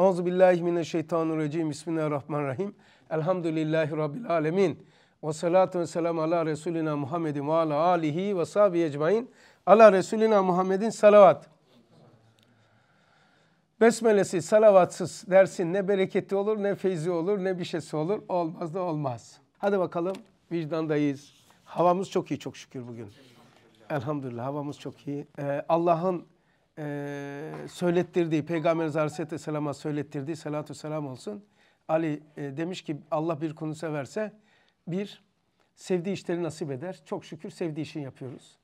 Auzu billahi mineşşeytanirracim. Bismillahirrahmanirrahim. Elhamdülillahi rabbil alamin. Ve salatu ve selam ala Resulina Muhammedin ve ala alihi ve sahbihi ecmain. Ala Resulina Muhammedin salavat. Besmelesi salavatsız dersin ne bereketi olur ne feyzi olur ne bir şeysi olur. Olmaz da olmaz. Hadi bakalım vicdandayız. Havamız çok iyi çok şükür bugün. Elhamdülillah havamız çok iyi. Ee, Allah'ın e, söylettirdiği, Peygamberimiz Aleyhisselam'a söylettirdiği salatü selam olsun. Ali e, demiş ki Allah bir konu severse bir sevdiği işleri nasip eder. Çok şükür sevdiği işini yapıyoruz.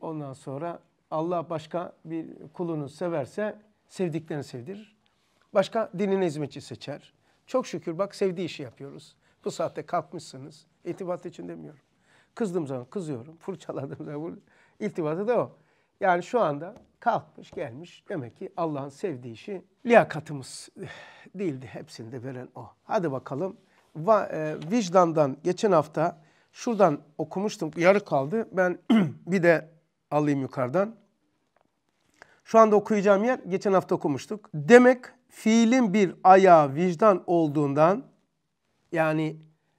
Ondan sonra Allah başka bir kulunu severse sevdiklerini sevdirir. Başka dinine hizmetçi seçer. Çok şükür bak sevdiği işi yapıyoruz. Bu saatte kalkmışsınız. İltifat için demiyorum. Kızdığım zaman kızıyorum. Fırçaladığım zaman İltifatı da o. Yani şu anda kalkmış gelmiş. Demek ki Allah'ın sevdiği işi şey liyakatımız değildi. Hepsini de veren o. Hadi bakalım. Va, e, vicdandan geçen hafta şuradan okumuştum. Yarı kaldı. Ben bir de alayım yukarıdan. Şu anda okuyacağım yer geçen hafta okumuştuk. Demek fiilin bir ayağı vicdan olduğundan yani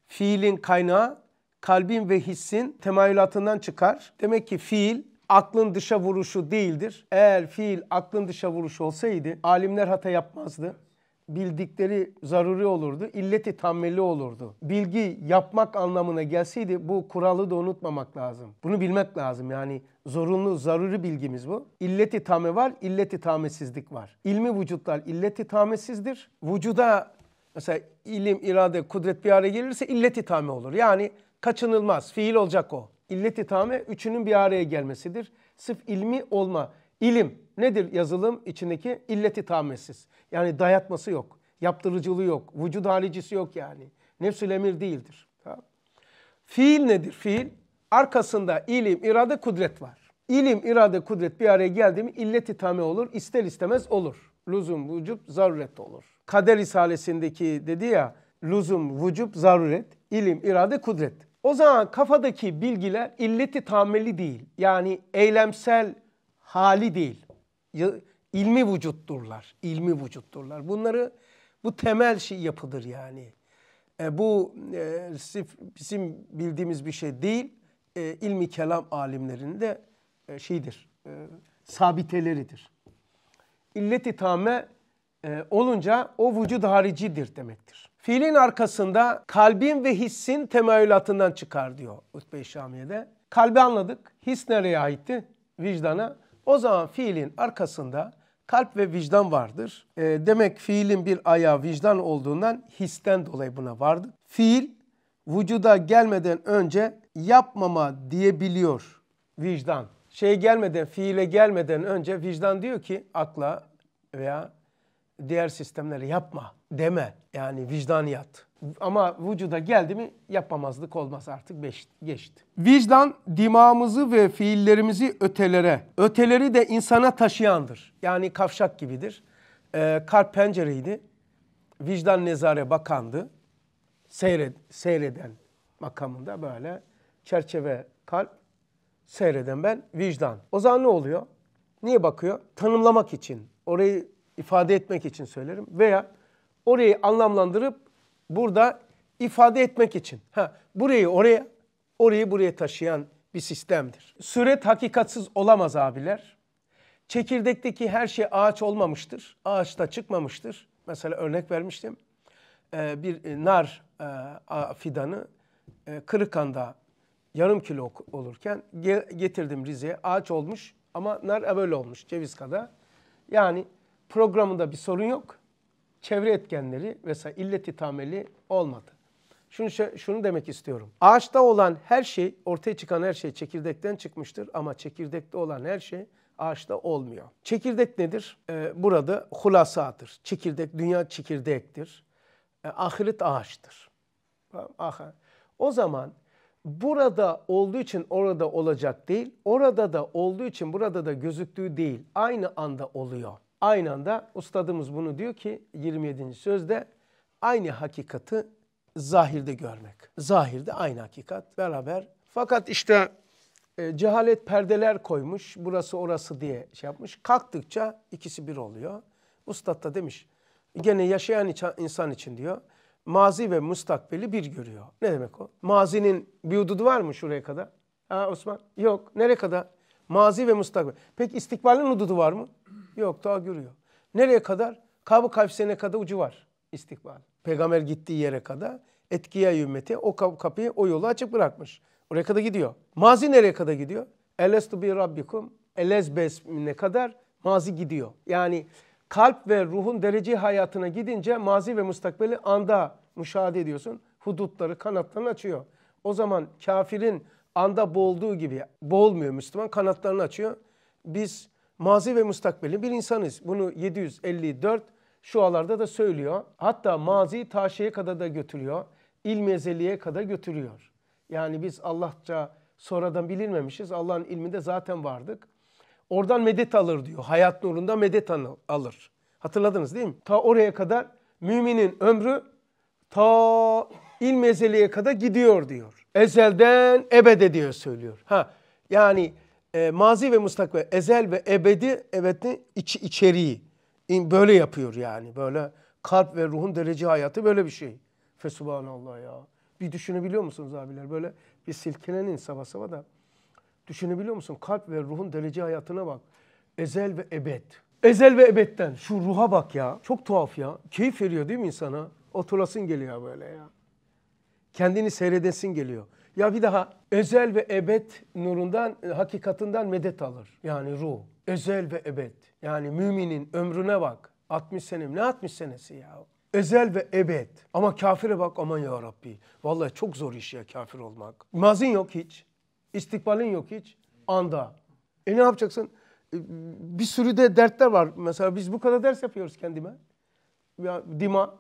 fiilin kaynağı kalbin ve hissin temayülatından çıkar. Demek ki fiil aklın dışa vuruşu değildir. Eğer fiil aklın dışa vuruşu olsaydı alimler hata yapmazdı. Bildikleri zaruri olurdu. illeti tammeli olurdu. Bilgi yapmak anlamına gelseydi bu kuralı da unutmamak lazım. Bunu bilmek lazım yani zorunlu zaruri bilgimiz bu. İlleti tame var, illeti tamesizlik var. İlmi vücutlar illeti tamesizdir. Vücuda mesela ilim, irade, kudret bir araya gelirse illeti tame olur. Yani kaçınılmaz, fiil olacak o illeti tame üçünün bir araya gelmesidir. Sıf ilmi olma. İlim nedir yazılım içindeki? illeti tamesiz. Yani dayatması yok. Yaptırıcılığı yok. Vücud halicisi yok yani. Nefsül emir değildir. Tamam. Fiil nedir? Fiil arkasında ilim, irade, kudret var. İlim, irade, kudret bir araya geldi mi illeti tame olur. İster istemez olur. Lüzum, vücub, zaruret olur. Kader Risalesi'ndeki dedi ya lüzum, vücub, zaruret, ilim, irade, kudret. O zaman kafadaki bilgiler illeti tamirli değil. Yani eylemsel hali değil. İlmi vücutturlar. İlmi vücutturlar. Bunları bu temel şey yapıdır yani. E, bu e, bizim bildiğimiz bir şey değil. E, ilmi kelam alimlerinde e, şeydir. E, sabiteleridir. İlleti tame e, olunca o vücud haricidir demektir. Fiilin arkasında kalbin ve hissin temayülatından çıkar diyor utbe Şamiye'de. Kalbi anladık. His nereye aitti? Vicdana. O zaman fiilin arkasında kalp ve vicdan vardır. E, demek fiilin bir ayağı vicdan olduğundan histen dolayı buna vardık. Fiil vücuda gelmeden önce yapmama diyebiliyor vicdan. Şey gelmeden, fiile gelmeden önce vicdan diyor ki akla veya diğer sistemleri yapma deme. Yani vicdaniyat. Ama vücuda geldi mi yapamazlık olmaz artık geçti. Vicdan dimağımızı ve fiillerimizi ötelere, öteleri de insana taşıyandır. Yani kavşak gibidir. Ee, kalp pencereydi. Vicdan nezare bakandı. Seyred, seyreden makamında böyle çerçeve kalp, seyreden ben vicdan. O zaman ne oluyor? Niye bakıyor? Tanımlamak için. Orayı ifade etmek için söylerim veya orayı anlamlandırıp burada ifade etmek için. Ha, burayı oraya, orayı buraya taşıyan bir sistemdir. Süret hakikatsız olamaz abiler. Çekirdekteki her şey ağaç olmamıştır. Ağaçta çıkmamıştır. Mesela örnek vermiştim. Ee, bir e, nar e, fidanı e, Kırıkan'da yarım kilo olurken ge getirdim Rize'ye. Ağaç olmuş ama nar böyle olmuş ceviz Cevizka'da. Yani Programında bir sorun yok. Çevre etkenleri vesaire illeti tameli olmadı. Şunu, şunu demek istiyorum. Ağaçta olan her şey, ortaya çıkan her şey çekirdekten çıkmıştır ama çekirdekte olan her şey ağaçta olmuyor. Çekirdek nedir? Ee, burada hulasadır. Çekirdek, dünya çekirdektir. Ee, ahiret ağaçtır. Aha. O zaman burada olduğu için orada olacak değil, orada da olduğu için burada da gözüktüğü değil, aynı anda oluyor. Aynı anda ustadımız bunu diyor ki 27. sözde aynı hakikati zahirde görmek. Zahirde aynı hakikat beraber. Fakat işte e, cehalet perdeler koymuş burası orası diye şey yapmış. Kalktıkça ikisi bir oluyor. Ustad da demiş gene yaşayan insan için diyor mazi ve mustakbeli bir görüyor. Ne demek o? Mazinin bir hududu var mı şuraya kadar? Ha Osman? Yok. Nereye kadar? Mazi ve mustakbel. Peki istikbalin hududu var mı? Yok daha görüyor. Nereye kadar? Kabı Kavse'ne kadar ucu var istikbal. Peygamber gittiği yere kadar etkiye ümmeti o kapıyı o yolu açık bırakmış. Oraya kadar gidiyor. Mazi nereye kadar gidiyor? Elestu bi rabbikum elezbes ne kadar? Mazi gidiyor. Yani kalp ve ruhun derece hayatına gidince mazi ve mustakbeli anda müşahede ediyorsun. Hudutları kanatlarını açıyor. O zaman kafirin anda boğulduğu gibi boğulmuyor Müslüman kanatlarını açıyor. Biz mazi ve mustakbeli bir insanız. Bunu 754 şualarda da söylüyor. Hatta mazi taşeye kadar da götürüyor. İlmi ezeliye kadar götürüyor. Yani biz Allahça sonradan bilinmemişiz. Allah'ın ilminde zaten vardık. Oradan medet alır diyor. Hayat nurunda medet alır. Hatırladınız değil mi? Ta oraya kadar müminin ömrü ta ilm ezeliye kadar gidiyor diyor. Ezelden ebede diyor söylüyor. Ha yani e, mazi ve mustakbel, ezel ve ebedi evetini iç, içeriği böyle yapıyor yani. Böyle kalp ve ruhun derece hayatı böyle bir şey. Fesubhanallah ya. Bir düşünebiliyor musunuz abiler? Böyle bir silkelenin sabah sabah da. Düşünebiliyor musun? Kalp ve ruhun derece hayatına bak. Ezel ve ebed. Ezel ve ebedden. Şu ruha bak ya. Çok tuhaf ya. Keyif veriyor değil mi insana? Oturasın geliyor böyle ya. Kendini seyredesin geliyor. Ya bir daha özel ve ebed nurundan, e, hakikatından medet alır. Yani ruh. özel ve ebed. Yani müminin ömrüne bak. 60 senem. Ne 60 senesi ya? Ezel ve ebed. Ama kafire bak aman ya Rabbi. Vallahi çok zor iş ya kafir olmak. Mazin yok hiç. İstikbalin yok hiç. Anda. E ne yapacaksın? E, bir sürü de dertler var. Mesela biz bu kadar ders yapıyoruz kendime. Ya, dima.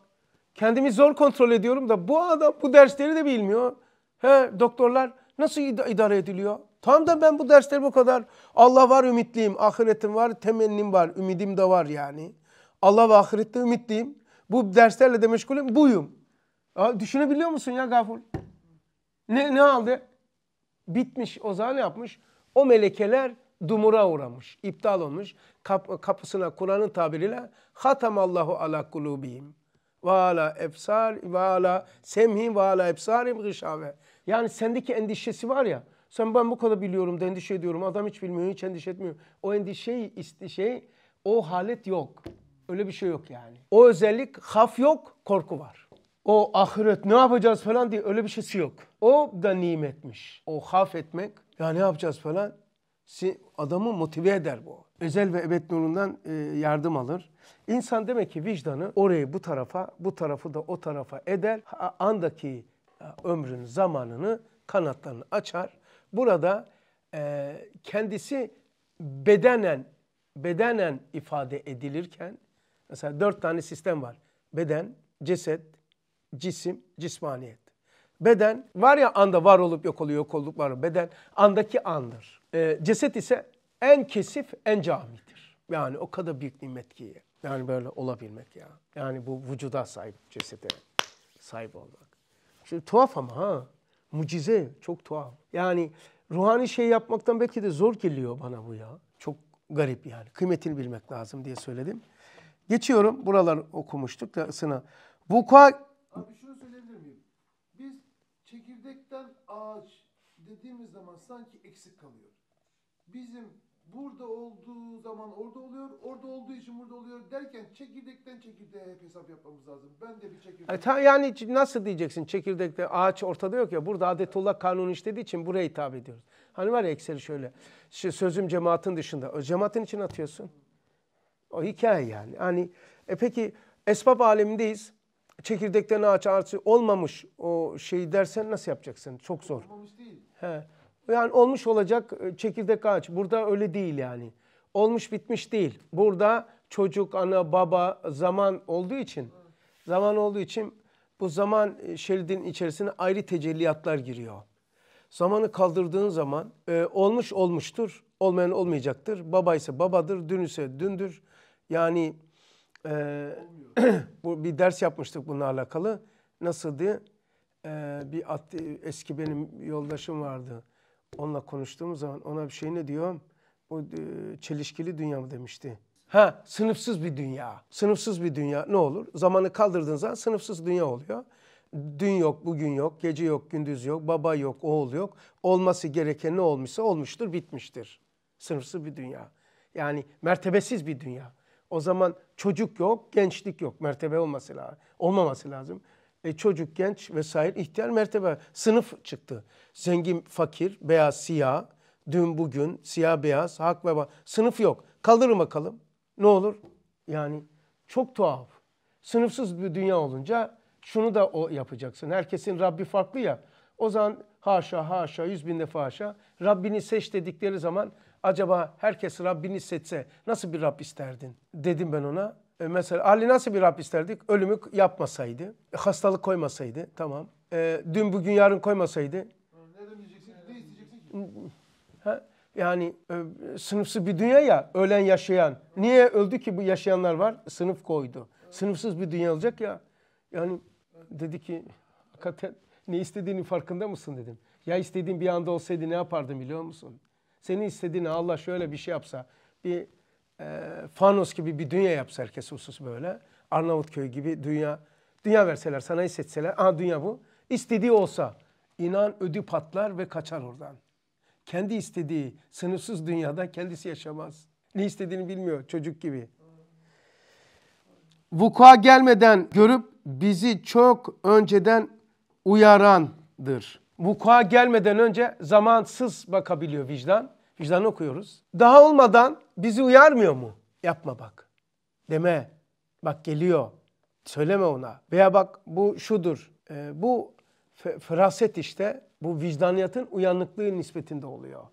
Kendimi zor kontrol ediyorum da bu adam bu dersleri de bilmiyor. He doktorlar nasıl id- idare ediliyor? Tam da ben bu dersler bu kadar Allah var ümitliyim, ahiretim var, temennim var, ümidim de var yani. Allah ve ahirette ümitliyim. Bu derslerle de meşgulüm, buyum. Ya, düşünebiliyor musun ya gafur? Ne, ne aldı? Bitmiş, o zaman ne yapmış? O melekeler dumura uğramış, iptal olmuş. Kap, kapısına Kur'an'ın tabiriyle Allahu ala kulubihim ve ala efsar ve ala semhim ve ala efsarim gışave. Yani sendeki endişesi var ya. Sen ben bu kadar biliyorum da endişe ediyorum. Adam hiç bilmiyor, hiç endişe etmiyor. O endişe şey o halet yok. Öyle bir şey yok yani. O özellik haf yok, korku var. O ahiret ne yapacağız falan diye öyle bir şeysi yok. O da nimetmiş. O haf etmek ya ne yapacağız falan adamı motive eder bu. Özel ve ebed nurundan e, yardım alır. İnsan demek ki vicdanı orayı bu tarafa, bu tarafı da o tarafa eder. Andaki ömrün zamanını kanatlarını açar. Burada e, kendisi bedenen bedenen ifade edilirken mesela dört tane sistem var. Beden, ceset, cisim, cismaniyet. Beden var ya anda var olup yok oluyor, yok olduk var. Beden andaki andır. E, ceset ise en kesif, en camidir. Yani o kadar büyük nimet ki. Yani böyle olabilmek ya. Yani bu vücuda sahip, cesete sahip olmak. Şimdi tuhaf ama ha. Mucize. Çok tuhaf. Yani ruhani şey yapmaktan belki de zor geliyor bana bu ya. Çok garip yani. Kıymetini bilmek lazım diye söyledim. Geçiyorum. Buralar okumuştuk da ısına. Vuka... Abi şunu söyleyebilir miyim? Biz çekirdekten ağaç dediğimiz zaman sanki eksik kalıyor. Bizim burada olduğu zaman orada oluyor, orada olduğu için burada oluyor derken çekirdekten çekirdeğe hep hesap yapmamız lazım. Ben de bir çekirdek... E, yani nasıl diyeceksin çekirdekte ağaç ortada yok ya burada adetullah kanunu işlediği için buraya hitap ediyoruz. Hani var ya ekseri şöyle sözüm cemaatin dışında. O cemaatin için atıyorsun. O hikaye yani. Hani e peki esbab alemindeyiz. Çekirdekten ağaç artı olmamış o şeyi dersen nasıl yapacaksın? Çok zor. Olmamış değil. He yani olmuş olacak e, çekirdek ağaç. Burada öyle değil yani. Olmuş bitmiş değil. Burada çocuk, ana, baba zaman olduğu için zaman olduğu için bu zaman e, şeridin içerisine ayrı tecelliyatlar giriyor. Zamanı kaldırdığın zaman e, olmuş olmuştur, olmayan olmayacaktır. Baba ise babadır, dün ise dündür. Yani e, bu bir ders yapmıştık bununla alakalı. Nasıl diye e, bir at, eski benim yoldaşım vardı. Onunla konuştuğumuz zaman ona bir şey ne diyorum? Bu e, çelişkili dünya mı demişti. Ha sınıfsız bir dünya. Sınıfsız bir dünya ne olur? Zamanı kaldırdığın zaman sınıfsız dünya oluyor. Dün yok, bugün yok, gece yok, gündüz yok, baba yok, oğul yok. Olması gereken ne olmuşsa olmuştur, bitmiştir. Sınıfsız bir dünya. Yani mertebesiz bir dünya. O zaman çocuk yok, gençlik yok. Mertebe olması lazım. Olmaması lazım e, çocuk, genç vesaire ihtiyar mertebe sınıf çıktı. Zengin, fakir, beyaz, siyah, dün, bugün, siyah, beyaz, hak ve Sınıf yok. Kalır bakalım. Ne olur? Yani çok tuhaf. Sınıfsız bir dünya olunca şunu da o yapacaksın. Herkesin Rabbi farklı ya. O zaman haşa haşa yüz bin defa haşa Rabbini seç dedikleri zaman acaba herkes Rabbini seçse nasıl bir Rab isterdin? Dedim ben ona. E, mesela Ali nasıl bir Rab isterdik? Ölümü yapmasaydı, e, hastalık koymasaydı, tamam. E, dün bugün yarın koymasaydı. Nereden diyeceksin, ne isteyeceksin Ha? Yani e, sınıfsız bir dünya ya, ölen yaşayan. Niye öldü ki bu yaşayanlar var? Sınıf koydu. Sınıfsız bir dünya olacak ya. Yani dedi ki, hakikaten ne istediğini farkında mısın dedim. Ya istediğin bir anda olsaydı ne yapardım biliyor musun? Senin istediğini Allah şöyle bir şey yapsa, bir e, Fanos gibi bir dünya yapsa herkes usus böyle. Arnavutköy gibi dünya. Dünya verseler sana hissetseler. Aha dünya bu. İstediği olsa inan ödü patlar ve kaçar oradan. Kendi istediği sınırsız dünyada kendisi yaşamaz. Ne istediğini bilmiyor çocuk gibi. Vuku'a gelmeden görüp bizi çok önceden uyarandır. Vuku'a gelmeden önce zamansız bakabiliyor vicdan. Vicdan okuyoruz. Daha olmadan bizi uyarmıyor mu? Yapma bak. Deme. Bak geliyor. Söyleme ona. Veya bak bu şudur. E, bu fıraset işte bu vicdaniyatın uyanıklığı nispetinde oluyor.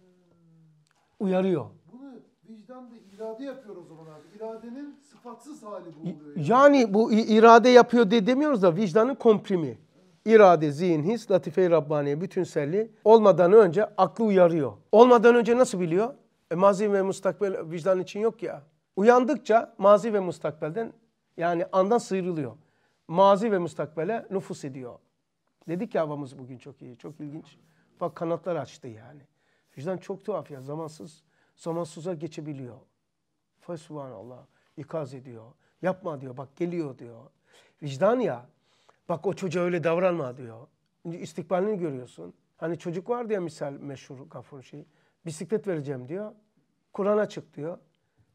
Uyarıyor. Bunu vicdan ve irade yapıyor o zaman abi. İradenin sıfatsız hali bu oluyor. Yani, yani bu irade yapıyor diye demiyoruz da vicdanın komprimi irade, zihin, his, latife-i Rabbaniye bütünselliği olmadan önce aklı uyarıyor. Olmadan önce nasıl biliyor? E, mazi ve mustakbel vicdan için yok ya. Uyandıkça mazi ve mustakbelden yani andan sıyrılıyor. Mazi ve mustakbele nüfus ediyor. Dedik ya havamız bugün çok iyi, çok ilginç. Bak kanatlar açtı yani. Vicdan çok tuhaf ya. Zamansız, zamansuza geçebiliyor. Fesubhanallah. ikaz ediyor. Yapma diyor. Bak geliyor diyor. Vicdan ya Bak o çocuğa öyle davranma diyor. İstikbalini görüyorsun. Hani çocuk var diye misal meşhur Gafur şey. Bisiklet vereceğim diyor. Kur'an'a çık diyor.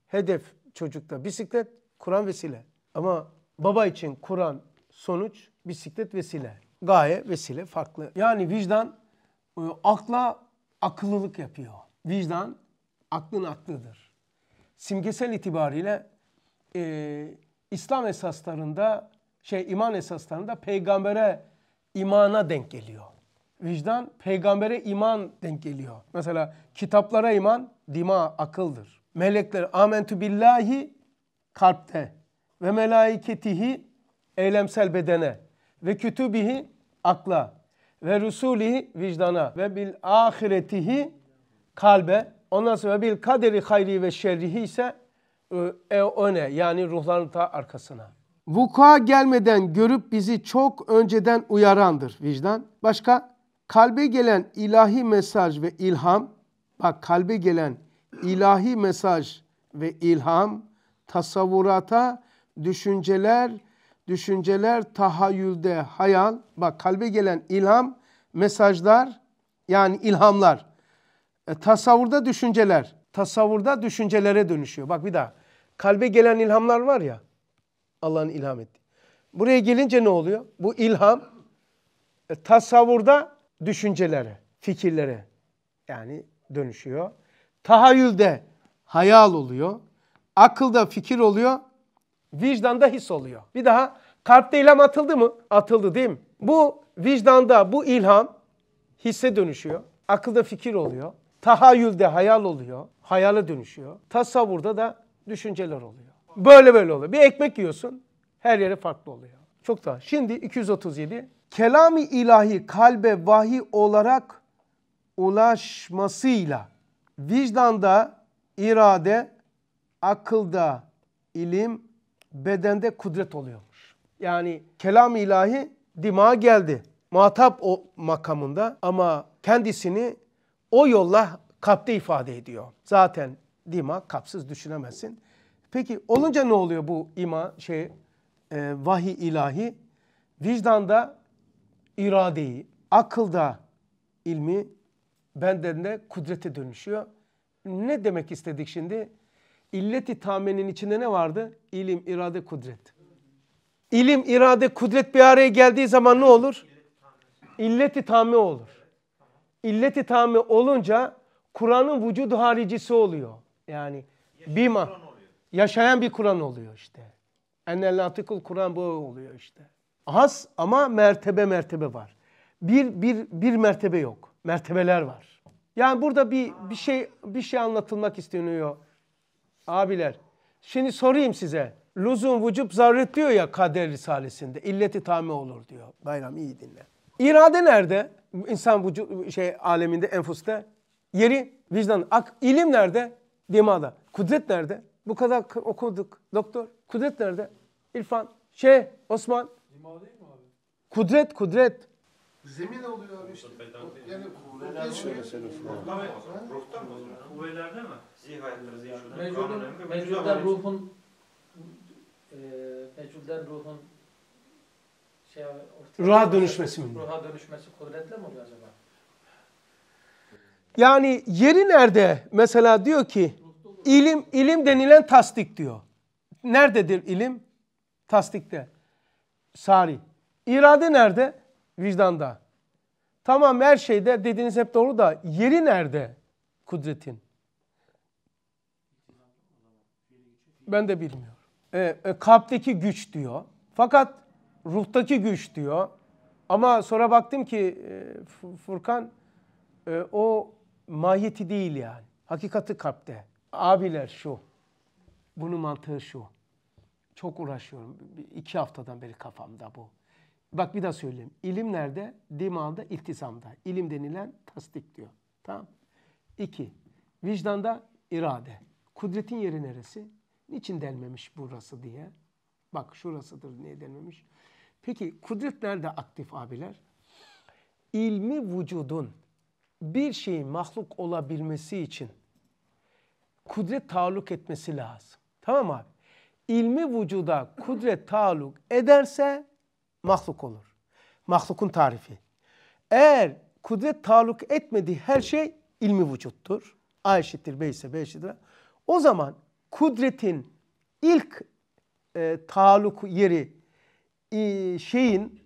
Hedef çocukta bisiklet, Kur'an vesile. Ama baba için Kur'an sonuç, bisiklet vesile. Gaye vesile farklı. Yani vicdan e, akla akıllılık yapıyor. Vicdan aklın aklıdır. Simgesel itibariyle e, İslam esaslarında şey iman esaslarında peygambere imana denk geliyor. Vicdan peygambere iman denk geliyor. Mesela kitaplara iman dima akıldır. Melekler amentü billahi kalpte ve melaiketihi eylemsel bedene ve kütübihi akla ve rusulihi vicdana ve bil ahiretihi kalbe ondan sonra bil kaderi hayri ve şerrihi ise e öne e, yani ruhların ta arkasına vuku'a gelmeden görüp bizi çok önceden uyarandır vicdan. Başka? Kalbe gelen ilahi mesaj ve ilham, bak kalbe gelen ilahi mesaj ve ilham, tasavvurata, düşünceler, düşünceler, tahayyülde, hayal, bak kalbe gelen ilham, mesajlar yani ilhamlar, e, tasavvurda düşünceler, tasavvurda düşüncelere dönüşüyor. Bak bir daha, kalbe gelen ilhamlar var ya, Allah'ın ilham etti. Buraya gelince ne oluyor? Bu ilham e, tasavvurda düşüncelere, fikirlere yani dönüşüyor. Tahayyülde hayal oluyor. Akılda fikir oluyor. Vicdanda his oluyor. Bir daha kalpte ilham atıldı mı? Atıldı değil mi? Bu vicdanda bu ilham hisse dönüşüyor. Akılda fikir oluyor. Tahayyülde hayal oluyor. Hayale dönüşüyor. Tasavvurda da düşünceler oluyor böyle böyle oluyor. Bir ekmek yiyorsun her yere farklı oluyor. Çok daha. Şimdi 237. Kelami ilahi kalbe vahiy olarak ulaşmasıyla vicdanda, irade, akılda, ilim, bedende kudret oluyormuş. Yani kelam ilahi dimağa geldi. Muhatap o makamında ama kendisini o yolla kalpte ifade ediyor. Zaten dima kapsız düşünemezsin. Peki olunca ne oluyor bu ima şey e, vahiy ilahi? Vicdanda iradeyi, akılda ilmi, benden de kudrete dönüşüyor. Ne demek istedik şimdi? İlleti tamenin içinde ne vardı? İlim, irade, kudret. İlim, irade, kudret bir araya geldiği zaman ne olur? İlleti tame olur. İlleti tame olunca Kur'an'ın vücudu haricisi oluyor. Yani bima yaşayan bir Kur'an oluyor işte. Enel atıkul Kur'an bu oluyor işte. Az ama mertebe mertebe var. Bir, bir, bir mertebe yok. Mertebeler var. Yani burada bir, bir şey bir şey anlatılmak isteniyor. Abiler şimdi sorayım size. Luzum vücub zarret diyor ya kader risalesinde. İlleti tame olur diyor. Bayram iyi dinle. İrade nerede? İnsan vücub şey aleminde enfuste. Yeri vicdan. Ak, ilim nerede? Dimada. Kudret nerede? Bu kadar okuduk. Doktor. Kudret nerede? İrfan. Şey, Osman. İma değil mi abi? Kudret, kudret. Zemin oluyor abi işte. Yani kuvvetler şöyle. Ruhtan mı? Kuvvetlerde mi? Zih hayatları, zih şurada. ruhun e, mevcutlar ruhun şey, ruha dönüşmesi mi? Ruha dönüşmesi kudretle mi oluyor acaba? Yani yeri nerede? Mesela diyor ki ilim, ilim denilen tasdik diyor. Nerededir ilim? Tasdikte. Sari. İrade nerede? Vicdanda. Tamam her şeyde dediğiniz hep doğru da yeri nerede kudretin? Ben de bilmiyorum. E, e, kalpteki güç diyor. Fakat ruhtaki güç diyor. Ama sonra baktım ki e, Furkan e, o mahiyeti değil yani. Hakikati kalpte abiler şu. Bunun mantığı şu. Çok uğraşıyorum. İki haftadan beri kafamda bu. Bak bir daha söyleyeyim. İlim nerede? Dimağda, iltizamda. İlim denilen tasdik diyor. Tamam. İki. Vicdanda irade. Kudretin yeri neresi? Niçin delmemiş burası diye. Bak şurasıdır niye delmemiş. Peki kudret nerede aktif abiler? İlmi vücudun bir şeyin mahluk olabilmesi için kudret taalluk etmesi lazım. Tamam abi? İlmi vücuda kudret taalluk ederse mahluk olur. Mahlukun tarifi. Eğer kudret taalluk etmediği her şey ilmi vücuttur. A eşittir B ise B eşittir. O zaman kudretin ilk e, taalluk yeri e, şeyin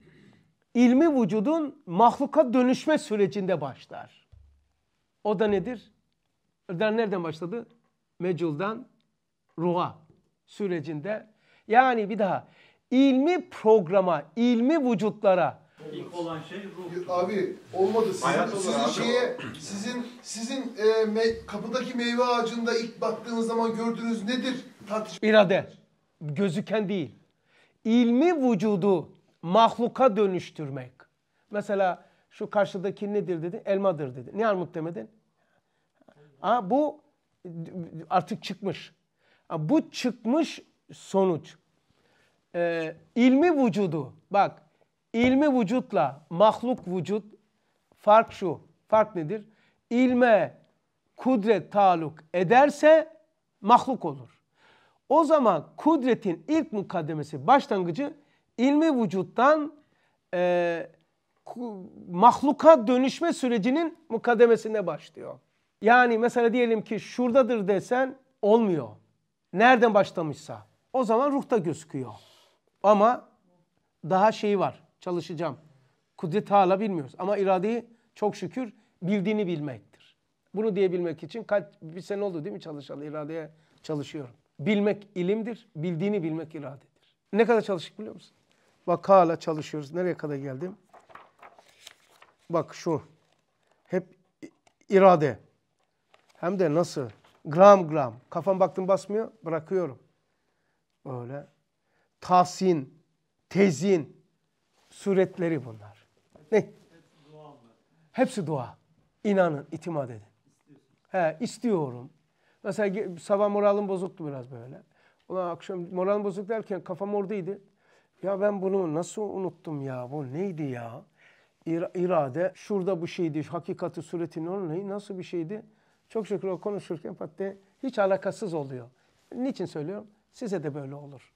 ilmi vücudun mahluka dönüşme sürecinde başlar. O da nedir? Nereden başladı? meculdan ruha sürecinde. Yani bir daha ilmi programa, ilmi vücutlara İlk olan şey ruh. Abi olmadı. Sizin, Hayat sizin abi. şeye, sizin sizin e, me, kapıdaki meyve ağacında ilk baktığınız zaman gördüğünüz nedir? Tartış İrade. Gözüken değil. İlmi vücudu mahluka dönüştürmek. Mesela şu karşıdaki nedir dedi? Elmadır dedi. Ne armut demedin? Ha, bu artık çıkmış. Bu çıkmış sonuç. Ee, ilmi vücudu bak ilmi vücutla mahluk vücut fark şu. Fark nedir? İlme kudret taluk ederse mahluk olur. O zaman kudretin ilk mukaddemesi, başlangıcı ilmi vücuttan e, mahluka dönüşme sürecinin mukaddemesine başlıyor. Yani mesela diyelim ki şuradadır desen olmuyor. Nereden başlamışsa. O zaman ruhta gözüküyor. Ama daha şeyi var. Çalışacağım. Kudret hala bilmiyoruz. Ama iradeyi çok şükür bildiğini bilmektir. Bunu diyebilmek için kaç bir sene oldu değil mi çalışalım iradeye çalışıyorum. Bilmek ilimdir. Bildiğini bilmek iradedir. Ne kadar çalıştık biliyor musun? Bak hala çalışıyoruz. Nereye kadar geldim? Bak şu. Hep irade. Hem de nasıl? Gram gram. Kafam baktım basmıyor. Bırakıyorum. Öyle. Tahsin, tezin suretleri bunlar. Ne? Hepsi dua. Hepsi dua. İnanın, itimat edin. He, istiyorum. Mesela sabah moralim bozuktu biraz böyle. Ulan akşam moralim bozuk derken kafam oradaydı. Ya ben bunu nasıl unuttum ya? Bu neydi ya? irade şurada bu şeydi. Hakikati sureti ne nasıl bir şeydi? Çok şükür o konuşurken Fatih hiç alakasız oluyor. Niçin söylüyorum? Size de böyle olur.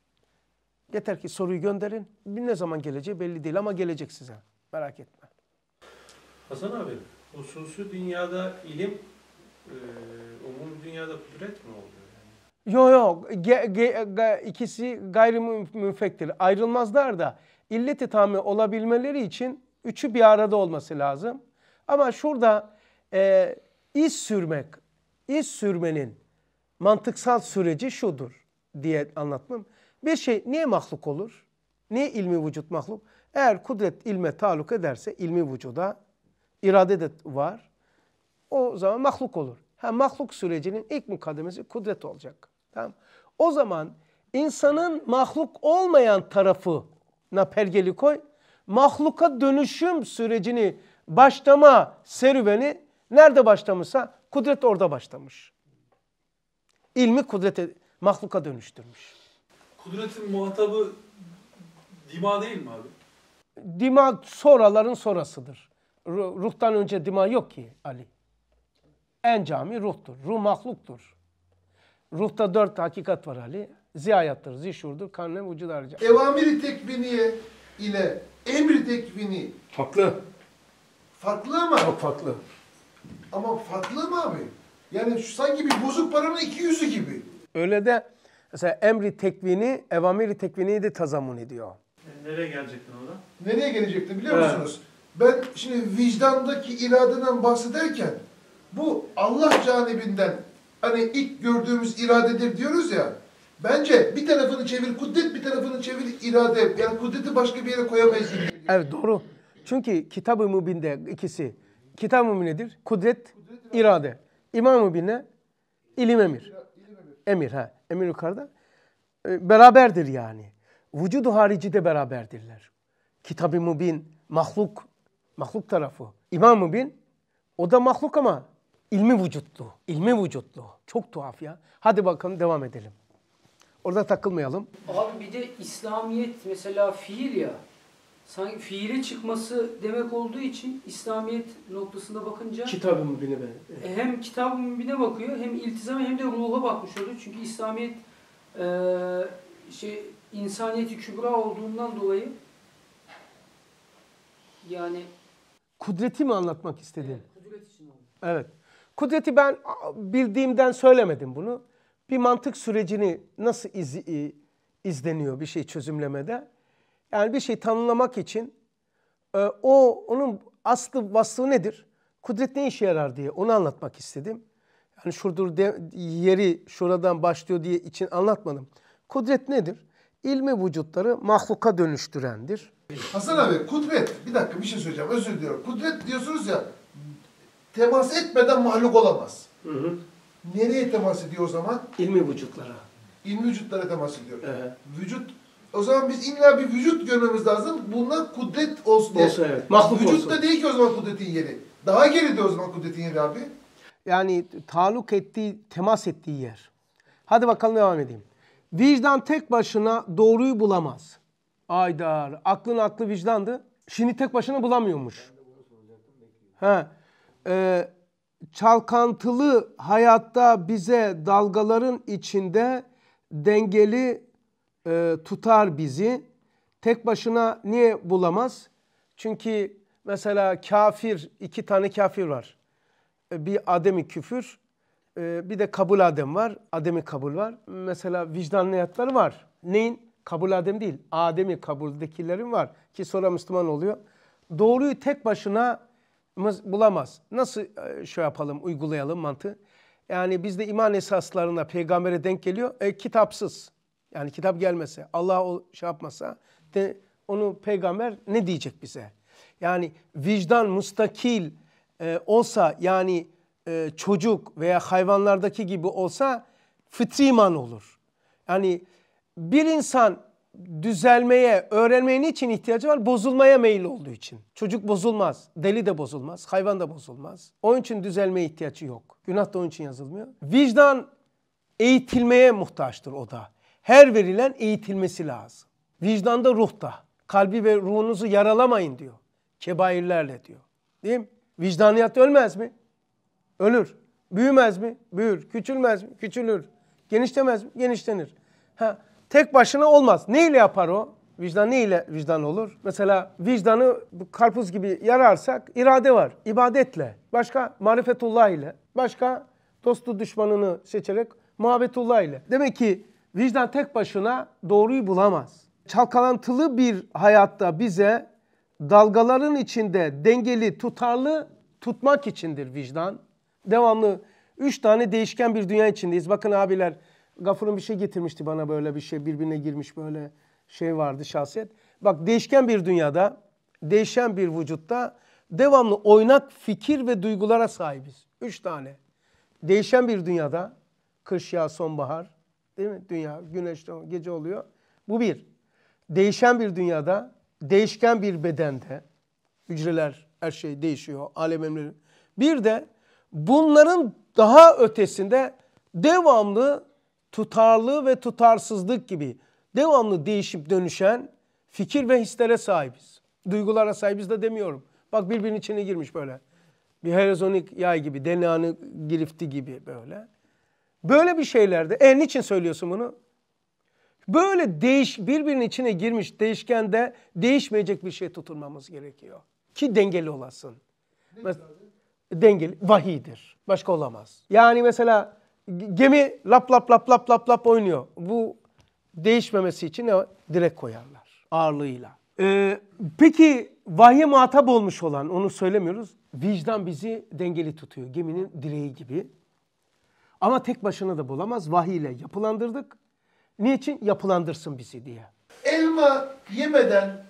Yeter ki soruyu gönderin. Ne zaman geleceği belli değil ama gelecek size. Merak etme. Hasan abi, hususu dünyada ilim, e, umum dünyada kudret mi oluyor? Yok yok ge, ge, ge, ikisi gayrimünfektir. Ayrılmazlar da illeti tamir olabilmeleri için üçü bir arada olması lazım. Ama şurada e, iz sürmek, iz sürmenin mantıksal süreci şudur diye anlatmam. Bir şey niye mahluk olur? Niye ilmi vücut mahluk? Eğer kudret ilme taluk ederse ilmi vücuda irade de var. O zaman mahluk olur. Ha, mahluk sürecinin ilk mukademesi kudret olacak. Tamam. O zaman insanın mahluk olmayan tarafına pergeli koy. Mahluka dönüşüm sürecini başlama serüveni Nerede başlamışsa kudret orada başlamış. İlmi kudrete, mahluka dönüştürmüş. Kudretin muhatabı dima değil mi abi? Dima sonraların sonrasıdır. Ruhtan önce dima yok ki Ali. En cami ruhtur. Ruh mahluktur. Ruhta dört hakikat var Ali. Ziyayattır, zişurdur, karnem vücud harca. Evamiri tekviniye ile emri tekvini. Farklı. Farklı ama. Çok farklı. Ama farklı mı abi? Yani şu sanki bir bozuk paranın iki yüzü gibi. Öyle de mesela emri tekvini, evamiri tekvini de tazamun ediyor. E, nereye gelecektin orada? Nereye gelecekti biliyor evet. musunuz? Ben şimdi vicdandaki iradeden bahsederken bu Allah canibinden hani ilk gördüğümüz iradedir diyoruz ya. Bence bir tarafını çevir kudret, bir tarafını çevir irade. Yani kudreti başka bir yere koyamayız. Evet doğru. Çünkü Kitab-ı Mübin'de ikisi Kitab-ı nedir? Kudret, Kudret irade. İmam-ı bine ilim emir. Emir ha. Emir yukarıda. E, beraberdir yani. Vücudu harici de beraberdirler. Kitab-ı mübin, mahluk, mahluk tarafı. İmam-ı bin, o da mahluk ama ilmi vücutlu. ilmi vücutlu. Çok tuhaf ya. Hadi bakalım devam edelim. Orada takılmayalım. Abi bir de İslamiyet mesela fiil ya sanki fiile çıkması demek olduğu için İslamiyet noktasında bakınca kitab-ı mübine ben. E, hem kitab-ı mübine bakıyor hem iltizam hem de ruha bakmış oluyor. Çünkü İslamiyet e, şey insaniyeti kübra olduğundan dolayı yani kudreti mi anlatmak istedin? Evet, kudret için oldu. Evet. Kudreti ben bildiğimden söylemedim bunu. Bir mantık sürecini nasıl iz, izleniyor bir şey çözümlemede? Yani bir şey tanımlamak için e, o onun aslı vasfı nedir? Kudret ne işe yarar diye onu anlatmak istedim. Yani şuradır de, yeri şuradan başlıyor diye için anlatmadım. Kudret nedir? İlmi vücutları mahluka dönüştürendir. Hasan abi kudret, bir dakika bir şey söyleyeceğim özür diliyorum. Kudret diyorsunuz ya, temas etmeden mahluk olamaz. Hı hı. Nereye temas ediyor o zaman? İlmi vücutlara. İlmi vücutlara temas ediyor. Ee. Vücut o zaman biz illa bir vücut görmemiz lazım. Bundan kudret olsun Olsun evet. Mahluk vücut olsun. da değil ki o zaman kudretin yeri. Daha geride o zaman kudretin yeri abi. Yani taluk ettiği, temas ettiği yer. Hadi bakalım devam edeyim. Vicdan tek başına doğruyu bulamaz. Aydar. Aklın aklı vicdandı. Şimdi tek başına bulamıyormuş. Ha Ee, çalkantılı hayatta bize dalgaların içinde dengeli e, tutar bizi. Tek başına niye bulamaz? Çünkü mesela kafir, iki tane kafir var. E, bir ademi küfür, e, bir de kabul adem var. Ademi kabul var. Mesela vicdanlı hayatları var. Neyin? Kabul adem değil. Ademi kabuldekilerin var. Ki sonra Müslüman oluyor. Doğruyu tek başına bulamaz. Nasıl e, şey yapalım, uygulayalım mantığı? Yani bizde iman esaslarına peygambere denk geliyor. E, kitapsız. Yani kitap gelmese, Allah o şey yapmasa de onu peygamber ne diyecek bize? Yani vicdan mustakil e, olsa yani e, çocuk veya hayvanlardaki gibi olsa fıtri olur. Yani bir insan düzelmeye, öğrenmeye için ihtiyacı var? Bozulmaya meyil olduğu için. Çocuk bozulmaz, deli de bozulmaz, hayvan da bozulmaz. Onun için düzelmeye ihtiyacı yok. Günah da onun için yazılmıyor. Vicdan eğitilmeye muhtaçtır o da her verilen eğitilmesi lazım. Vicdanda ruhta. Kalbi ve ruhunuzu yaralamayın diyor. Kebairlerle diyor. Değil mi? Vicdaniyat ölmez mi? Ölür. Büyümez mi? Büyür. Küçülmez mi? Küçülür. Genişlemez mi? Genişlenir. Ha, tek başına olmaz. Ne ile yapar o? Vicdan ne ile vicdan olur? Mesela vicdanı karpuz gibi yararsak irade var. İbadetle. Başka marifetullah ile. Başka dostu düşmanını seçerek muhabbetullah ile. Demek ki Vicdan tek başına doğruyu bulamaz. Çalkalantılı bir hayatta bize dalgaların içinde dengeli, tutarlı tutmak içindir vicdan. Devamlı üç tane değişken bir dünya içindeyiz. Bakın abiler Gafur'un bir şey getirmişti bana böyle bir şey birbirine girmiş böyle şey vardı şahsiyet. Bak değişken bir dünyada, değişen bir vücutta devamlı oynak fikir ve duygulara sahibiz. Üç tane. Değişen bir dünyada, kış, yaz, sonbahar. Değil mi? Dünya güneş gece oluyor. Bu bir. Değişen bir dünyada, değişken bir bedende hücreler her şey değişiyor. Alem emri. Bir de bunların daha ötesinde devamlı tutarlı ve tutarsızlık gibi devamlı değişip dönüşen fikir ve hislere sahibiz. Duygulara sahibiz de demiyorum. Bak birbirinin içine girmiş böyle. Bir helizonik yay gibi, DNA'nın girifti gibi böyle. Böyle bir şeylerde e niçin söylüyorsun bunu? Böyle değiş birbirinin içine girmiş değişkende değişmeyecek bir şey tutunmamız gerekiyor. Ki dengeli olasın. Mes- dengeli vahidir. Başka olamaz. Yani mesela gemi lap lap lap lap lap lap oynuyor. Bu değişmemesi için ne direk koyarlar ağırlığıyla. Ee, peki vahye muhatap olmuş olan onu söylemiyoruz. Vicdan bizi dengeli tutuyor. Geminin direği gibi. Ama tek başına da bulamaz. Vahiy ile yapılandırdık. Niçin? Yapılandırsın bizi diye. Elma yemeden,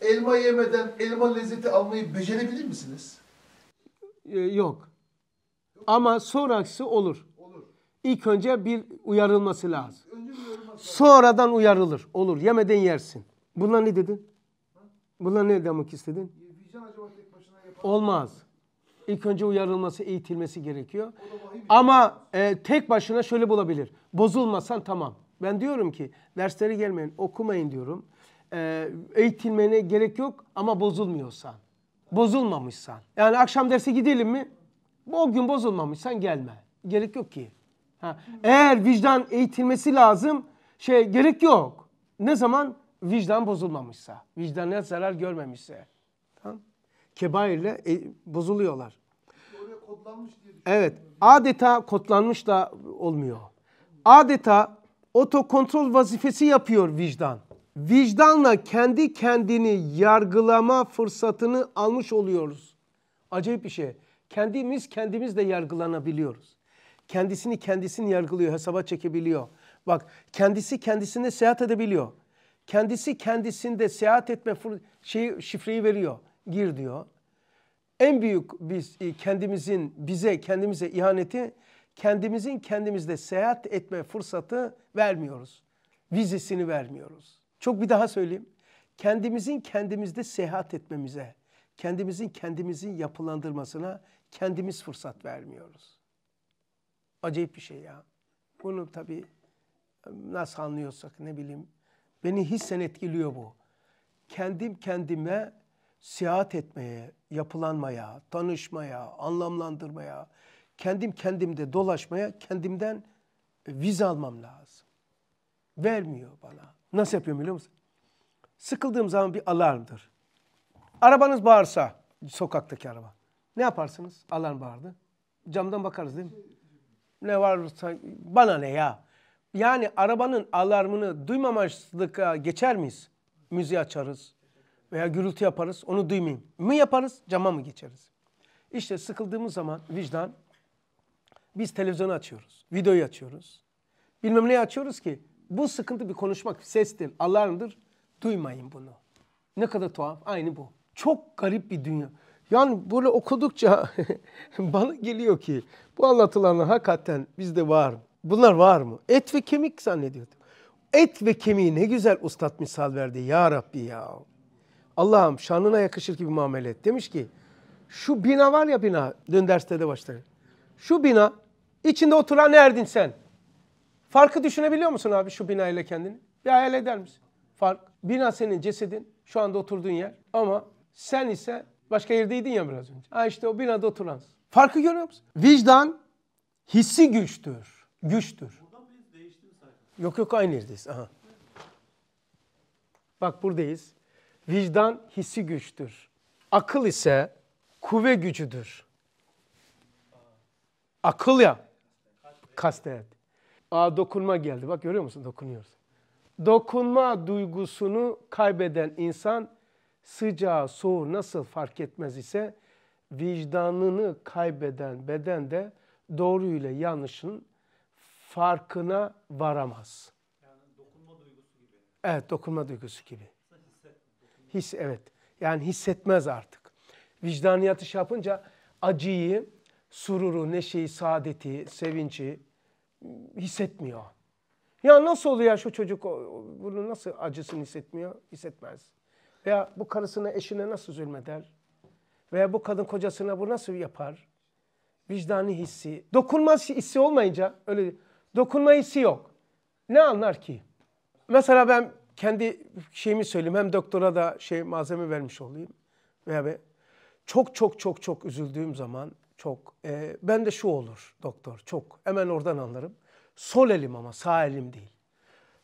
elma yemeden elma lezzeti almayı becerebilir misiniz? Ee, yok. Ama sonrası olur. Olur. İlk önce bir uyarılması lazım. Önce bir uyarılması Sonradan uyarılır. Olur. Yemeden yersin. Bunlar ne dedin? Bunlar ne demek istedin? acaba tek başına yapar Olmaz. İlk önce uyarılması, eğitilmesi gerekiyor. Ama e, tek başına şöyle bulabilir. Bozulmasan tamam. Ben diyorum ki derslere gelmeyin, okumayın diyorum. E, eğitilmene gerek yok ama bozulmuyorsan, bozulmamışsan. Yani akşam derse gidelim mi? O gün bozulmamışsan gelme. Gerek yok ki. Ha. Eğer vicdan eğitilmesi lazım, şey gerek yok. Ne zaman? Vicdan bozulmamışsa, vicdaniyet zarar görmemişse. Tamam. Kebairle e, bozuluyorlar kodlanmış diye Evet. Adeta kodlanmış da olmuyor. Adeta otokontrol vazifesi yapıyor vicdan. Vicdanla kendi kendini yargılama fırsatını almış oluyoruz. Acayip bir şey. Kendimiz kendimizle yargılanabiliyoruz. Kendisini kendisini yargılıyor, hesaba çekebiliyor. Bak kendisi kendisine seyahat edebiliyor. Kendisi kendisinde seyahat etme şey, şifreyi veriyor. Gir diyor. En büyük biz e, kendimizin bize kendimize ihaneti kendimizin kendimizde seyahat etme fırsatı vermiyoruz. Vizesini vermiyoruz. Çok bir daha söyleyeyim. Kendimizin kendimizde seyahat etmemize, kendimizin kendimizin yapılandırmasına kendimiz fırsat vermiyoruz. Acayip bir şey ya. Bunu tabii e, nasıl anlıyorsak ne bileyim. Beni hissen etkiliyor bu. Kendim kendime seyahat etmeye, yapılanmaya, tanışmaya, anlamlandırmaya, kendim kendimde dolaşmaya, kendimden e, vize almam lazım. Vermiyor bana. Nasıl yapıyor biliyor musun? Sıkıldığım zaman bir alarmdır. Arabanız bağırsa, sokaktaki araba. Ne yaparsınız? Alarm bağırdı. Camdan bakarız değil mi? Ne varsa bana ne ya? Yani arabanın alarmını duymamazlıkla geçer miyiz? Müziği açarız, veya gürültü yaparız onu duymayayım mı yaparız cama mı geçeriz? İşte sıkıldığımız zaman vicdan biz televizyonu açıyoruz, videoyu açıyoruz. Bilmem neyi açıyoruz ki bu sıkıntı bir konuşmak sestir, alarmdır. Duymayın bunu. Ne kadar tuhaf. Aynı bu. Çok garip bir dünya. Yani böyle okudukça bana geliyor ki bu anlatılanlar hakikaten bizde var mı? Bunlar var mı? Et ve kemik zannediyordum. Et ve kemiği ne güzel ustat misal verdi ya Rabbi ya. Allah'ım şanına yakışır gibi muamele et. Demiş ki şu bina var ya bina dün derste de başladı. Şu bina içinde oturan erdin sen. Farkı düşünebiliyor musun abi şu bina ile kendini? Bir hayal eder misin? Fark. Bina senin cesedin şu anda oturduğun yer ama sen ise başka yerdeydin ya biraz önce. Ha işte o binada oturansın. Farkı görüyor musun? Vicdan hissi güçtür. Güçtür. Yok yok aynı yerdeyiz. Aha. Bak buradayız vicdan hissi güçtür. Akıl ise kuvve gücüdür. Akıl ya. Kastet. Aa dokunma geldi. Bak görüyor musun? Dokunuyoruz. Dokunma duygusunu kaybeden insan sıcağı soğuğu nasıl fark etmez ise vicdanını kaybeden beden de doğru ile yanlışın farkına varamaz. Yani dokunma duygusu gibi. Evet dokunma duygusu gibi. His evet. Yani hissetmez artık. Vicdaniyatı şey yapınca acıyı, sururu, neşeyi, saadeti, sevinci hissetmiyor. Ya nasıl oluyor şu çocuk bunu nasıl acısını hissetmiyor? Hissetmez. Veya bu karısına, eşine nasıl zulmeder? Veya bu kadın kocasına bu nasıl yapar? Vicdani hissi. Dokunma hissi olmayınca öyle dokunma hissi yok. Ne anlar ki? Mesela ben kendi şeyimi söyleyeyim hem doktora da şey malzeme vermiş olayım. veya be çok çok çok çok üzüldüğüm zaman çok e, ben de şu olur doktor çok hemen oradan anlarım. Sol elim ama sağ elim değil.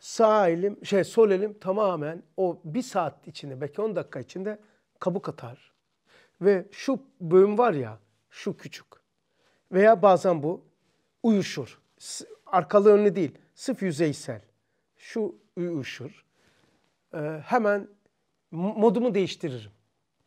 Sağ elim şey sol elim tamamen o bir saat içinde belki 10 dakika içinde kabuk atar. Ve şu bölüm var ya şu küçük veya bazen bu uyuşur. Arkalı önlü değil sırf yüzeysel şu uyuşur. Ee, hemen modumu değiştiririm.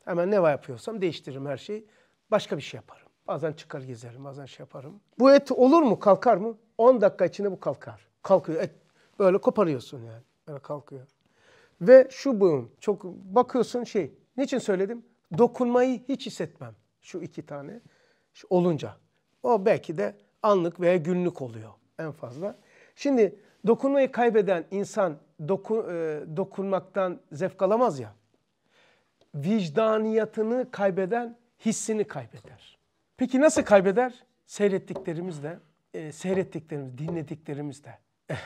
Hemen ne yapıyorsam değiştiririm her şeyi. Başka bir şey yaparım. Bazen çıkar gezerim, bazen şey yaparım. Bu et olur mu, kalkar mı? 10 dakika içinde bu kalkar. Kalkıyor et. Böyle koparıyorsun yani. Böyle kalkıyor. Ve şu buyum. Çok bakıyorsun şey. Niçin söyledim? Dokunmayı hiç hissetmem. Şu iki tane şu olunca. O belki de anlık veya günlük oluyor en fazla. Şimdi Dokunmayı kaybeden insan doku, e, dokunmaktan zevk alamaz ya. Vicdaniyatını kaybeden hissini kaybeder. Peki nasıl kaybeder? Seyrettiklerimizle, e, seyrettiklerimiz, dinlediklerimizle. Eh,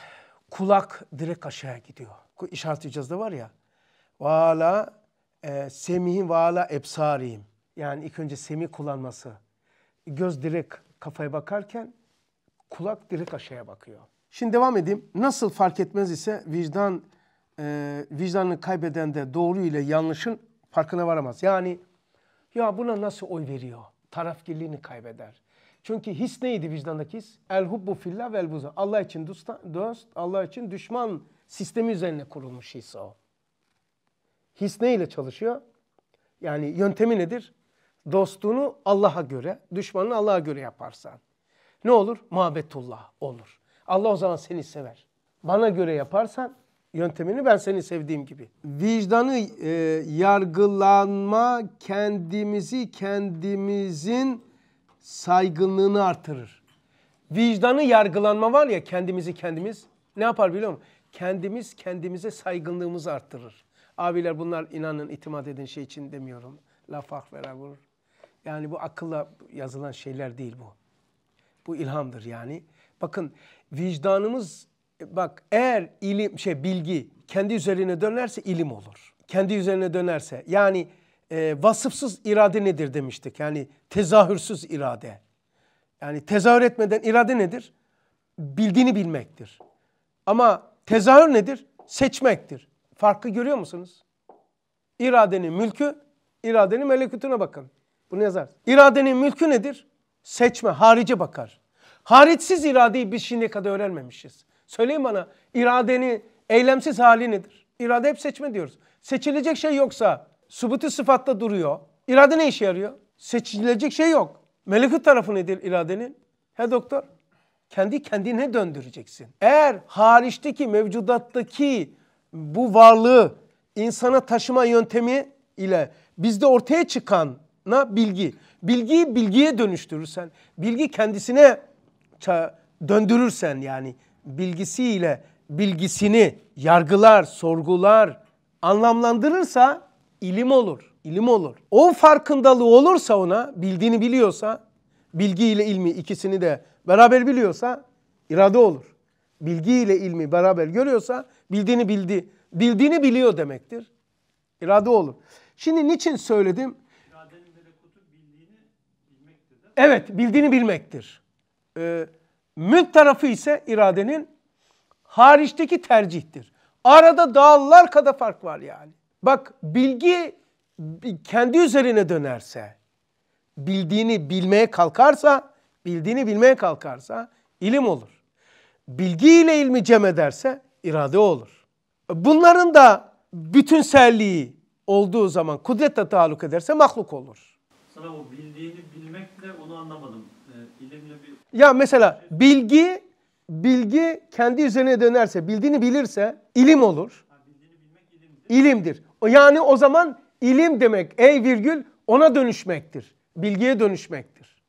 kulak direkt aşağıya gidiyor. İşaret icazda var ya. Vala e, semihim vala ebsariyim. Yani ilk önce semi kullanması. Göz direkt kafaya bakarken kulak direkt aşağıya bakıyor. Şimdi devam edeyim. Nasıl fark etmez ise vicdan e, vicdanını kaybeden de doğru ile yanlışın farkına varamaz. Yani ya buna nasıl oy veriyor? Tarafkirliğini kaybeder. Çünkü his neydi vicdandaki his? El hubbu fillah vel buza. Allah için dost, Allah için düşman sistemi üzerine kurulmuş his o. His neyle çalışıyor? Yani yöntemi nedir? Dostluğunu Allah'a göre, düşmanını Allah'a göre yaparsan. Ne olur? Muhabbetullah olur. Allah o zaman seni sever. Bana göre yaparsan yöntemini ben seni sevdiğim gibi. Vicdanı e, yargılanma kendimizi kendimizin saygınlığını artırır. Vicdanı yargılanma var ya kendimizi kendimiz ne yapar biliyor musun? Kendimiz kendimize saygınlığımızı artırır. Abiler bunlar inanın itimat edin şey için demiyorum. Laf hak verer Yani bu akılla yazılan şeyler değil bu. Bu ilhamdır yani. Bakın vicdanımız bak eğer ilim şey bilgi kendi üzerine dönerse ilim olur. Kendi üzerine dönerse yani e, vasıfsız irade nedir demiştik. Yani tezahürsüz irade. Yani tezahür etmeden irade nedir? Bildiğini bilmektir. Ama tezahür nedir? Seçmektir. Farkı görüyor musunuz? İradenin mülkü, iradenin melekutuna bakın. Bunu yazar. İradenin mülkü nedir? Seçme, harici bakar. Hariçsiz iradeyi biz şimdiye kadar öğrenmemişiz. Söyleyin bana iradenin eylemsiz hali nedir? İrade hep seçme diyoruz. Seçilecek şey yoksa subuti sıfatta duruyor. İrade ne işe yarıyor? Seçilecek şey yok. Melekut tarafı nedir iradenin? He doktor? Kendi kendine döndüreceksin. Eğer hariçteki mevcudattaki bu varlığı insana taşıma yöntemi ile bizde ortaya çıkana bilgi. Bilgiyi bilgiye dönüştürürsen, bilgi kendisine döndürürsen yani bilgisiyle bilgisini yargılar, sorgular, anlamlandırırsa ilim olur. ilim olur. O farkındalığı olursa ona, bildiğini biliyorsa, bilgi ile ilmi ikisini de beraber biliyorsa irade olur. Bilgi ile ilmi beraber görüyorsa bildiğini bildi, bildiğini biliyor demektir. İrade olur. Şimdi niçin söyledim? Evet, bildiğini bilmektir. E, mülk tarafı ise iradenin hariçteki tercihtir. Arada dağlar kadar fark var yani. Bak bilgi kendi üzerine dönerse, bildiğini bilmeye kalkarsa, bildiğini bilmeye kalkarsa ilim olur. Bilgi ile ilmi cem ederse irade olur. Bunların da bütünselliği olduğu zaman kudretle taluk ederse mahluk olur. Sana o bildiğini bilmekle onu anlamadım. Ya mesela bilgi bilgi kendi üzerine dönerse, bildiğini bilirse ilim olur. İlimdir. Yani o zaman ilim demek ey virgül ona dönüşmektir. Bilgiye dönüşmektir.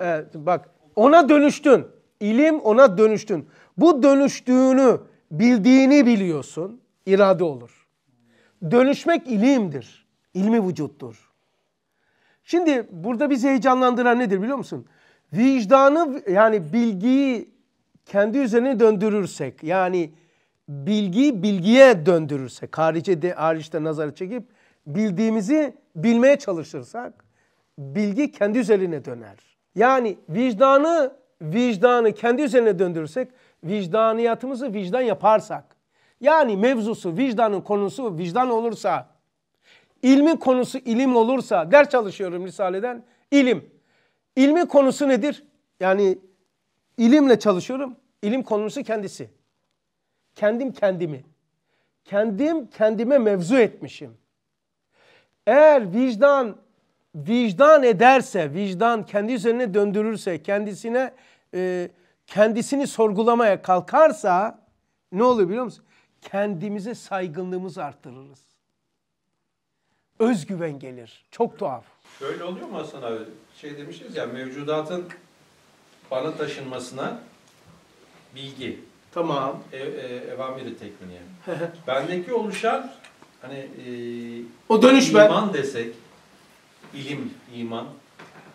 Evet, bak ona dönüştün. İlim ona dönüştün. Bu dönüştüğünü bildiğini biliyorsun. İrade olur. Dönüşmek ilimdir. İlmi vücuttur. Şimdi burada bizi heyecanlandıran nedir biliyor musun? Vicdanı yani bilgiyi kendi üzerine döndürürsek yani bilgiyi bilgiye döndürürsek harice de, hariçte nazarı çekip bildiğimizi bilmeye çalışırsak bilgi kendi üzerine döner. Yani vicdanı vicdanı kendi üzerine döndürürsek vicdaniyatımızı vicdan yaparsak yani mevzusu vicdanın konusu vicdan olursa İlmin konusu ilim olursa, ders çalışıyorum Risale'den, ilim. İlmin konusu nedir? Yani ilimle çalışıyorum, ilim konusu kendisi. Kendim kendimi. Kendim kendime mevzu etmişim. Eğer vicdan vicdan ederse, vicdan kendi üzerine döndürürse, kendisine e, kendisini sorgulamaya kalkarsa ne oluyor biliyor musun? Kendimize saygınlığımızı arttırırız özgüven gelir. Çok tuhaf. Şöyle oluyor mu Hasan abi? Şey demişiz ya mevcudatın bana taşınmasına bilgi. Tamam. Ev, e, evamiri tekniği. Bendeki oluşan hani e, o dönüşmen iman desek ilim, iman.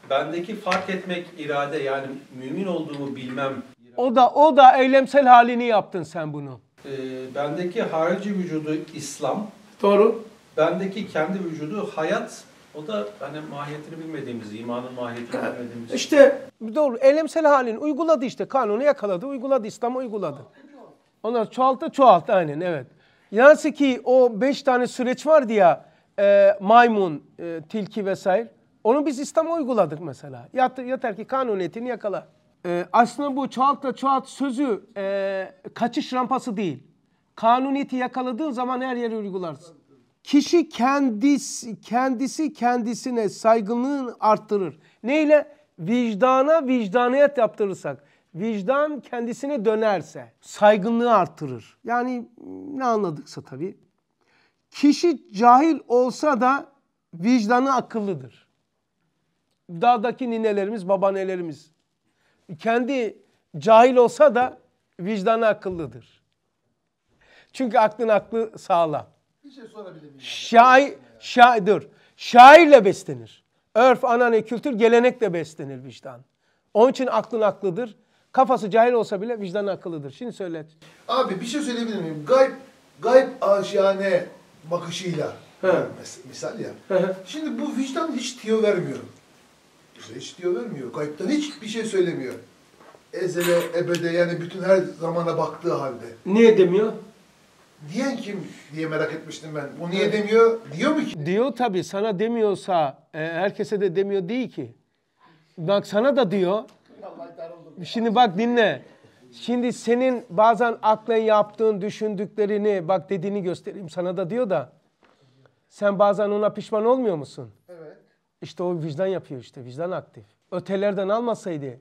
Bendeki fark etmek irade yani mümin olduğumu bilmem. O da o da eylemsel halini yaptın sen bunu. E, bendeki harici vücudu İslam. Doğru bendeki kendi vücudu hayat o da hani mahiyetini bilmediğimiz, imanın mahiyetini yani, bilmediğimiz. İşte doğru eylemsel halini uyguladı işte kanunu yakaladı, uyguladı İslam'ı uyguladı. Onlar çoğalttı çoğalttı aynen evet. Nasıl ki o beş tane süreç var diye e, maymun, e, tilki vesaire. Onu biz İslam'a uyguladık mesela. Yat, yeter ki kanuniyetini yakala. E, aslında bu çoğaltla çoğalt sözü e, kaçış rampası değil. Kanuniyeti yakaladığın zaman her yere uygularsın. Kişi kendisi, kendisi kendisine saygınlığını arttırır. Neyle? Vicdana vicdaniyet yaptırırsak. Vicdan kendisine dönerse saygınlığı arttırır. Yani ne anladıksa tabii. Kişi cahil olsa da vicdanı akıllıdır. Dağdaki ninelerimiz, babanelerimiz kendi cahil olsa da vicdanı akıllıdır. Çünkü aklın aklı sağlam şey sorabilir miyim? Şair, şair, Şairle beslenir. Örf, anane, kültür, gelenekle beslenir vicdan. Onun için aklın aklıdır. Kafası cahil olsa bile vicdan akıllıdır. Şimdi söyle. Abi bir şey söyleyebilir miyim? Gayb, gayb aşiyane bakışıyla. He. Misal ya. Şimdi bu vicdan hiç tiyo vermiyor. hiç tiyo vermiyor. Gayb'tan bir şey söylemiyor. Ezele, ebede yani bütün her zamana baktığı halde. Niye demiyor? diyen kim diye merak etmiştim ben. O niye demiyor? Diyor mu ki? Diyor tabii. Sana demiyorsa e, herkese de demiyor değil ki. Bak sana da diyor. Şimdi bak dinle. Şimdi senin bazen aklın yaptığın düşündüklerini bak dediğini göstereyim sana da diyor da. Sen bazen ona pişman olmuyor musun? Evet. İşte o vicdan yapıyor işte vicdan aktif. Ötelerden almasaydı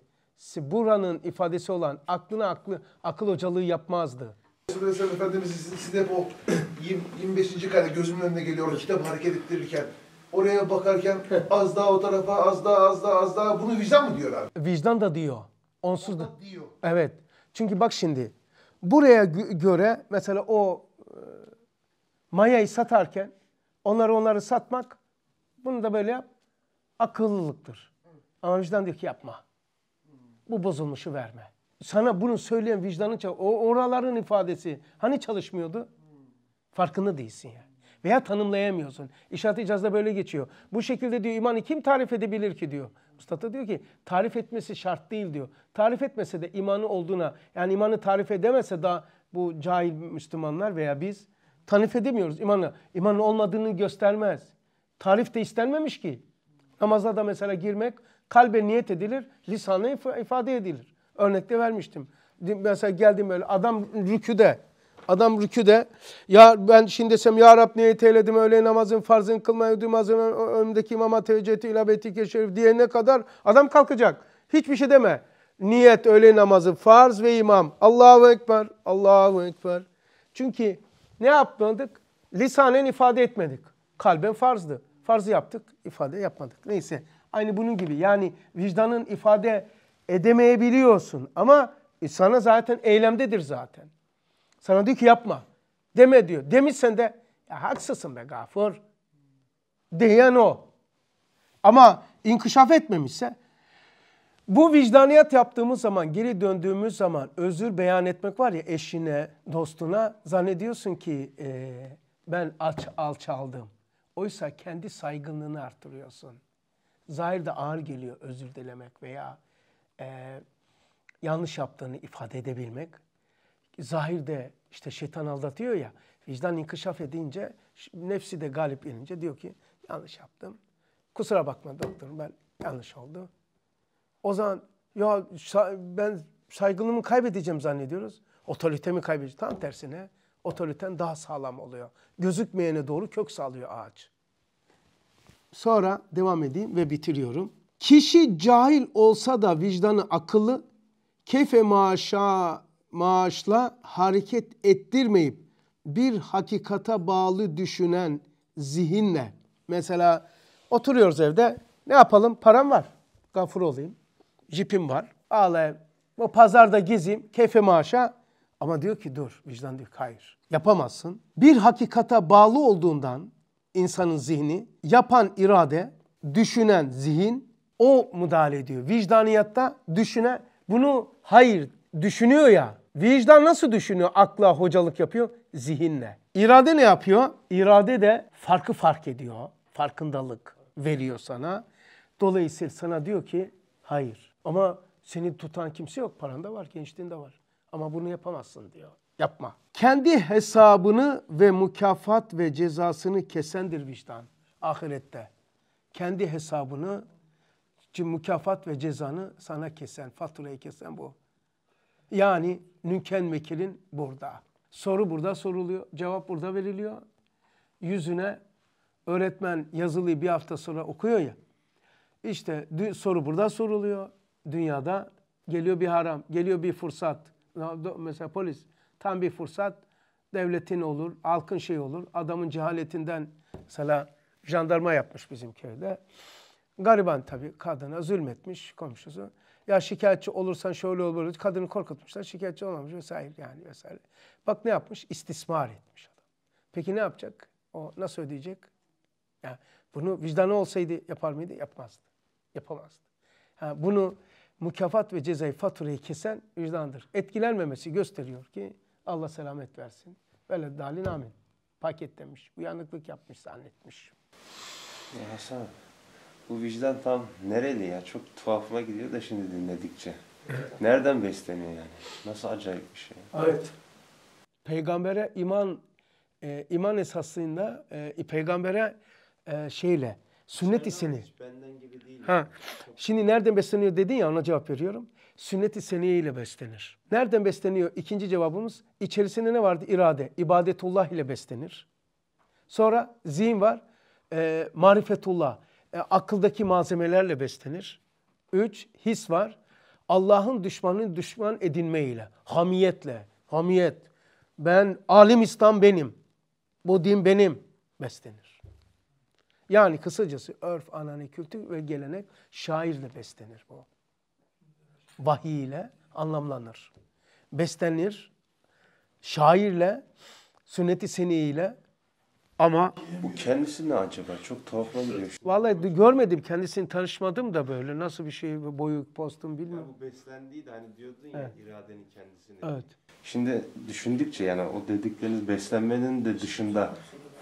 buranın ifadesi olan aklına aklı, akıl hocalığı yapmazdı. Resulü Aleyhisselam Efendimiz siz hep o 25. kare gözümün önüne geliyor o kitabı hareket ettirirken. Oraya bakarken az daha o tarafa, az daha, az daha, az daha. Bunu vicdan mı diyor abi? Vicdan da diyor. Onsuz da. diyor. Evet. Çünkü bak şimdi. Buraya göre mesela o e, mayayı satarken onları onları satmak bunu da böyle yap. Akıllılıktır. Ama vicdan diyor ki yapma. Bu bozulmuşu verme sana bunu söyleyen vicdanın o oraların ifadesi hani çalışmıyordu? Farkında değilsin yani. Veya tanımlayamıyorsun. İşaret icazda böyle geçiyor. Bu şekilde diyor imanı kim tarif edebilir ki diyor. Usta diyor ki tarif etmesi şart değil diyor. Tarif etmese de imanı olduğuna yani imanı tarif edemese daha bu cahil Müslümanlar veya biz tarif edemiyoruz imanı. İmanın olmadığını göstermez. Tarif de istenmemiş ki. Namaza da mesela girmek kalbe niyet edilir, lisana ifade edilir. Örnekte vermiştim. Mesela geldim böyle adam rüküde. Adam rüküde. Ya ben şimdi desem ya Rab niyet teyledim öğle namazın farzını kılmayı duymazım önümdeki imama teheccüdü ila betike şerif diyene kadar adam kalkacak. Hiçbir şey deme. Niyet öğle namazı farz ve imam. Allahu Ekber. Allahu Ekber. Çünkü ne yapmadık? Lisanen ifade etmedik. Kalben farzdı. Farzı yaptık, ifade yapmadık. Neyse. Aynı bunun gibi. Yani vicdanın ifade edemeyebiliyorsun. Ama e, sana zaten eylemdedir zaten. Sana diyor ki yapma. Deme diyor. Demişsen de ya haksızsın be gafur. Diyen o. Ama inkişaf etmemişse bu vicdaniyat yaptığımız zaman, geri döndüğümüz zaman özür beyan etmek var ya eşine, dostuna zannediyorsun ki e, ben aç, alçaldım. Oysa kendi saygınlığını artırıyorsun. zahirde ağır geliyor özür dilemek veya e, yanlış yaptığını ifade edebilmek. Zahirde işte şeytan aldatıyor ya, vicdan inkişaf edince, nefsi de galip gelince diyor ki yanlış yaptım. Kusura bakma doktor ben yanlış oldu. O zaman ya ben saygınlığımı kaybedeceğim zannediyoruz. Otoritemi kaybedeceğim. Tam tersine otoriten daha sağlam oluyor. Gözükmeyene doğru kök sağlıyor ağaç. Sonra devam edeyim ve bitiriyorum. Kişi cahil olsa da vicdanı akıllı, kefe maaşa, maaşla hareket ettirmeyip bir hakikata bağlı düşünen zihinle. Mesela oturuyoruz evde ne yapalım param var gafur olayım jipim var ağlayayım o pazarda gezeyim kefe maaşa ama diyor ki dur vicdan diyor hayır yapamazsın. Bir hakikata bağlı olduğundan insanın zihni yapan irade düşünen zihin o müdahale ediyor. Vicdaniyatta düşüne bunu hayır düşünüyor ya. Vicdan nasıl düşünüyor? Akla hocalık yapıyor. Zihinle. İrade ne yapıyor? İrade de farkı fark ediyor. Farkındalık veriyor sana. Dolayısıyla sana diyor ki hayır. Ama seni tutan kimse yok. Paran da var, gençliğin de var. Ama bunu yapamazsın diyor. Yapma. Kendi hesabını ve mükafat ve cezasını kesendir vicdan ahirette. Kendi hesabını mükafat ve cezanı sana kesen, faturayı kesen bu. Yani nüken mekilin burada. Soru burada soruluyor, cevap burada veriliyor. Yüzüne öğretmen yazılıyı bir hafta sonra okuyor ya. İşte soru burada soruluyor. Dünyada geliyor bir haram, geliyor bir fırsat. Mesela polis tam bir fırsat devletin olur, halkın şey olur. Adamın cehaletinden mesela jandarma yapmış bizim köyde. Gariban tabii kadına zulmetmiş komşusu. Ya şikayetçi olursan şöyle olur. Kadını korkutmuşlar şikayetçi olmamış vesaire yani vesaire. Bak ne yapmış? İstismar etmiş adam. Peki ne yapacak? O nasıl ödeyecek? Ya bunu vicdanı olsaydı yapar mıydı? Yapmazdı. Yapamazdı. Yani bunu mükafat ve cezayı faturayı kesen vicdandır. Etkilenmemesi gösteriyor ki Allah selamet versin. Böyle dalin amin. Paketlemiş, uyanıklık yapmış zannetmiş. Ya Hasan bu vicdan tam nereli ya? Çok tuhafıma gidiyor da şimdi dinledikçe. Nereden besleniyor yani? Nasıl acayip bir şey. Evet. Peygambere iman e, iman esasında e, peygambere e, şeyle sünnet isini. Benden gibi değil. Ha. Şimdi nereden besleniyor dedin ya ona cevap veriyorum. Sünnet-i seniye ile beslenir. Nereden besleniyor? İkinci cevabımız içerisinde ne vardı? İrade. İbadetullah ile beslenir. Sonra zihin var. E, marifetullah e, akıldaki malzemelerle beslenir. Üç, his var. Allah'ın düşmanını düşman edinmeyle, hamiyetle, hamiyet. Ben, alim İslam benim, bu din benim beslenir. Yani kısacası örf, anane, kültür ve gelenek şairle beslenir bu. Vahiy ile anlamlanır. Beslenir, şairle, sünnet-i seniyle ama bu kendisi ne acaba? Çok tuhafıma gidiyor. Vallahi görmedim kendisini tanışmadım da böyle nasıl bir şey boyu postun bilmiyorum. Ya bu beslendiği de hani diyordun ya evet. iradenin kendisini. Evet. Şimdi düşündükçe yani o dedikleriniz beslenmenin de dışında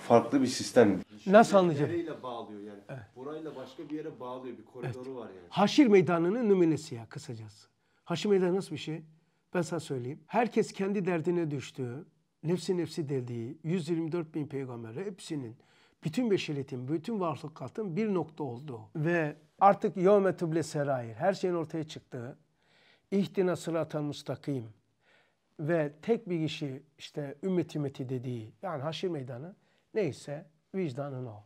farklı bir sistem. nasıl anlayacağım? Nereyle bağlıyor yani? Evet. Burayla başka bir yere bağlıyor bir koridoru evet. var yani. Haşir meydanının numunesi ya kısacası. Haşir meydanı nasıl bir şey? Ben sana söyleyeyim. Herkes kendi derdine düştüğü, nefsi nefsi dediği 124 bin peygambere hepsinin bütün beşeriyetin, bütün varlık katın bir nokta olduğu ve artık yevme tüble serayir her şeyin ortaya çıktığı ihtina sırata mustakim ve tek bir kişi işte ümmet ümmeti dediği yani haşir meydanı neyse vicdanın o.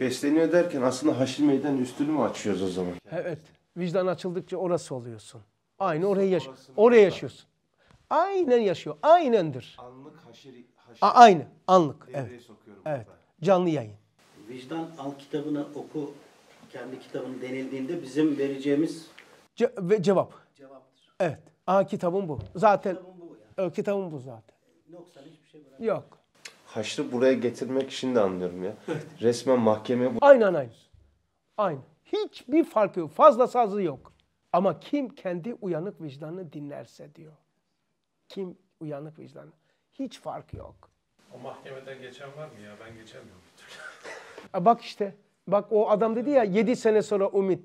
Besleniyor derken aslında haşir meydanı üstünü mü açıyoruz o zaman? Evet. Vicdan açıldıkça orası oluyorsun. Aynı orayı yaş oraya yaşıyorsun. Aynen yaşıyor. Aynendir. Anlık haşir, haşir. A, aynı. Anlık. Devreye evet. sokuyorum. Evet. Burada. Canlı yayın. Vicdan al kitabını oku. Kendi kitabını denildiğinde bizim vereceğimiz Ce ve cevap. Cevaptır. Evet. A kitabım bu. Zaten Kitabım bu yani. kitabın bu zaten. Yoksa hiçbir şey bırakmıyor. Yok. Haşrı buraya getirmek için de anlıyorum ya. Resmen mahkemeye... Bu... Aynen aynı. Aynı. Hiçbir farkı yok. Fazla sazı yok. Ama kim kendi uyanık vicdanını dinlerse diyor. Kim uyanık vicdan? Hiç fark yok. O mahkemeden geçen var mı ya? Ben geçemiyorum. bak işte. Bak o adam dedi ya 7 sene sonra Umit.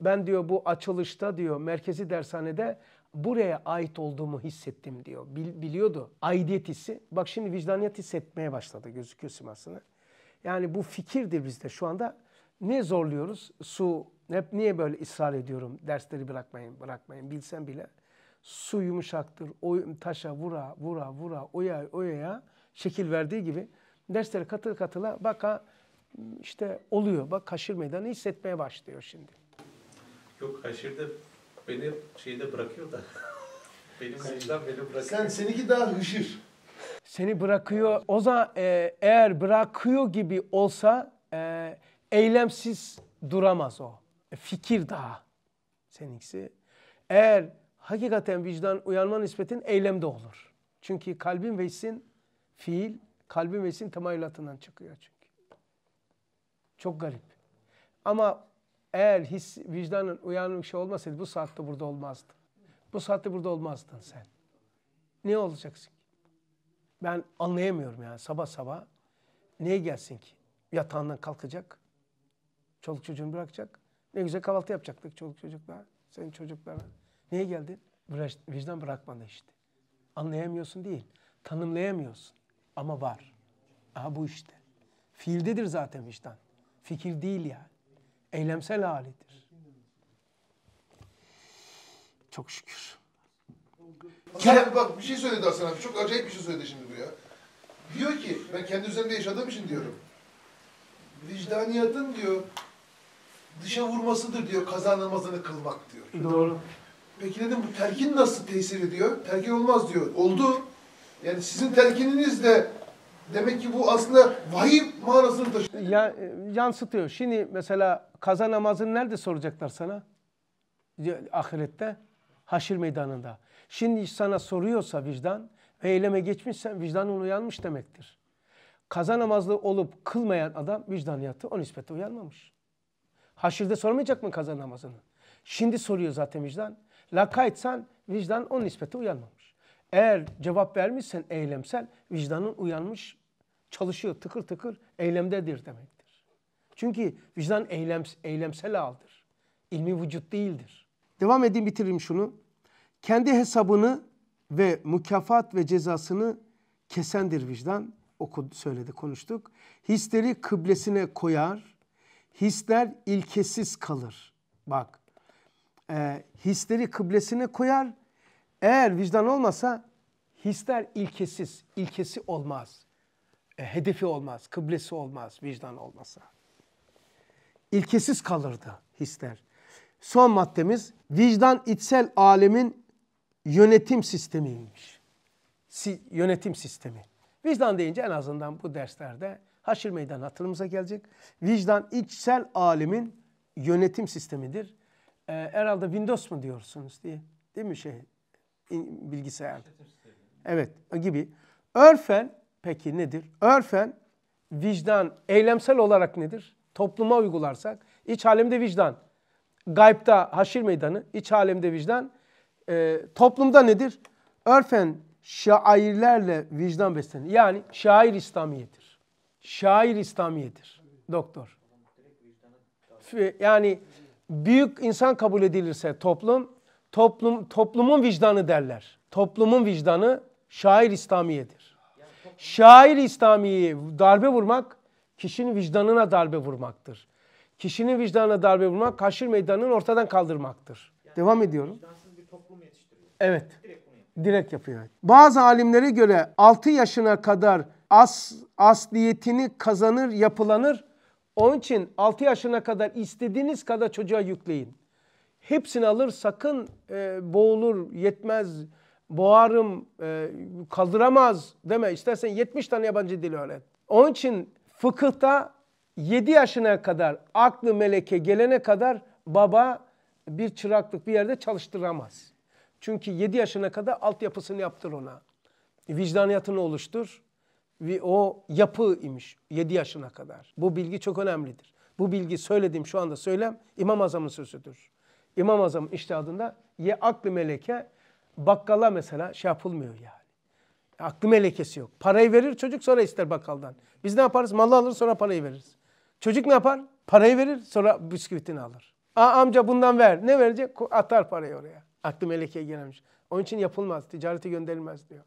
Ben diyor bu açılışta diyor merkezi dershanede buraya ait olduğumu hissettim diyor. Bil, biliyordu. Aidiyet hissi. Bak şimdi vicdaniyet hissetmeye başladı gözüküyor simasını. Yani bu fikirdir bizde şu anda. Niye zorluyoruz? Su hep niye böyle ısrar ediyorum? Dersleri bırakmayın, bırakmayın. Bilsem bile su yumuşaktır. O taşa vura vura vura oya oyaya şekil verdiği gibi derslere katıl katıla baka işte oluyor. Bak kaşır meydanı hissetmeye başlıyor şimdi. Yok kaşır da beni şeyde bırakıyor da. Benim kaşırdan beni bırakıyor. Sen seninki daha hışır. Seni bırakıyor. O zaman e, eğer bırakıyor gibi olsa e, eylemsiz duramaz o. E, fikir daha seninkisi. Eğer hakikaten vicdan uyanma nispetin eylemde olur. Çünkü kalbin ve hissin fiil, kalbin ve hissin temayülatından çıkıyor çünkü. Çok garip. Ama eğer his, vicdanın uyanmış şey olmasaydı bu saatte burada olmazdı. Bu saatte burada olmazdın sen. Ne olacaksın ki? Ben anlayamıyorum yani sabah sabah. neye gelsin ki? Yatağından kalkacak. Çoluk çocuğunu bırakacak. Ne güzel kahvaltı yapacaktık çoluk çocuklar. Senin çocuklara. Neye geldin? Vicdan bırakmana işte. Anlayamıyorsun değil. Tanımlayamıyorsun. Ama var. Aha bu işte. Fiildedir zaten vicdan. Fikir değil yani. Eylemsel halidir. Çok şükür. Hasan abi bak bir şey söyledi Hasan abi. Çok acayip bir şey söyledi şimdi bu ya. Diyor ki ben kendi üzerimde yaşadığım için diyorum. Vicdaniyatın diyor dışa vurmasıdır diyor Kazanamazını kılmak diyor. Doğru. Peki dedim bu terkin nasıl tesir ediyor? terkin olmaz diyor. Oldu. Yani sizin terkininiz de demek ki bu aslında vahiy manasını taşıyor. Ya, e, yansıtıyor. Şimdi mesela kaza namazını nerede soracaklar sana? Ahirette. Haşir meydanında. Şimdi sana soruyorsa vicdan, ve eyleme geçmişsen vicdanın uyanmış demektir. Kaza namazlı olup kılmayan adam vicdaniyatı o nispetle uyanmamış. Haşirde sormayacak mı kaza namazını? Şimdi soruyor zaten vicdan. Lakaytsan vicdan o nispete uyanmamış. Eğer cevap vermişsen eylemsel vicdanın uyanmış çalışıyor tıkır tıkır eylemdedir demektir. Çünkü vicdan eylem, eylemsel aldır. İlmi vücut değildir. Devam edeyim bitireyim şunu. Kendi hesabını ve mükafat ve cezasını kesendir vicdan. Oku, söyledi konuştuk. Hisleri kıblesine koyar. Hisler ilkesiz kalır. Bak e, hisleri kıblesine koyar. Eğer vicdan olmasa hisler ilkesiz, ilkesi olmaz. E, hedefi olmaz, kıblesi olmaz vicdan olmasa. İlkesiz kalırdı hisler. Son maddemiz vicdan içsel alemin yönetim sistemiymiş. Si yönetim sistemi. Vicdan deyince en azından bu derslerde haşır meydan hatırımıza gelecek. Vicdan içsel alemin yönetim sistemidir e, herhalde Windows mu diyorsunuz diye. Değil mi şey? Bilgisayar. Evet gibi. Örfen peki nedir? Örfen vicdan eylemsel olarak nedir? Topluma uygularsak iç alemde vicdan. Gayb'da haşir meydanı, iç alemde vicdan. E, toplumda nedir? Örfen şairlerle vicdan beslenir. Yani şair İslamiyedir. Şair İslamiyedir. Doktor. Yani büyük insan kabul edilirse toplum, toplum toplumun vicdanı derler. Toplumun vicdanı şair İslamiye'dir. Şair İslamiye'ye darbe vurmak kişinin vicdanına darbe vurmaktır. Kişinin vicdanına darbe vurmak haşir meydanını ortadan kaldırmaktır. Yani Devam ediyorum. Vicdansız bir toplum yetiştiriyor. Evet. Direkt direkt yapıyor. Bazı alimlere göre 6 yaşına kadar as asliyetini kazanır yapılanır onun için 6 yaşına kadar istediğiniz kadar çocuğa yükleyin. Hepsini alır sakın e, boğulur, yetmez, boğarım, e, kaldıramaz deme. İstersen 70 tane yabancı dil öğret. Onun için fıkıhta 7 yaşına kadar aklı meleke gelene kadar baba bir çıraklık bir yerde çalıştıramaz. Çünkü 7 yaşına kadar altyapısını yaptır ona. Vicdaniyatını oluştur ve o yapı imiş 7 yaşına kadar. Bu bilgi çok önemlidir. Bu bilgi söylediğim şu anda söylem İmam Azam'ın sözüdür. İmam Azam adında ye aklı meleke bakkala mesela şey yapılmıyor yani. Aklı melekesi yok. Parayı verir çocuk sonra ister bakkaldan. Biz ne yaparız? Malı alır sonra parayı veririz. Çocuk ne yapar? Parayı verir sonra bisküvitini alır. Aa amca bundan ver. Ne verecek? Atar parayı oraya. Aklı melekeye gelmiş. Onun için yapılmaz. Ticarete gönderilmez diyor.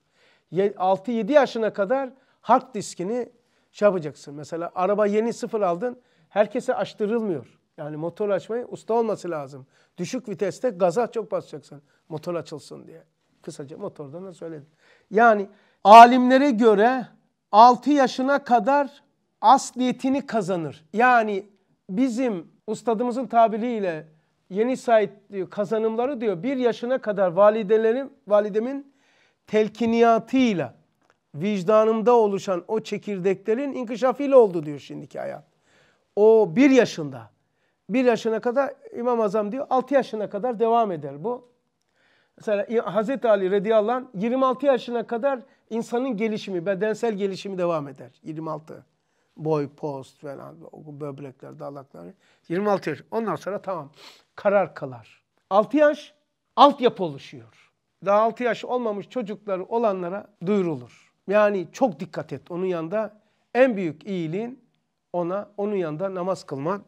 6-7 yaşına kadar hard diskini şey yapacaksın. Mesela araba yeni sıfır aldın. Herkese açtırılmıyor. Yani motor açmayı usta olması lazım. Düşük viteste gaza çok basacaksın. Motor açılsın diye. Kısaca motordan da söyledim. Yani alimlere göre 6 yaşına kadar asliyetini kazanır. Yani bizim ustadımızın tabiriyle yeni sahip diyor, kazanımları diyor bir yaşına kadar validelerim, validemin telkiniyatıyla vicdanımda oluşan o çekirdeklerin inkişafıyla oldu diyor şimdiki hayat. O bir yaşında. Bir yaşına kadar İmam Azam diyor altı yaşına kadar devam eder bu. Mesela Hazreti Ali radıyallahu anh 26 yaşına kadar insanın gelişimi, bedensel gelişimi devam eder. 26. Boy, post falan, böbrekler, dalaklar. 26 yaş. Ondan sonra tamam. Karar kalar. 6 yaş altyapı oluşuyor. Daha 6 yaş olmamış çocukları olanlara duyurulur. Yani çok dikkat et. Onun yanında en büyük iyiliğin ona, onun yanında namaz kılman,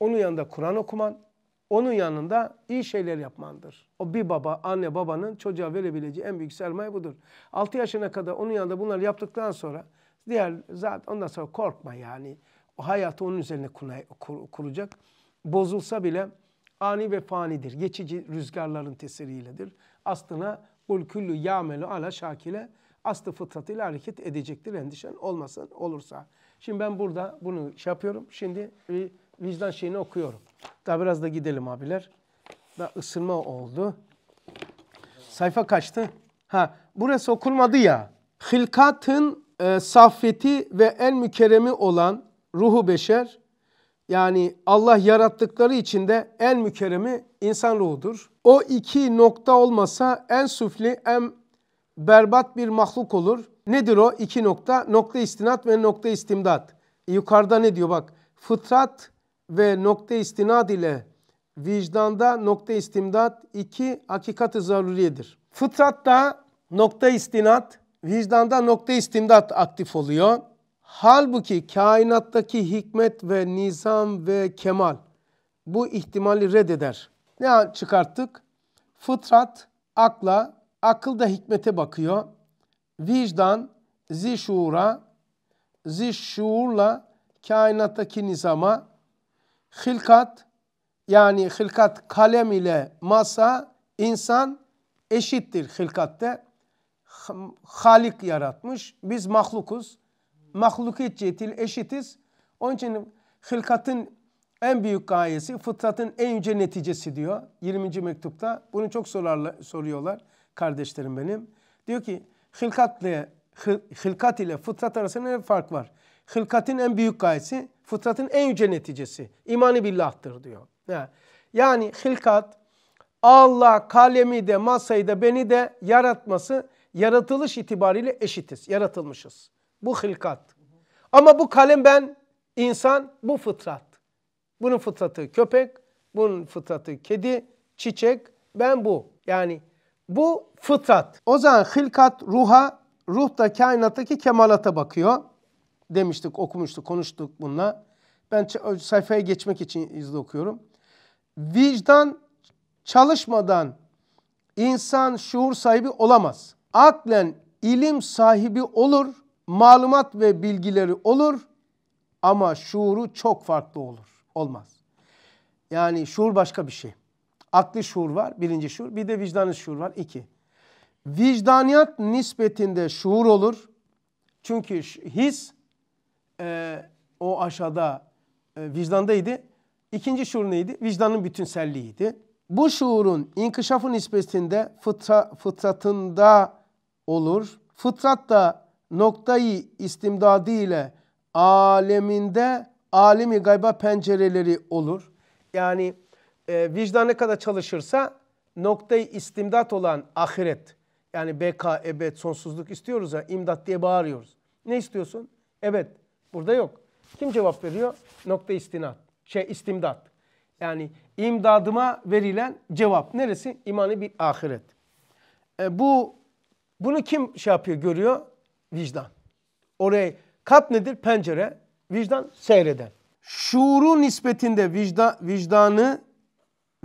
onun yanında Kur'an okuman, onun yanında iyi şeyler yapmandır. O bir baba, anne babanın çocuğa verebileceği en büyük sermaye budur. 6 yaşına kadar onun yanında bunları yaptıktan sonra diğer zaten ondan sonra korkma yani. O hayatı onun üzerine kuracak. Bozulsa bile ani ve fanidir. Geçici rüzgarların tesiriyledir. Aslına kul küllü yamelu ala şakile aslı fıtratıyla hareket edecektir endişen olmasın olursa. Şimdi ben burada bunu şey yapıyorum. Şimdi vicdan şeyini okuyorum. Daha biraz da gidelim abiler. Daha ısınma oldu. Sayfa kaçtı? Ha burası okunmadı ya. Hilkatın e, saffeti ve en mükerremi olan ruhu beşer yani Allah yarattıkları içinde en mükerremi insan ruhudur. O iki nokta olmasa en sufli en berbat bir mahluk olur. Nedir o? İki nokta. Nokta istinat ve nokta istimdat. yukarıda ne diyor? Bak fıtrat ve nokta istinad ile vicdanda nokta istimdat iki hakikat-ı zaruriyedir. Fıtratta nokta istinat, vicdanda nokta istimdat aktif oluyor. Halbuki kainattaki hikmet ve nizam ve kemal bu ihtimali reddeder. Ne çıkarttık? Fıtrat akla Akıl da hikmete bakıyor. Vicdan zişura, zişuurla kainattaki nizama, hilkat yani hilkat kalem ile masa, insan eşittir hilkatte. Halik yaratmış. Biz mahlukuz. Mahlukiyet cihetiyle eşitiz. Onun için hilkatın en büyük gayesi, fıtratın en yüce neticesi diyor 20. mektupta. Bunu çok sorarlar, soruyorlar kardeşlerim benim. Diyor ki hılkat ile, hılkat ile fıtrat arasında ne fark var? Hılkatin en büyük gayesi, fıtratın en yüce neticesi. İmanı billah'tır diyor. Yani hılkat, Allah kalemi de masayı da beni de yaratması yaratılış itibariyle eşitiz. Yaratılmışız. Bu hılkat. Ama bu kalem ben insan bu fıtrat. Bunun fıtratı köpek, bunun fıtratı kedi, çiçek, ben bu. Yani bu fıtrat. O zaman hilkat ruha, ruh da kainattaki kemalata bakıyor. Demiştik, okumuştuk, konuştuk bununla. Ben sayfaya geçmek için izle okuyorum. Vicdan çalışmadan insan şuur sahibi olamaz. Aklen ilim sahibi olur, malumat ve bilgileri olur ama şuuru çok farklı olur. Olmaz. Yani şuur başka bir şey. Akli şuur var birinci şuur. Bir de vicdanı şuur var iki. Vicdaniyat nispetinde şuur olur. Çünkü his e, o aşağıda e, vicdandaydı. İkinci şuur neydi? Vicdanın bütünselliğiydi. Bu şuurun inkişafı nispetinde fıtra, fıtratında olur. Fıtrat da noktayı istimdadı ile aleminde alemi gayba pencereleri olur. Yani e, vicdan ne kadar çalışırsa noktayı istimdat olan ahiret yani beka, ebed, sonsuzluk istiyoruz ya imdat diye bağırıyoruz. Ne istiyorsun? Evet. Burada yok. Kim cevap veriyor? Nokta istinat. Şey istimdat. Yani imdadıma verilen cevap. Neresi? İmanı bir ahiret. E, bu bunu kim şey yapıyor görüyor? Vicdan. Oraya kap nedir? Pencere. Vicdan seyreden. Şuuru nispetinde vicda, vicdanı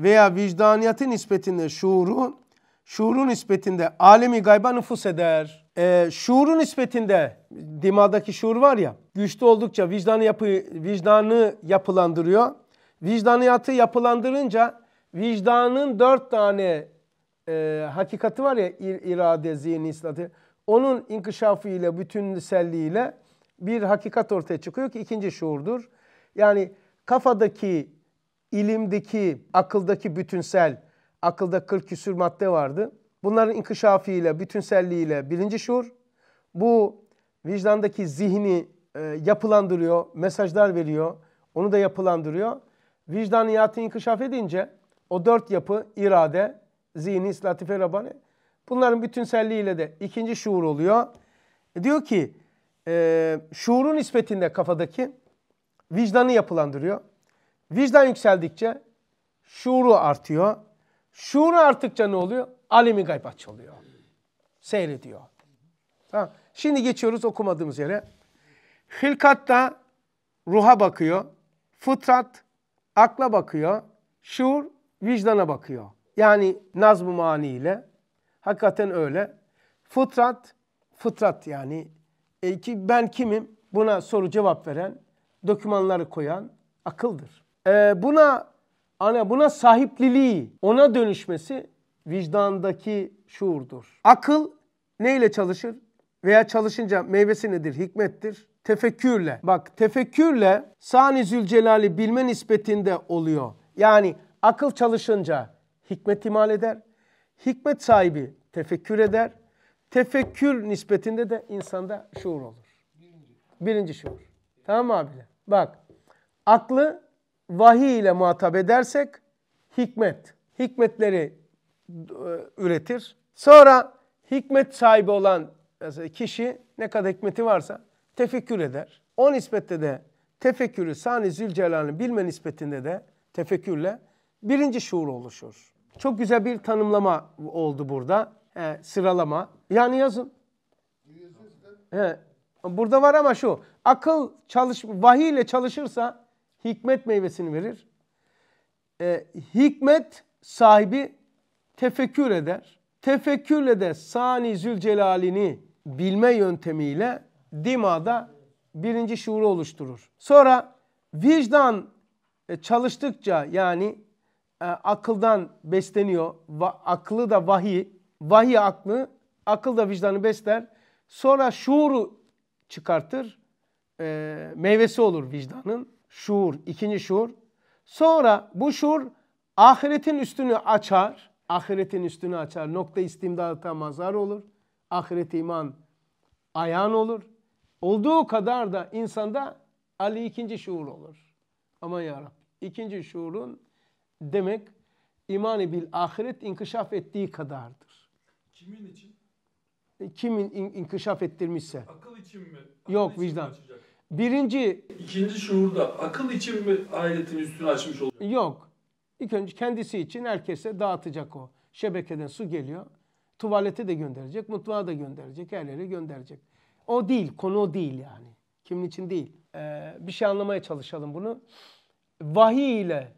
veya vicdaniyatı nispetinde şuuru, şuurun nispetinde alemi gayba nüfus eder. E, şuurun nispetinde dimadaki şuur var ya güçlü oldukça vicdanı, yapı, vicdanı yapılandırıyor. Vicdaniyatı yapılandırınca vicdanın dört tane e, hakikati var ya ir, irade, zihin, islatı. Onun inkişafı ile bütünselliğiyle bir hakikat ortaya çıkıyor ki ikinci şuurdur. Yani kafadaki ilimdeki, akıldaki bütünsel, akılda 40 küsür madde vardı. Bunların inkişafıyla, bütünselliğiyle birinci şuur, bu vicdandaki zihni e, yapılandırıyor, mesajlar veriyor, onu da yapılandırıyor. Vicdan Vicdaniyatı inkişaf edince o dört yapı, irade, zihni, islatife, rabani, bunların bütünselliğiyle de ikinci şuur oluyor. E, diyor ki, e, şuurun nispetinde kafadaki vicdanı yapılandırıyor. Vicdan yükseldikçe şuuru artıyor. Şuuru arttıkça ne oluyor? Alemi gayb açılıyor. Seyrediyor. Tamam. Şimdi geçiyoruz okumadığımız yere. Hilkatta ruha bakıyor. Fıtrat akla bakıyor. Şuur vicdana bakıyor. Yani nazm-ı maniyle. Hakikaten öyle. Fıtrat, fıtrat yani. E ki ben kimim? Buna soru cevap veren, dokümanları koyan akıldır e, buna ana buna sahipliliği, ona dönüşmesi vicdandaki şuurdur. Akıl neyle çalışır? Veya çalışınca meyvesi nedir? Hikmettir. Tefekkürle. Bak tefekkürle Sani Zülcelal'i bilme nispetinde oluyor. Yani akıl çalışınca hikmet imal eder. Hikmet sahibi tefekkür eder. Tefekkür nispetinde de insanda şuur olur. Birinci şuur. Tamam mı abiler? Bak aklı vahiy ile muhatap edersek hikmet. Hikmetleri e, üretir. Sonra hikmet sahibi olan kişi ne kadar hikmeti varsa tefekkür eder. O nispette de tefekkürü Sani Zülcelal'ın bilme nispetinde de tefekkürle birinci şuur oluşur. Çok güzel bir tanımlama oldu burada. He, sıralama. Yani yazın. He, burada var ama şu. Akıl çalış, vahiy ile çalışırsa hikmet meyvesini verir. E, hikmet sahibi tefekkür eder. Tefekkürle de Sani Zülcelal'ini bilme yöntemiyle dimada birinci şuuru oluşturur. Sonra vicdan e, çalıştıkça yani e, akıldan besleniyor. Va, aklı da vahiy. Vahiy aklı, akıl da vicdanı besler. Sonra şuuru çıkartır. E, meyvesi olur vicdanın şuur, ikinci şuur. Sonra bu şuur ahiretin üstünü açar. Ahiretin üstünü açar. Nokta istimdata mazar olur. Ahiret iman ayağın olur. Olduğu kadar da insanda Ali ikinci şuur olur. Aman yarabbim. İkinci şuurun demek imanı bil ahiret inkişaf ettiği kadardır. Kimin için? E, kimin in, inkişaf ettirmişse. Akıl için mi? Akıl Yok için vicdan. Mi Birinci... ikinci şuurda akıl için mi ayetin üstünü açmış oluyor? Yok. İlk önce kendisi için herkese dağıtacak o. Şebekeden su geliyor. Tuvalete de gönderecek, mutfağa da gönderecek, her yere gönderecek. O değil, konu o değil yani. Kimin için değil. Ee, bir şey anlamaya çalışalım bunu. Vahiy ile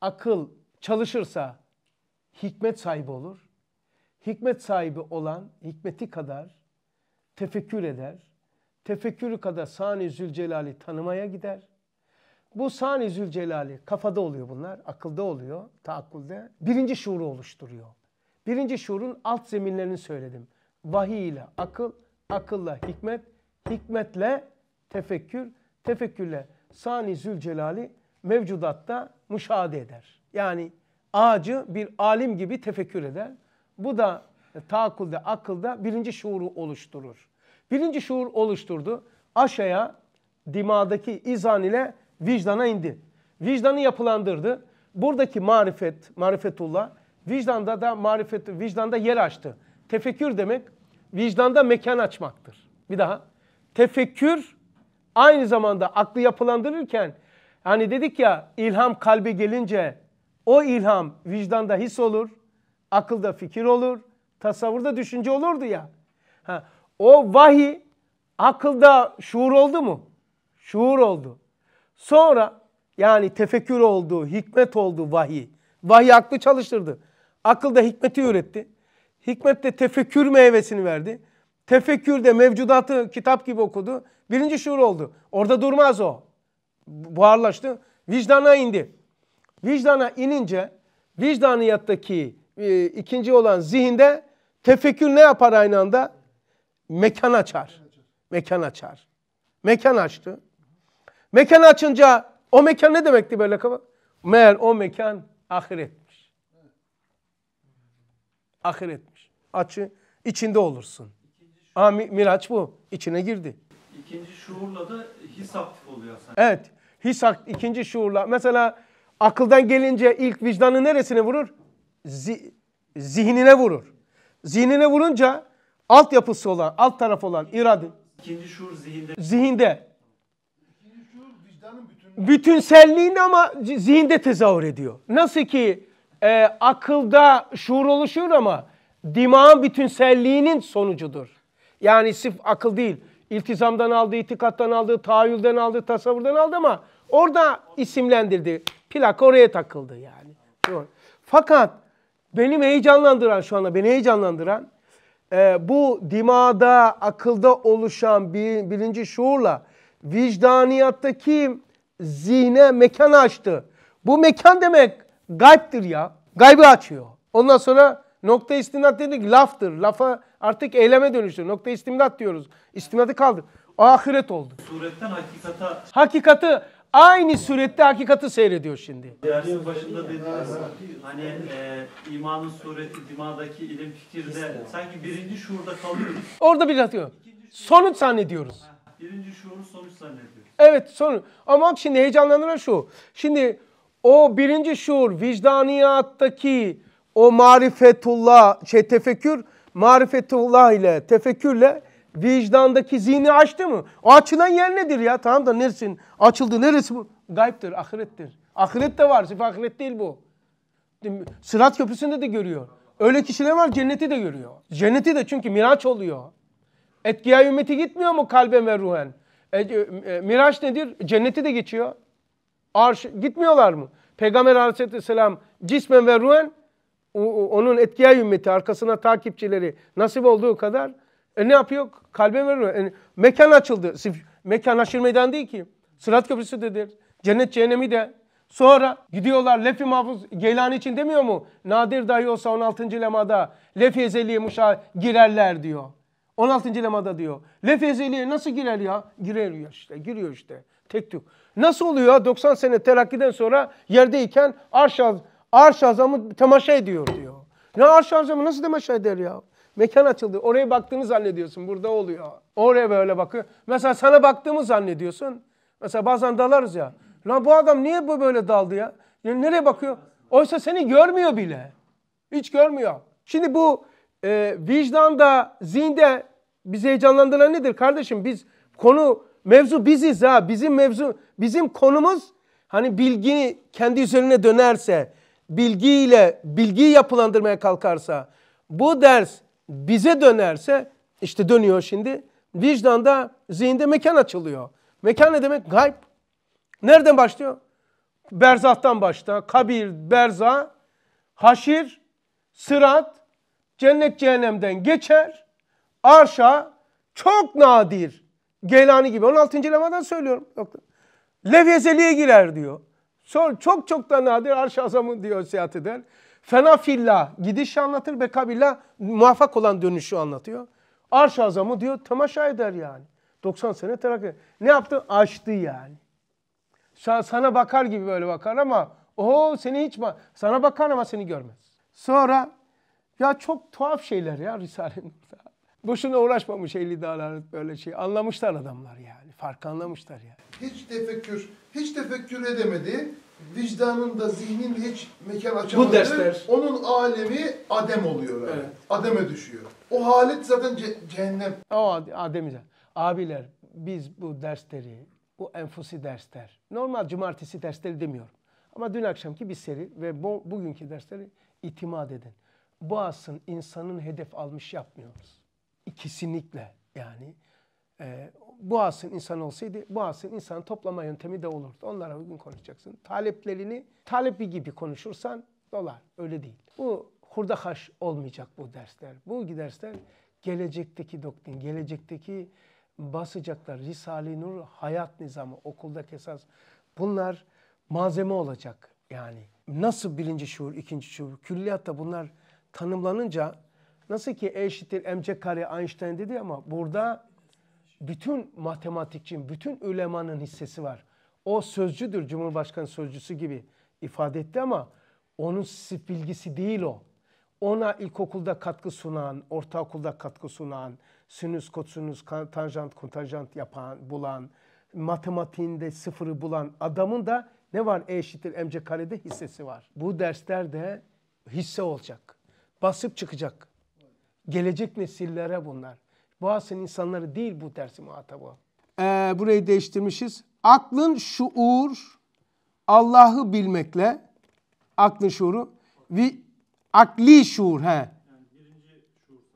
akıl çalışırsa hikmet sahibi olur. Hikmet sahibi olan hikmeti kadar tefekkür eder, tefekkürü kadar Sani Zülcelal'i tanımaya gider. Bu Sani Zülcelal'i kafada oluyor bunlar, akılda oluyor, taakkulde. Birinci şuuru oluşturuyor. Birinci şuurun alt zeminlerini söyledim. Vahiy ile akıl, akılla hikmet, hikmetle tefekkür, tefekkürle Sani Zülcelal'i mevcudatta müşahede eder. Yani ağacı bir alim gibi tefekkür eder. Bu da taakkulde, akılda birinci şuuru oluşturur. Birinci şuur oluşturdu. Aşağıya dimağdaki izan ile vicdana indi. Vicdanı yapılandırdı. Buradaki marifet, marifetullah vicdanda da marifet, vicdanda yer açtı. Tefekkür demek vicdanda mekan açmaktır. Bir daha. Tefekkür aynı zamanda aklı yapılandırırken hani dedik ya ilham kalbe gelince o ilham vicdanda his olur, akılda fikir olur, tasavvurda düşünce olurdu ya. Ha, o vahi akılda şuur oldu mu? Şuur oldu. Sonra yani tefekkür oldu, hikmet oldu vahiy. Vahiy aklı çalıştırdı. Akılda hikmeti üretti. Hikmet de tefekkür meyvesini verdi. Tefekkür de mevcudatı kitap gibi okudu. Birinci şuur oldu. Orada durmaz o. Buharlaştı. Vicdana indi. Vicdana inince vicdaniyattaki e, ikinci olan zihinde tefekkür ne yapar aynı anda? mekan açar. Mekan açar. Mekan açtı. Mekan açınca o mekan ne demekti böyle kafa? Meğer o mekan ahiretmiş. Ahiretmiş. Açı içinde olursun. Aa, miraç bu. İçine girdi. İkinci şuurla da his aktif oluyor aslında. Evet. His aktif, ikinci şuurla. Mesela akıldan gelince ilk vicdanı neresine vurur? Zi zihnine vurur. Zihnine vurunca Altyapısı olan, alt taraf olan irade. İkinci şuur zihinde. Zihinde. İkinci şuur vicdanın bütünlüğü. Bütünselliğini ama zihinde tezahür ediyor. Nasıl ki e, akılda şuur oluşuyor ama dimağın bütünselliğinin sonucudur. Yani sırf akıl değil. İltizamdan aldığı, itikattan aldığı, tahayyülden aldığı, tasavvurdan aldı ama orada isimlendirdi. Plak oraya takıldı yani. Fakat benim heyecanlandıran şu anda beni heyecanlandıran e, bu dimada, akılda oluşan bir, birinci şuurla vicdaniyattaki zihne mekan açtı. Bu mekan demek gayptir ya. Gaybı açıyor. Ondan sonra nokta istimdat dedik laftır. Lafa artık eyleme dönüştür. Nokta istimdat diyoruz. İstimdatı kaldı. O ahiret oldu. Suretten hakikata. Hakikatı Aynı surette hakikati seyrediyor şimdi. Dersin başında dediğiniz hani e, imanın sureti dimağdaki ilim fikirde sanki birinci şuurda kalıyor. Orada bir atıyor. Sonuç zannediyoruz. Birinci şuuru sonuç zannediyoruz. Evet sonuç. Ama bak şimdi heyecanlandıran şu. Şimdi o birinci şuur vicdaniyattaki o marifetullah şey tefekkür marifetullah ile tefekkürle Vicdandaki zihni açtı mı? O açılan yer nedir ya? Tamam da neresin? Açıldı neresi bu? Gayiptir, ahirettir. Ahiret de var. Sırf ahiret değil bu. Sırat köprüsünde de görüyor. Öyle kişiler var cenneti de görüyor. Cenneti de çünkü miraç oluyor. Etkiya ümmeti gitmiyor mu kalben ve ruhen? E, e, e miraç nedir? Cenneti de geçiyor. Arş, gitmiyorlar mı? Peygamber aleyhisselam cismen ve ruhen onun etkiya ümmeti arkasına takipçileri nasip olduğu kadar e ne yapıyor? Kalbe veriyor. E, mekan açıldı. mekan haşir meydan değil ki. Sırat köprüsü dedir. Cennet cehennemi de. Sonra gidiyorlar Lefi Mahfuz Geylani için demiyor mu? Nadir dahi olsa 16. lemada Lefi Ezeli'ye muşa girerler diyor. 16. lemada diyor. Lefi Ezeli'ye nasıl girer ya? Giriyor işte. Giriyor işte. Tek tük. Nasıl oluyor? 90 sene terakkiden sonra yerdeyken arş, arş azamı temaşa ediyor diyor. Ne arş azamı nasıl temaşa eder ya? Mekan açıldı. Oraya baktığını zannediyorsun. Burada oluyor. Oraya böyle bakıyor. Mesela sana baktığımı zannediyorsun. Mesela bazen dalarız ya. Lan bu adam niye bu böyle daldı ya? nereye bakıyor? Oysa seni görmüyor bile. Hiç görmüyor. Şimdi bu e, vicdanda, zinde bizi heyecanlandıran nedir kardeşim? Biz konu, mevzu biziz ha. Bizim mevzu, bizim konumuz hani bilgi kendi üzerine dönerse, bilgiyle, bilgiyi yapılandırmaya kalkarsa, bu ders bize dönerse işte dönüyor şimdi. Vicdanda, zihinde mekan açılıyor. Mekan ne demek? Gayb. Nereden başlıyor? Berzahtan başla. Kabir, berza, haşir, sırat, cennet cehennemden geçer. Arşa çok nadir. gelani gibi. 16. lemadan söylüyorum. Levyezeli'ye girer diyor. Sonra çok çok da nadir arş azamı diyor seyahat eder. Fena filla gidişi anlatır. Bekabilla muvaffak olan dönüşü anlatıyor. Arş azamı diyor tamaşa eder yani. 90 sene terakki. Ne yaptı? Açtı yani. Sana bakar gibi böyle bakar ama o seni hiç bak sana bakar ama seni görmez. Sonra ya çok tuhaf şeyler ya Risale Risale'nin. Boşuna uğraşmamış Eylül Dalalet böyle şey. Anlamışlar adamlar yani. Fark anlamışlar yani. Hiç tefekkür, hiç tefekkür edemedi vicdanın da zihnin hiç mekan açamadığı, dersler. Onun alemi Adem oluyor. Yani. Evet. Adem'e düşüyor. O halet zaten ce cehennem. O Adem'i. Abiler biz bu dersleri, bu enfusi dersler, normal cumartesi dersleri demiyorum. Ama dün akşamki bir seri ve bu, bugünkü dersleri itimat edin. Bu asın insanın hedef almış yapmıyoruz. Kesinlikle yani. E, bu asrın insan olsaydı bu asrın insan toplama yöntemi de olurdu. Onlara bugün konuşacaksın. Taleplerini talebi gibi konuşursan dolar. Öyle değil. Bu hurdahaş olmayacak bu dersler. Bu dersler gelecekteki doktrin, gelecekteki basacaklar. Risale-i Nur hayat nizamı, okuldaki esas bunlar malzeme olacak yani. Nasıl birinci şuur, ikinci şuur, külliyatta bunlar tanımlanınca nasıl ki E eşittir mc kare Einstein dedi ama burada bütün matematikçinin, bütün ülemanın hissesi var. O sözcüdür Cumhurbaşkanı sözcüsü gibi ifade etti ama onun bilgisi değil o. Ona ilkokulda katkı sunan, ortaokulda katkı sunan, sinüs, kosinüs, tanjant, kontanjant yapan, bulan, matematiğinde sıfırı bulan adamın da ne var? E eşittir mc karede hissesi var. Bu derslerde hisse olacak. Basıp çıkacak. Gelecek nesillere bunlar. Bu asrın insanları değil bu dersi muhatabı. Ee, burayı değiştirmişiz. Aklın şuur Allah'ı bilmekle aklın şuuru ve akli şuur he.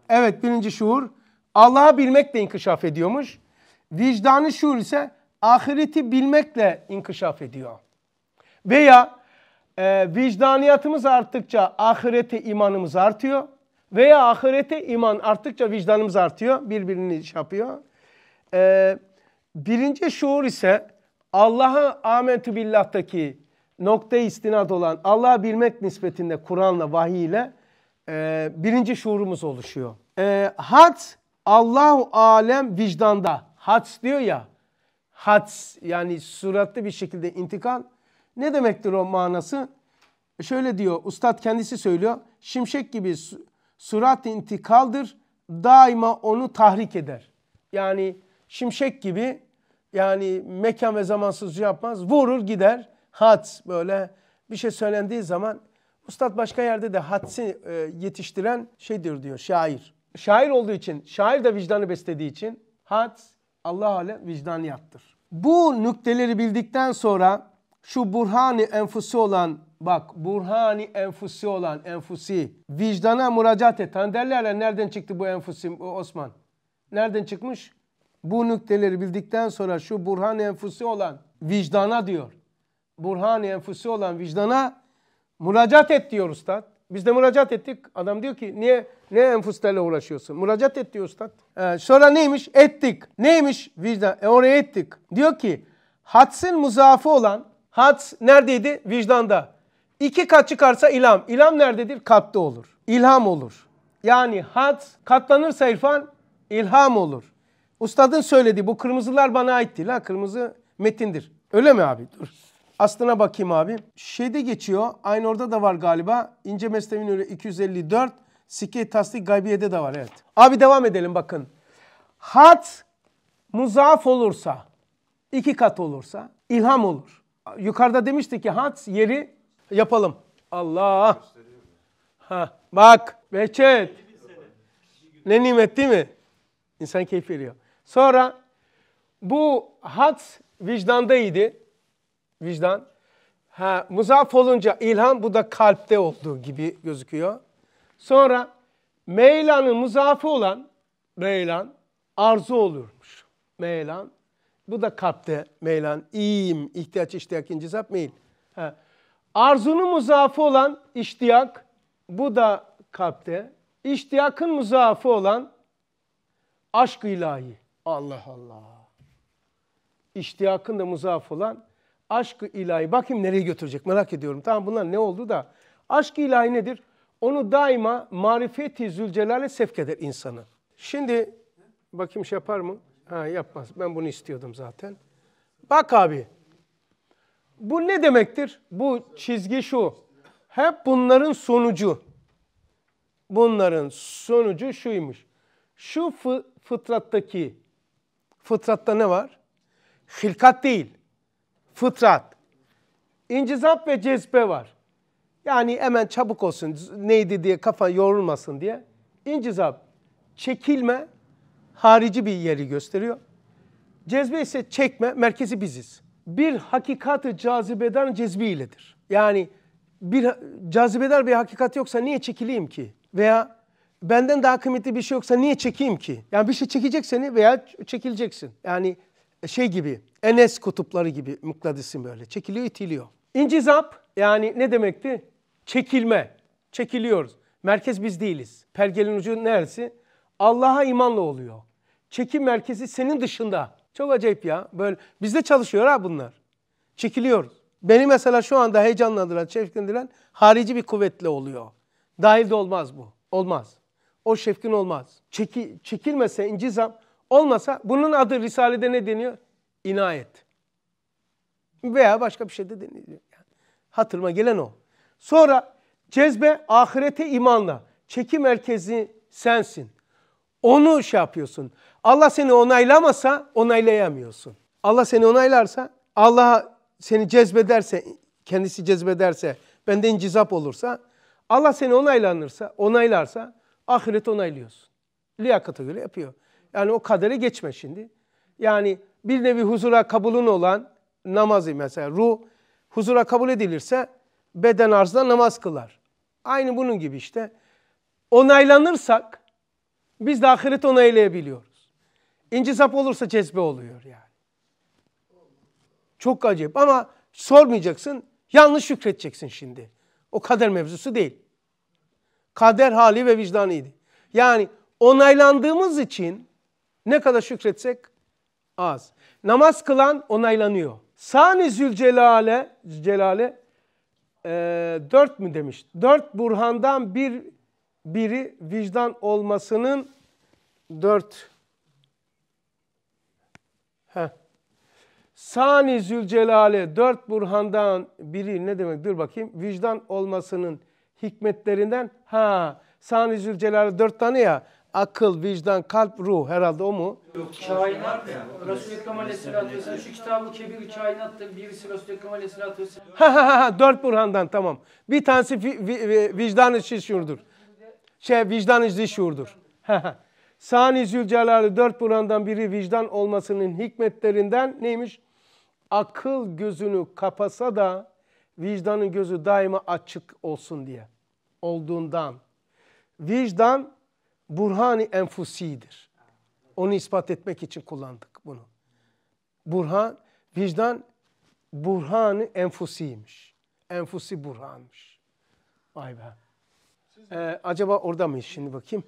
Evet birinci şuur Allah'ı bilmekle inkişaf ediyormuş. Vicdanı şuur ise ahireti bilmekle inkişaf ediyor. Veya e, vicdaniyatımız arttıkça ahirete imanımız artıyor. Veya ahirete iman arttıkça vicdanımız artıyor. Birbirini şey yapıyor. Ee, birinci şuur ise Allah'a amentü billah'taki noktaya istinad olan Allah'ı bilmek nispetinde Kur'an'la vahiy ile e, birinci şuurumuz oluşuyor. E, hat Allahu alem vicdanda. Hat diyor ya. hat yani suratlı bir şekilde intikal. Ne demektir o manası? Şöyle diyor, ustad kendisi söylüyor. Şimşek gibi sırat intikaldır. Daima onu tahrik eder. Yani şimşek gibi yani mekan ve zamansız şey yapmaz. Vurur gider. Hat böyle bir şey söylendiği zaman ustad başka yerde de hadsi e, yetiştiren şeydir diyor şair. Şair olduğu için, şair de vicdanı beslediği için had Allah vicdan vicdaniyattır. Bu nükteleri bildikten sonra şu burhani enfusu olan Bak burhani enfusi olan enfusi vicdana müracaat et. Hani derlerle nereden çıktı bu enfusi Osman? Nereden çıkmış? Bu nükteleri bildikten sonra şu burhani enfusi olan vicdana diyor. Burhani enfusi olan vicdana müracaat et diyor ustad. Biz de müracaat ettik. Adam diyor ki niye ne enfuslarla uğraşıyorsun? Müracaat et diyor ustad. Ee, sonra neymiş? Ettik. Neymiş? Vicdan. E oraya ettik. Diyor ki hadsin muzafı olan hats neredeydi? Vicdanda. İki kat çıkarsa ilham. İlham nerededir? Katta olur. İlham olur. Yani hat katlanırsa irfan ilham olur. Ustadın söylediği bu kırmızılar bana ait değil ha. Kırmızı metindir. Öyle mi abi? Dur. Aslına bakayım abi. Şeyde geçiyor. Aynı orada da var galiba. İnce Mesnevi 254. Sike Tasdik Gaybiye'de de var evet. Abi devam edelim bakın. Hat muzaaf olursa, iki kat olursa ilham olur. Yukarıda demiştik ki hat yeri yapalım. Allah. Ha, bak Behçet. Ne nimet değil mi? İnsan keyif veriyor. Sonra bu hat vicdandaydı. Vicdan. Ha, muzaf olunca ilham bu da kalpte olduğu gibi gözüküyor. Sonra meylanın muzafı olan meylan arzu olurmuş. Meylan. Bu da kalpte meylan. İyiyim, ihtiyaç, iştiyak, incizap, meyil. Arzunun muzaafı olan iştiyak, bu da kalpte. İştiyakın muzaafı olan aşk ilahi. Allah Allah. İştiyakın da muzaafı olan aşk ilahi. Bakayım nereye götürecek merak ediyorum. Tamam bunlar ne oldu da. Aşk ilahi nedir? Onu daima marifeti zülcelale sevk eder insanı. Şimdi bakayım şey yapar mı? Ha yapmaz. Ben bunu istiyordum zaten. Bak abi. Bu ne demektir? Bu çizgi şu. Hep bunların sonucu. Bunların sonucu şuymuş. Şu fı fıtrattaki, fıtratta ne var? Hilkat değil, fıtrat. İncizap ve cezbe var. Yani hemen çabuk olsun neydi diye kafa yorulmasın diye. İncizap çekilme harici bir yeri gösteriyor. Cezbe ise çekme merkezi biziz bir hakikati cazibeden cezbiyledir. Yani bir cazibedar bir hakikat yoksa niye çekileyim ki? Veya benden daha kıymetli bir şey yoksa niye çekeyim ki? Yani bir şey çekecek seni veya çekileceksin. Yani şey gibi Enes kutupları gibi muktadısim böyle çekiliyor itiliyor. İncizap yani ne demekti? Çekilme. Çekiliyoruz. Merkez biz değiliz. Pergelin ucu neresi? Allah'a imanla oluyor. Çekim merkezi senin dışında. Çok acayip ya. Böyle bizde çalışıyor ha bunlar. Çekiliyoruz. Beni mesela şu anda heyecanlandıran, şefkindiren harici bir kuvvetle oluyor. Dahil de olmaz bu. Olmaz. O şefkin olmaz. Çeki, çekilmese, incizam olmasa bunun adı Risale'de ne deniyor? İnayet. Veya başka bir şey de deniyor. Yani hatırıma gelen o. Sonra cezbe ahirete imanla. Çeki merkezi sensin. Onu şey yapıyorsun. Allah seni onaylamasa onaylayamıyorsun. Allah seni onaylarsa, Allah seni cezbederse, kendisi cezbederse, bende incizap olursa, Allah seni onaylanırsa, onaylarsa ahiret onaylıyorsun. Liyakata göre yapıyor. Yani o kadere geçme şimdi. Yani bir nevi huzura kabulün olan namazı mesela ruh huzura kabul edilirse beden arzda namaz kılar. Aynı bunun gibi işte. Onaylanırsak biz de ahireti onaylayabiliyor. İnci sap olursa cezbe oluyor yani. Çok acayip ama sormayacaksın. Yanlış şükredeceksin şimdi. O kader mevzusu değil. Kader hali ve vicdanıydı. Yani onaylandığımız için ne kadar şükretsek az. Namaz kılan onaylanıyor. Sani Zülcelal'e Celale, e, dört mü demiş? Dört burhandan bir biri vicdan olmasının dört Sani Zülcelal'e dört burhandan biri ne demek? Dur bakayım. Vicdan olmasının hikmetlerinden ha Sani Zülcelal'e dört tane ya akıl, vicdan, kalp, ruh herhalde o mu? Yok, kainat. Resul-i Ekrem Aleyhisselatü Vesselam şu kitabı kebir kainattır. Birisi Resul-i Ekrem Aleyhisselatü Vesselam. Ha ha ha dört burhandan tamam. Bir tanesi vi, vi, vicdan-ı şuurdur. Şey vicdan-ı ha Sani Zülcelal'i dört burhandan biri vicdan olmasının hikmetlerinden neymiş? akıl gözünü kapasa da vicdanın gözü daima açık olsun diye olduğundan. Vicdan burhani enfusidir. Onu ispat etmek için kullandık bunu. Burhan, vicdan burhani enfusiymiş. Enfusi burhanmış. Vay be. Ee, acaba orada mıyız şimdi bakayım?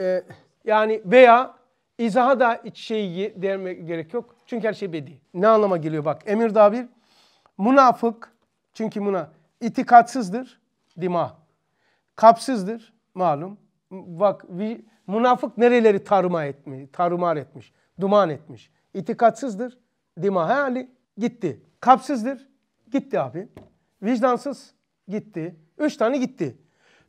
Ee, yani veya izaha da hiç şey demek gerek yok. Çünkü her şey bedi. Ne anlama geliyor bak. Emir daha bir. Münafık. Çünkü muna itikatsızdır. Dima. Kapsızdır. Malum. Bak vi, münafık nereleri taruma etmiş, tarumar etmiş, duman etmiş. İtikatsızdır. Dima. He Ali? Gitti. Kapsızdır. Gitti abi. Vicdansız. Gitti. Üç tane gitti.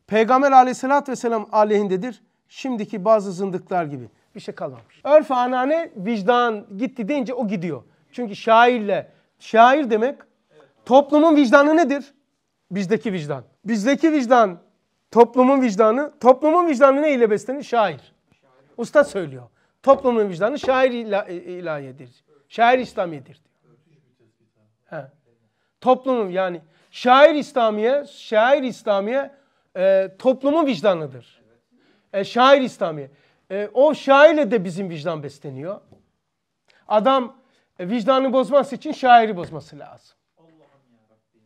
Peygamber aleyhissalatü vesselam aleyhindedir. Şimdiki bazı zındıklar gibi bir şey kalmamış. Örf anane vicdan gitti deyince o gidiyor. Çünkü şairle, şair demek toplumun vicdanı nedir? Bizdeki vicdan. Bizdeki vicdan toplumun vicdanı. Toplumun vicdanı ne ile beslenir? Şair. Usta söylüyor. Toplumun vicdanı şair ila, e, ilahiyedir. Şair İslamiyedir. He. Toplumun yani şair İslamiye, şair İslamiye e, toplumun vicdanıdır. E, şair İslamiye. E, o şairle de bizim vicdan besleniyor. Adam e, vicdanı bozması için şairi bozması lazım.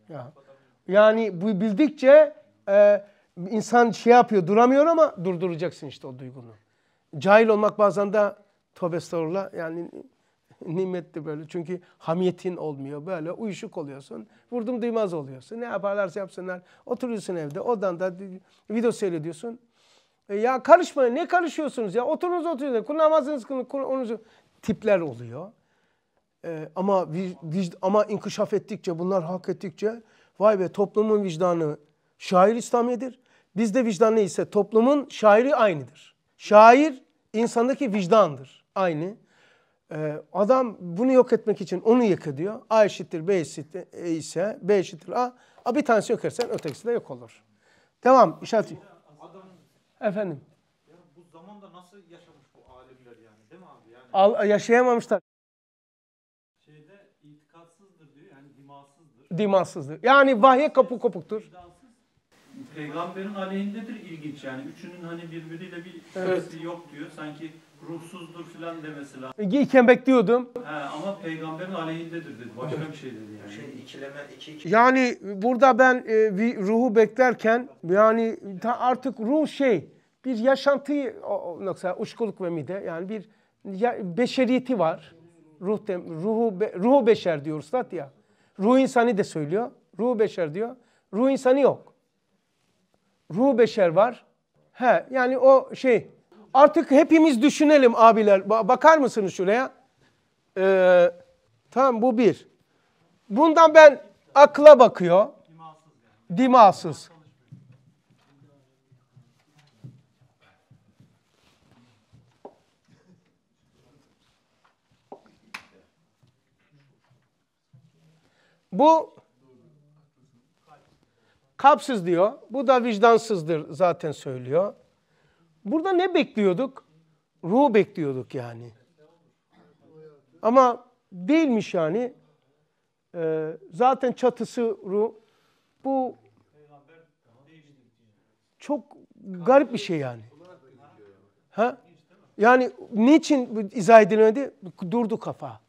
Ya. Yani bu bildikçe e, insan şey yapıyor duramıyor ama durduracaksın işte o duygunu. Cahil olmak bazen de tövbe estağfurullah yani nimetti böyle. Çünkü hamiyetin olmuyor böyle uyuşuk oluyorsun. Vurdum duymaz oluyorsun. Ne yaparlarsa yapsınlar. Oturuyorsun evde odanda video seyrediyorsun. E, ya karışmayın ne karışıyorsunuz ya oturunuz oturunuz kullanmazsınız onun tipler oluyor. E, ama vic, ama inkişaf ettikçe bunlar hak ettikçe vay be toplumun vicdanı şair İslamiyedir. Bizde vicdan neyse toplumun şairi aynıdır. Şair insandaki vicdandır aynı. Ee, adam bunu yok etmek için onu yok ediyor. A eşittir B eşittir e ise B eşittir A. A bir tanesi yok edersen ötekisi de yok olur. Devam. İşaret. Efendim? Ya bu zamanda nasıl yaşamış bu alimler yani değil mi abi? Yani Al, yaşayamamışlar. Şeyde itikatsızdır diyor yani dimasızdır. Dimasızdır. Yani vahye kapı kopuktur. Peygamberin aleyhindedir ilginç yani. Üçünün hani birbiriyle bir evet. yok diyor. Sanki ruhsuzdur filan demesi lazım. E, iken bekliyordum. He, ama peygamberin aleyhindedir dedi. Başka bir şey dedi yani. Şey ikileme iki, iki. Yani burada ben e, bir ruhu beklerken yani ta artık ruh şey bir yaşantıyı mesela uşkuluk ve mide yani bir ya, beşeriyeti var. Ruh dem, ruhu be, ruhu beşer diyor üstad ya. Ruh insanı da söylüyor. Ruhu beşer diyor. Ruh insanı yok. Ruh beşer var. He yani o şey Artık hepimiz düşünelim abiler. Bakar mısınız şuraya? Ee, tamam bu bir. Bundan ben akla bakıyor. Dimasız. Bu kapsız diyor. Bu da vicdansızdır zaten söylüyor. Burada ne bekliyorduk? Ruh bekliyorduk yani. Ama değilmiş yani. Ee, zaten çatısı ruh. Bu çok garip bir şey yani. Ha? Yani niçin izah edilmedi? Durdu kafa.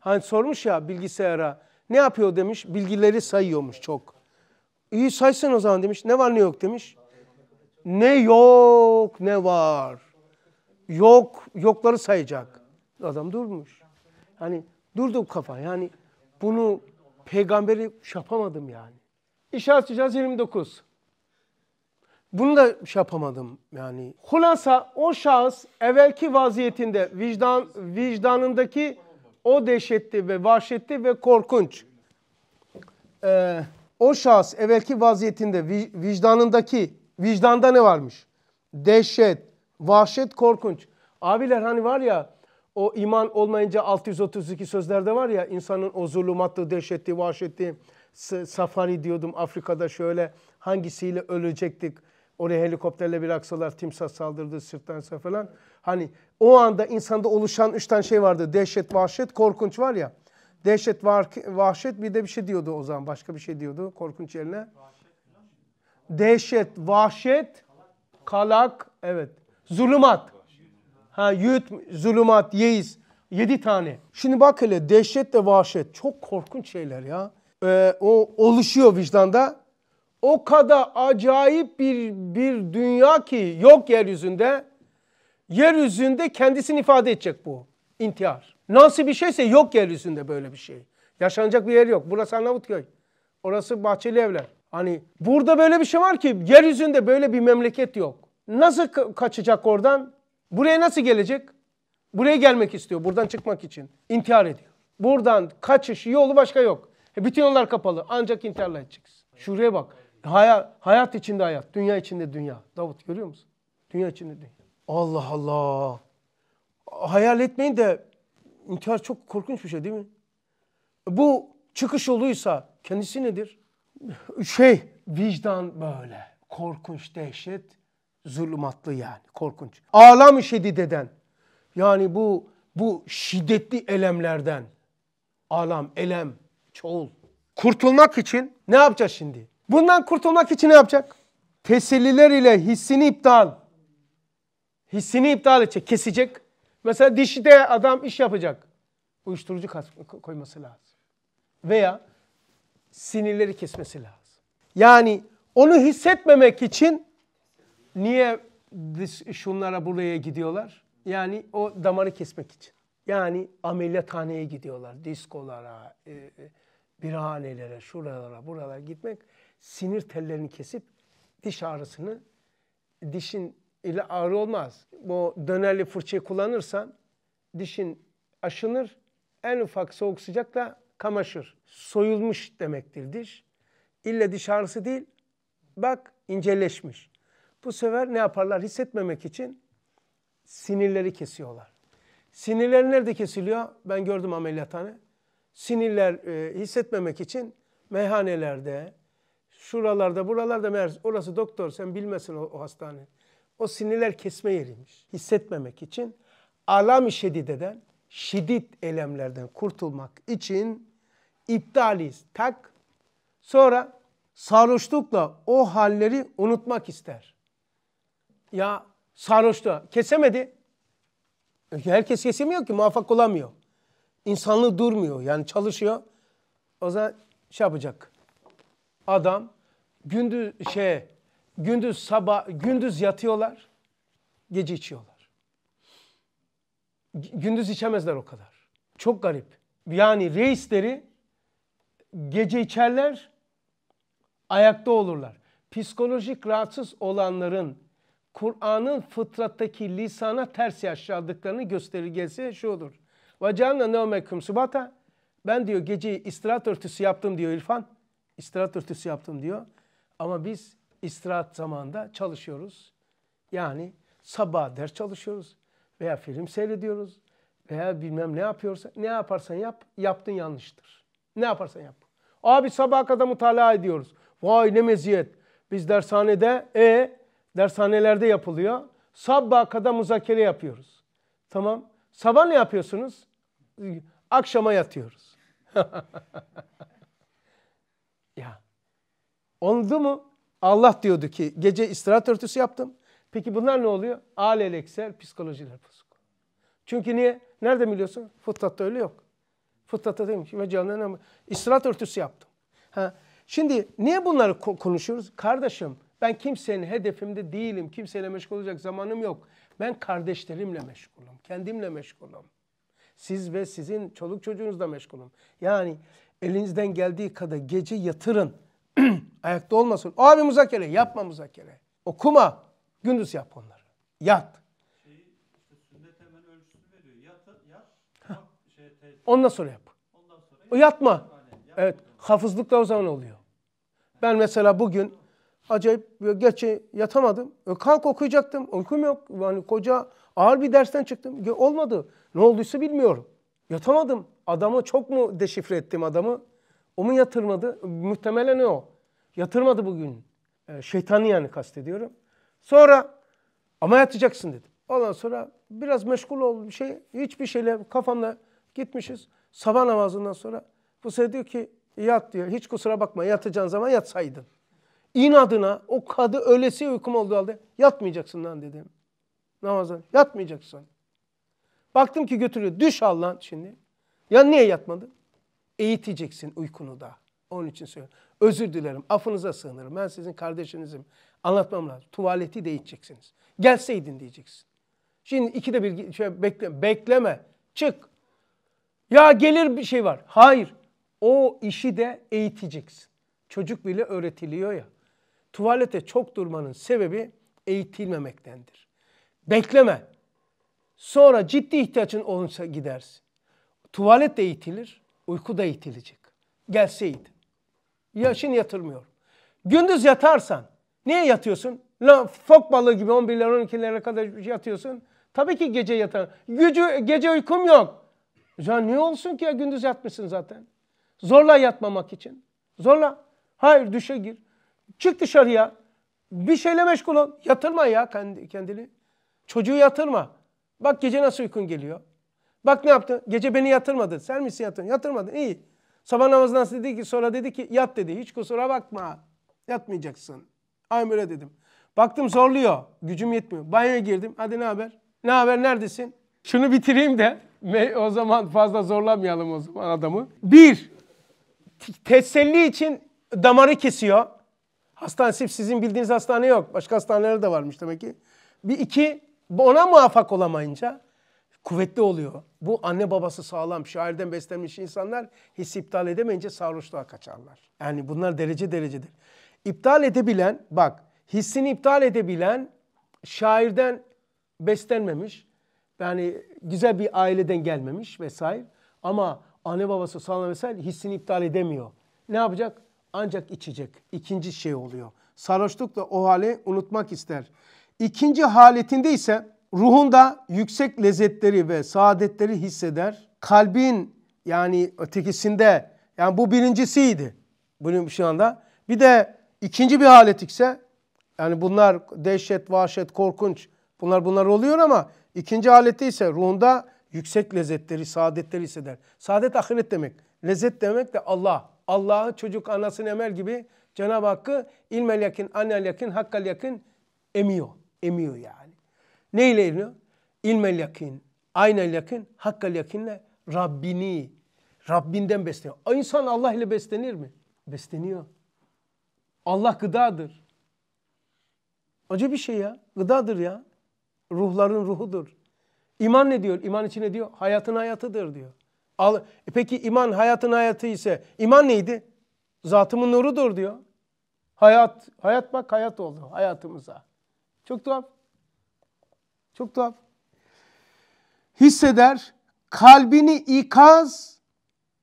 Hani sormuş ya bilgisayara ne yapıyor demiş. Bilgileri sayıyormuş çok. İyi saysın o zaman demiş. Ne var ne yok demiş. Ne yok ne var. Yok, yokları sayacak. Adam durmuş. Hani durdu kafa. Yani bunu peygamberi yapamadım yani. İşaret edeceğiz 29. Bunu da yapamadım yani. Hulasa o şahıs evvelki vaziyetinde vicdan vicdanındaki o dehşetli ve vahşetli ve korkunç. Ee, o şahıs evvelki vaziyetinde vicdanındaki Vicdanda ne varmış? Dehşet, vahşet, korkunç. Abiler hani var ya o iman olmayınca 632 sözlerde var ya insanın o zulümatı, dehşeti, vahşeti, safari diyordum Afrika'da şöyle hangisiyle ölecektik. Oraya helikopterle bir aksalar timsah saldırdı sırttansa falan. Hani o anda insanda oluşan üç tane şey vardı. Dehşet, vahşet, korkunç var ya. Dehşet, vahşet bir de bir şey diyordu o zaman. Başka bir şey diyordu korkunç yerine. Vahşet dehşet, vahşet, kalak, evet. Zulümat. Ha yut zulümat, yeis. Yedi tane. Şimdi bak hele dehşet de vahşet. Çok korkunç şeyler ya. Ee, o oluşuyor vicdanda. O kadar acayip bir, bir dünya ki yok yeryüzünde. Yeryüzünde kendisini ifade edecek bu intihar. Nasıl bir şeyse yok yeryüzünde böyle bir şey. Yaşanacak bir yer yok. Burası Arnavutköy. Orası Bahçeli Evler. Hani burada böyle bir şey var ki yeryüzünde böyle bir memleket yok. Nasıl kaçacak oradan? Buraya nasıl gelecek? Buraya gelmek istiyor buradan çıkmak için. İntihar ediyor. Buradan kaçış yolu başka yok. E bütün yollar kapalı ancak intiharla edeceksin. Şuraya bak. Hayat, hayat içinde hayat, dünya içinde dünya. Davut görüyor musun? Dünya içinde dünya. Allah Allah. Hayal etmeyin de intihar çok korkunç bir şey değil mi? Bu çıkış yoluysa kendisi nedir? şey vicdan böyle korkunç dehşet zulmatlı yani korkunç. Ağlam şedideden yani bu bu şiddetli elemlerden ağlam, elem çoğul kurtulmak için ne yapacak şimdi? Bundan kurtulmak için ne yapacak? Teselliler ile hissini iptal hissini iptal edecek, kesecek. Mesela dişide adam iş yapacak. Uyuşturucu koyması lazım. Veya sinirleri kesmesi lazım. Yani onu hissetmemek için niye şunlara buraya gidiyorlar? Yani o damarı kesmek için. Yani ameliyathaneye gidiyorlar. Diskolara, e, e birhanelere, şuralara, buralara gitmek sinir tellerini kesip diş ağrısını dişin ile ağrı olmaz. Bu dönerli fırçayı kullanırsan dişin aşınır. En ufak soğuk sıcakla kamaşır. Soyulmuş demektir diş. İlle diş değil. Bak inceleşmiş. Bu sefer ne yaparlar? Hissetmemek için sinirleri kesiyorlar. Sinirler nerede kesiliyor? Ben gördüm ameliyathane. Sinirler e, hissetmemek için meyhanelerde, şuralarda, buralarda meğer orası doktor sen bilmesin o, o hastane. O sinirler kesme yeriymiş. Hissetmemek için alami şedideden, şiddet elemlerden kurtulmak için iptaliyiz. Tak. Sonra sarhoşlukla o halleri unutmak ister. Ya sarhoşluğa kesemedi. Herkes kesemiyor ki muvaffak olamıyor. İnsanlığı durmuyor yani çalışıyor. O zaman şey yapacak. Adam gündüz şey gündüz sabah gündüz yatıyorlar. Gece içiyorlar. Gündüz içemezler o kadar. Çok garip. Yani reisleri gece içerler, ayakta olurlar. Psikolojik rahatsız olanların Kur'an'ın fıtrattaki lisana ters yaşadıklarını gelse şu olur. Vacanna neomekum subata. Ben diyor gece istirahat örtüsü yaptım diyor İrfan. İstirahat örtüsü yaptım diyor. Ama biz istirahat zamanında çalışıyoruz. Yani sabah der çalışıyoruz veya film seyrediyoruz veya bilmem ne yapıyorsa ne yaparsan yap yaptın yanlıştır. Ne yaparsan yap. Abi sabah kadar mutala ediyoruz. Vay ne meziyet. Biz dershanede, e dershanelerde yapılıyor. Sabah kadar muzakere yapıyoruz. Tamam. Sabah ne yapıyorsunuz? Akşama yatıyoruz. ya. Oldu mu? Allah diyordu ki gece istirahat örtüsü yaptım. Peki bunlar ne oluyor? Aleleksel psikolojiler bozuk. Çünkü niye? Nerede biliyorsun? Fıtratta öyle yok. Fıtrata demiş ve canına istirahat örtüsü yaptım. Ha. Şimdi niye bunları ko konuşuyoruz? Kardeşim ben kimsenin hedefimde değilim. Kimseyle meşgul olacak zamanım yok. Ben kardeşlerimle meşgulüm. Kendimle meşgulüm. Siz ve sizin çoluk çocuğunuzla meşgulüm. Yani elinizden geldiği kadar gece yatırın. Ayakta olmasın. abi muzakere. Yapma muzakere. Okuma. Gündüz yap onları. Yat. Ondan sonra yap. Yatma. Evet. Hafızlık da o zaman oluyor. Ben mesela bugün acayip geçe yatamadım. Kalk okuyacaktım. Uykum yok. Yani koca ağır bir dersten çıktım. Olmadı. Ne olduysa bilmiyorum. Yatamadım. Adamı çok mu deşifre ettim adamı? O mu yatırmadı? Muhtemelen o. Yatırmadı bugün. Ee, şeytanı yani kastediyorum. Sonra ama yatacaksın dedim. Ondan sonra biraz meşgul oldum. Şey, hiçbir şeyle kafamda Gitmişiz. Sabah namazından sonra bu sefer diyor ki yat diyor. Hiç kusura bakma yatacağın zaman yatsaydın. İnadına o kadı öylesi uykum oldu halde yatmayacaksın lan dedim. Namazdan yatmayacaksın. Baktım ki götürüyor. Düş al lan şimdi. Ya niye yatmadın? Eğiteceksin uykunu da. Onun için söylüyorum. Özür dilerim. Afınıza sığınırım. Ben sizin kardeşinizim. Anlatmam lazım. Tuvaleti de eğiteceksiniz. Gelseydin diyeceksin. Şimdi ikide bir şey bekle, bekleme. Çık. Ya gelir bir şey var. Hayır. O işi de eğiteceksin. Çocuk bile öğretiliyor ya. Tuvalete çok durmanın sebebi eğitilmemektendir. Bekleme. Sonra ciddi ihtiyacın olunsa gidersin. Tuvalet de eğitilir, uyku da eğitilecek. Gelse Yaşın yatırmıyor. Gündüz yatarsan, niye yatıyorsun? La fok balığı gibi 11'lere 12'lere kadar yatıyorsun. Tabii ki gece yatan. Gücü, gece uykum yok. Ya ne olsun ki ya gündüz yatmışsın zaten. Zorla yatmamak için. Zorla. Hayır düşe gir. Çık dışarıya. Bir şeyle meşgul ol. Yatırma ya kendi, kendini. Çocuğu yatırma. Bak gece nasıl uykun geliyor. Bak ne yaptı? Gece beni yatırmadı. Sen misin yatırın? Yatırmadın. İyi. Sabah namazından dedi ki sonra dedi ki yat dedi. Hiç kusura bakma. Yatmayacaksın. Aynen böyle dedim. Baktım zorluyor. Gücüm yetmiyor. Banyoya girdim. Hadi ne haber? Ne haber? Neredesin? Şunu bitireyim de o zaman fazla zorlamayalım o zaman adamı. Bir, teselli için damarı kesiyor. Hastane sırf sizin bildiğiniz hastane yok. Başka hastaneler de varmış demek ki. Bir iki, ona muvaffak olamayınca kuvvetli oluyor. Bu anne babası sağlam, şairden beslenmiş insanlar his iptal edemeyince sarhoşluğa kaçarlar. Yani bunlar derece derecedir. İptal edebilen, bak hissini iptal edebilen şairden beslenmemiş, yani güzel bir aileden gelmemiş vesaire. Ama anne babası sağlam aleyhi ve hissini iptal edemiyor. Ne yapacak? Ancak içecek. İkinci şey oluyor. Sarhoşlukla o hali unutmak ister. İkinci haletinde ise ruhunda yüksek lezzetleri ve saadetleri hisseder. Kalbin yani ötekisinde yani bu birincisiydi. Bunun şu anda. Bir de ikinci bir halet ise yani bunlar dehşet, vahşet, korkunç bunlar bunlar oluyor ama İkinci aleti ise ruhunda yüksek lezzetleri, saadetleri hisseder. Saadet ahiret demek. Lezzet demek de Allah. Allah'ı çocuk anasını emer gibi Cenab-ı Hakk'ı ilmel yakin, anel yakin, hakkal yakin emiyor. Emiyor yani. Ne ile emiyor? İlmel yakin, aynel yakin, hakkal yakinle Rabbini, Rabbinden besleniyor. O insan Allah ile beslenir mi? Besleniyor. Allah gıdadır. Acı bir şey ya. Gıdadır ya. Ruhların ruhudur. İman ne diyor? İman için ne diyor? Hayatın hayatıdır diyor. Al, e peki iman hayatın hayatı ise iman neydi? Zatımın nurudur diyor. Hayat, hayat bak hayat oldu hayatımıza. Çok tuhaf. Çok tuhaf. Hisseder, kalbini ikaz,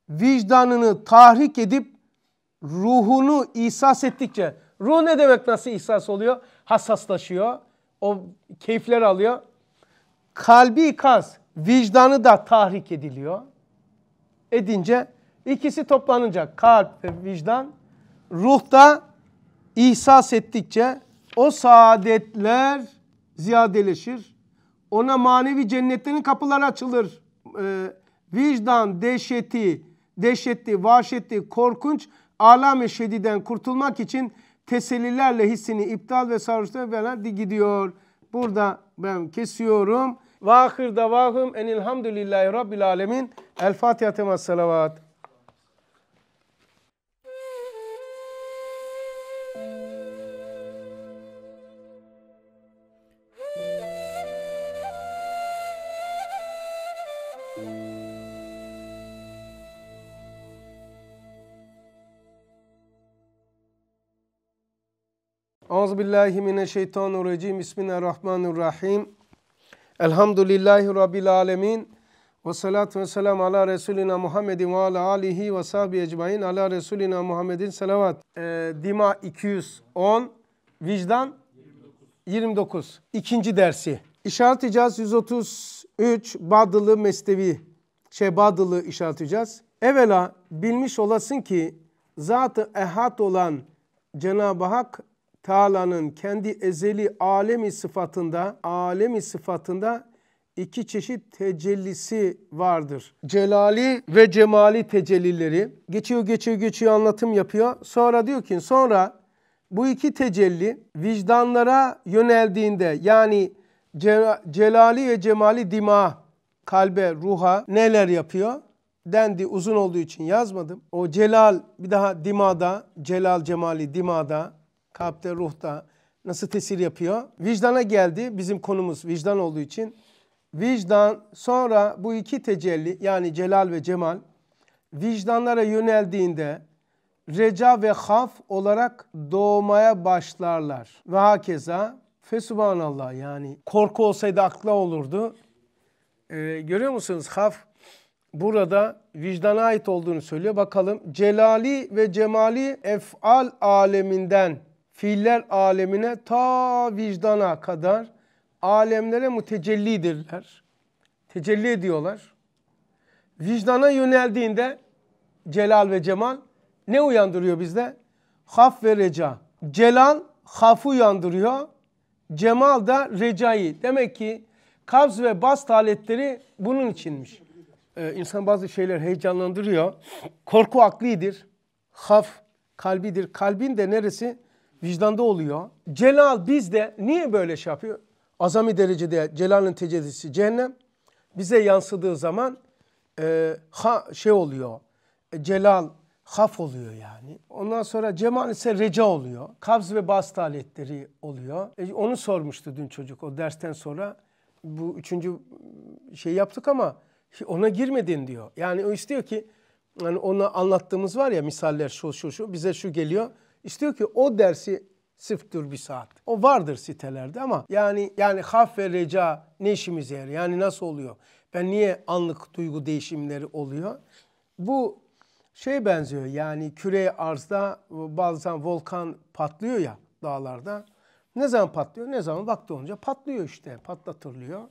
vicdanını tahrik edip ruhunu ihsas ettikçe. Ruh ne demek nasıl ihsas oluyor? Hassaslaşıyor o keyifler alıyor. Kalbi kas, vicdanı da tahrik ediliyor. Edince ikisi toplanınca kalp ve vicdan da ihsas ettikçe o saadetler ziyadeleşir. Ona manevi cennetlerin kapıları açılır. Ee, vicdan dehşeti, dehşetli, vahşetli, korkunç, alam-ı şediden kurtulmak için tesellilerle hissini iptal ve sarhoşluğa veren gidiyor. Burada ben kesiyorum. Vahir davahım enilhamdülillahi rabbil alemin. El Fatiha temas salavat. Euzubillahimineşşeytanirracim. Bismillahirrahmanirrahim. Elhamdülillahi Rabbil alemin. Ve salatu ve selam ala Resulina Muhammedin ve ala alihi ve sahbihi ecmain. Ala Resulina Muhammedin salavat E, Dima 210, vicdan 29. İkinci dersi. edeceğiz 133 Badılı Mesnevi. Şey Badılı işaret edeceğiz Evvela bilmiş olasın ki zat-ı ehad olan Cenab-ı Hak Teala'nın kendi ezeli alemi sıfatında, alemi sıfatında iki çeşit tecellisi vardır. Celali ve cemali tecellileri. Geçiyor geçiyor geçiyor anlatım yapıyor. Sonra diyor ki sonra bu iki tecelli vicdanlara yöneldiğinde yani celali ve cemali dima kalbe, ruha neler yapıyor? Dendi uzun olduğu için yazmadım. O celal bir daha dimada, celal cemali dimada kalpte, ruhta nasıl tesir yapıyor? Vicdana geldi bizim konumuz vicdan olduğu için. Vicdan sonra bu iki tecelli yani celal ve cemal vicdanlara yöneldiğinde reca ve haf olarak doğmaya başlarlar. Ve hakeza fesubhanallah yani korku olsaydı akla olurdu. Ee, görüyor musunuz haf burada vicdana ait olduğunu söylüyor. Bakalım celali ve cemali efal aleminden fiiller alemine ta vicdana kadar alemlere mütecellidirler. Tecelli ediyorlar. Vicdana yöneldiğinde celal ve cemal ne uyandırıyor bizde? Haf ve reca. Celal hafı uyandırıyor. Cemal da recayı. Demek ki kabz ve bas taletleri bunun içinmiş. Ee, insan bazı şeyler heyecanlandırıyor. Korku aklidir. Haf kalbidir. Kalbin de neresi? vicdanda oluyor. Celal bizde niye böyle şey yapıyor? Azami derecede Celal'in tecellisi cehennem bize yansıdığı zaman e, ha, şey oluyor. E, celal haf oluyor yani. Ondan sonra cemal ise reca oluyor. Kabz ve bast aletleri oluyor. E, onu sormuştu dün çocuk o dersten sonra. Bu üçüncü ıı, şey yaptık ama ona girmedin diyor. Yani o istiyor ki yani ona anlattığımız var ya misaller şu şu şu bize şu geliyor. İstiyor ki o dersi sıfır bir saat. O vardır sitelerde ama yani yani haf ve reca ne işimize yarar? Yani nasıl oluyor? Ben niye anlık duygu değişimleri oluyor? Bu şey benziyor yani küre arzda bazen volkan patlıyor ya dağlarda. Ne zaman patlıyor? Ne zaman vakti olunca patlıyor işte patlatırlıyor.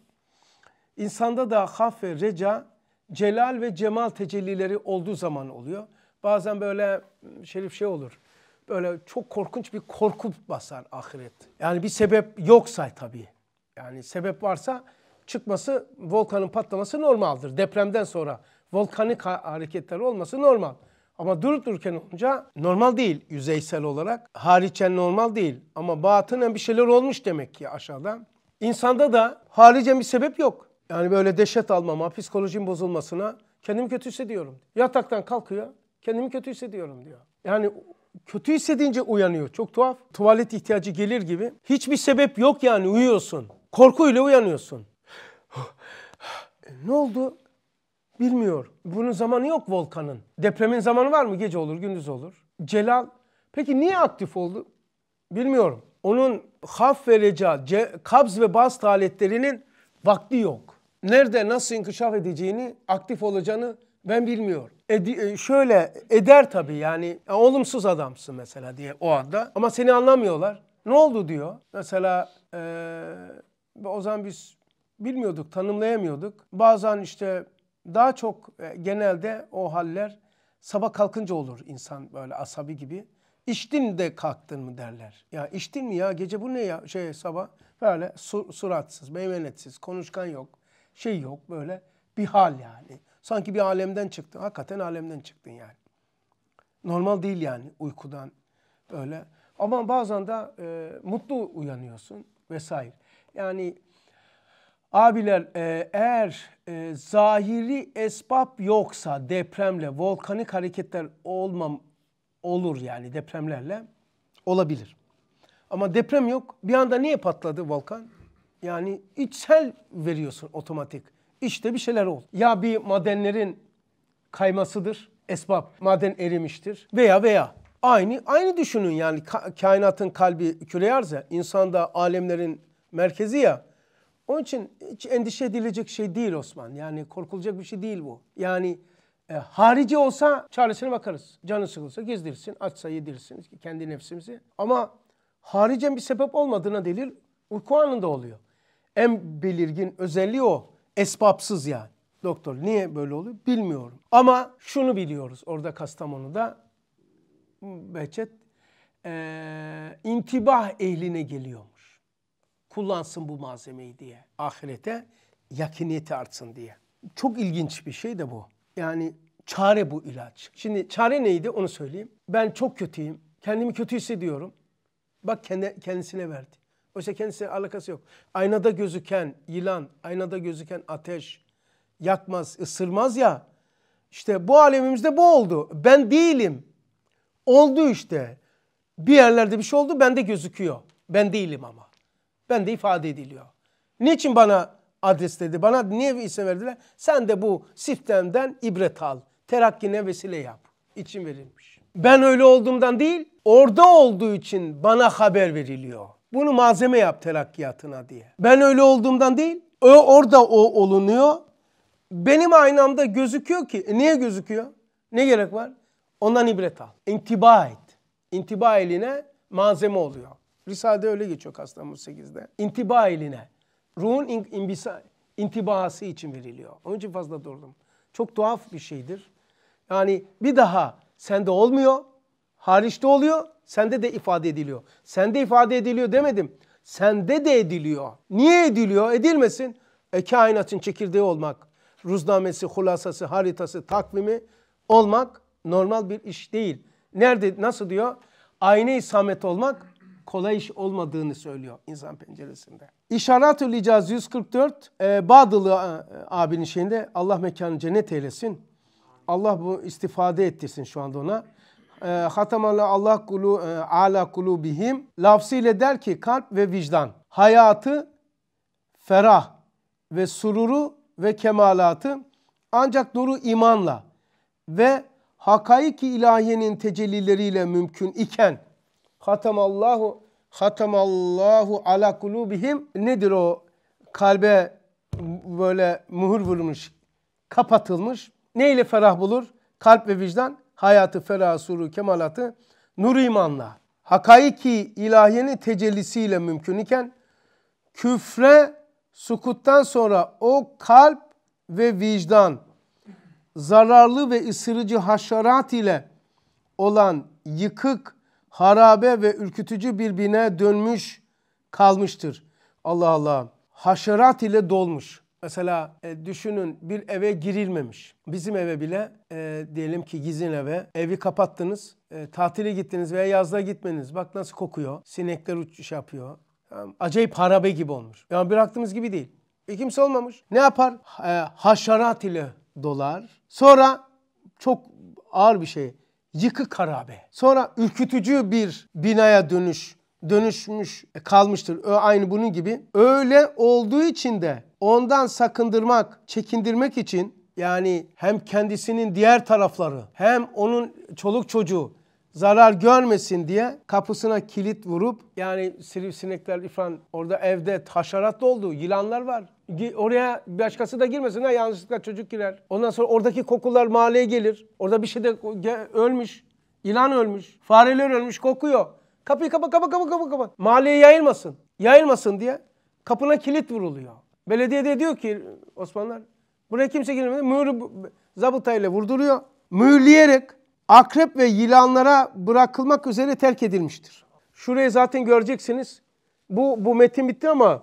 İnsanda da haf ve reca celal ve cemal tecellileri olduğu zaman oluyor. Bazen böyle hmm, şerif şey olur böyle çok korkunç bir korku basar ahiret. Yani bir sebep yoksa tabii. Yani sebep varsa çıkması, volkanın patlaması normaldir. Depremden sonra volkanik hareketler olması normal. Ama durup dururken olunca normal değil yüzeysel olarak. Haricen normal değil ama batınen bir şeyler olmuş demek ki aşağıda. İnsanda da haricen bir sebep yok. Yani böyle dehşet almama, psikolojinin bozulmasına kendimi kötü hissediyorum. Yataktan kalkıyor, kendimi kötü hissediyorum diyor. Yani kötü hissedince uyanıyor. Çok tuhaf. Tuvalet ihtiyacı gelir gibi. Hiçbir sebep yok yani uyuyorsun. Korkuyla uyanıyorsun. E, ne oldu? Bilmiyor. Bunun zamanı yok volkanın. Depremin zamanı var mı? Gece olur, gündüz olur. Celal peki niye aktif oldu? Bilmiyorum. Onun haf ve reca, kabz ve bast aletlerinin vakti yok. Nerede nasıl inkişaf edeceğini, aktif olacağını ben bilmiyorum. Edi, e, şöyle eder tabii yani ya e, olumsuz adamsın mesela diye o anda ama seni anlamıyorlar. Ne oldu diyor. Mesela ee, o zaman biz bilmiyorduk, tanımlayamıyorduk. Bazen işte daha çok e, genelde o haller sabah kalkınca olur insan böyle asabi gibi. İçtin de kalktın mı derler. Ya içtin mi ya gece bu ne ya şey sabah böyle sur, suratsız, meymenetsiz, konuşkan yok, şey yok böyle bir hal yani. Sanki bir alemden çıktın. Hakikaten alemden çıktın yani. Normal değil yani uykudan böyle. Ama bazen de e, mutlu uyanıyorsun vesaire. Yani abiler e, eğer e, zahiri esbab yoksa depremle volkanik hareketler olmam olur yani depremlerle olabilir. Ama deprem yok. Bir anda niye patladı volkan? Yani içsel veriyorsun otomatik. İşte bir şeyler oldu. Ya bir madenlerin kaymasıdır, esbab, maden erimiştir veya veya aynı aynı düşünün yani kainatın kalbi küre arz ya, insan da alemlerin merkezi ya. Onun için hiç endişe edilecek şey değil Osman. Yani korkulacak bir şey değil bu. Yani e, harici olsa çaresine bakarız. Canı sıkılsa gezdirsin, açsa yedirsin kendi nefsimizi. Ama haricen bir sebep olmadığına delil uyku anında oluyor. En belirgin özelliği o. Esbapsız yani. Doktor niye böyle oluyor bilmiyorum. Ama şunu biliyoruz orada Kastamonu'da Behçet e, intibah ehline geliyormuş. Kullansın bu malzemeyi diye. Ahirete yakiniyeti artsın diye. Çok ilginç bir şey de bu. Yani çare bu ilaç. Şimdi çare neydi onu söyleyeyim. Ben çok kötüyüm. Kendimi kötü hissediyorum. Bak kendi, kendisine verdi. Oysa kendisiyle alakası yok. Aynada gözüken yılan, aynada gözüken ateş yakmaz, ısırmaz ya. İşte bu alemimizde bu oldu. Ben değilim. Oldu işte. Bir yerlerde bir şey oldu bende gözüküyor. Ben değilim ama. Ben de ifade ediliyor. Niçin bana adres dedi? Bana niye bir isim verdiler? Sen de bu sistemden ibret al. Terakkine vesile yap. İçin verilmiş. Ben öyle olduğumdan değil, orada olduğu için bana haber veriliyor. Bunu malzeme yap terakkiyatına diye. Ben öyle olduğumdan değil. O orada o olunuyor. Benim aynamda gözüküyor ki. E niye gözüküyor? Ne gerek var? Ondan ibret al. İntiba et. İntiba eline malzeme oluyor. Risale'de öyle geçiyor Kastam 8'de. İntiba eline. Ruhun in, imbisa, intibası için veriliyor. Onun için fazla durdum. Çok tuhaf bir şeydir. Yani bir daha sende olmuyor hariçte oluyor, sende de ifade ediliyor. Sende ifade ediliyor demedim. Sende de ediliyor. Niye ediliyor? Edilmesin. E kainatın çekirdeği olmak, ruznamesi, hulasası, haritası, takvimi olmak normal bir iş değil. Nerede, nasıl diyor? ayna isamet olmak kolay iş olmadığını söylüyor insan penceresinde. İşaretül İcaz 144 e, Bağdılı e, abinin şeyinde Allah mekanı cennet eylesin. Allah bu istifade ettirsin şu anda ona. Ee, hatamala Allah kulu e, ala kulubihim lafzıyla der ki kalp ve vicdan hayatı ferah ve sururu ve kemalatı ancak doğru imanla ve hakaiki ilahiyenin tecellileriyle mümkün iken hatamallahu hatamallahu ala kulubihim nedir o kalbe böyle muhur vurmuş kapatılmış neyle ferah bulur kalp ve vicdan hayatı, ferasuru, kemalatı nur imanla, hakaiki ilahiyenin tecellisiyle mümkün iken küfre sukuttan sonra o kalp ve vicdan zararlı ve ısırıcı haşerat ile olan yıkık, harabe ve ürkütücü birbirine dönmüş kalmıştır. Allah Allah. Haşerat ile dolmuş. Mesela e, düşünün bir eve girilmemiş. Bizim eve bile e, diyelim ki gizin eve evi kapattınız. E, tatile gittiniz veya yazda gitmeniz. Bak nasıl kokuyor. Sinekler uçuş şey yapıyor. Yani acayip harabe gibi olmuş. Yani bıraktığımız gibi değil. E, kimse olmamış. Ne yapar? E, haşerat ile dolar. Sonra çok ağır bir şey. Yıkık harabe. Sonra ürkütücü bir binaya dönüş dönüşmüş e, kalmıştır. Aynı bunun gibi. Öyle olduğu için de ondan sakındırmak, çekindirmek için yani hem kendisinin diğer tarafları hem onun çoluk çocuğu zarar görmesin diye kapısına kilit vurup yani sivrisinekler falan orada evde haşerat oldu yılanlar var. Oraya başkası da girmesin ha yanlışlıkla çocuk girer. Ondan sonra oradaki kokular mahalleye gelir. Orada bir şey de ölmüş. Yılan ölmüş. Fareler ölmüş kokuyor. Kapıyı kapa kapa kapa kapa kapa. Mahalleye yayılmasın. Yayılmasın diye kapına kilit vuruluyor. Belediye de diyor ki Osmanlılar buraya kimse girmedi. Mühürü zabıtayla vurduruyor. Mühürleyerek akrep ve yılanlara bırakılmak üzere terk edilmiştir. Şurayı zaten göreceksiniz. Bu bu metin bitti ama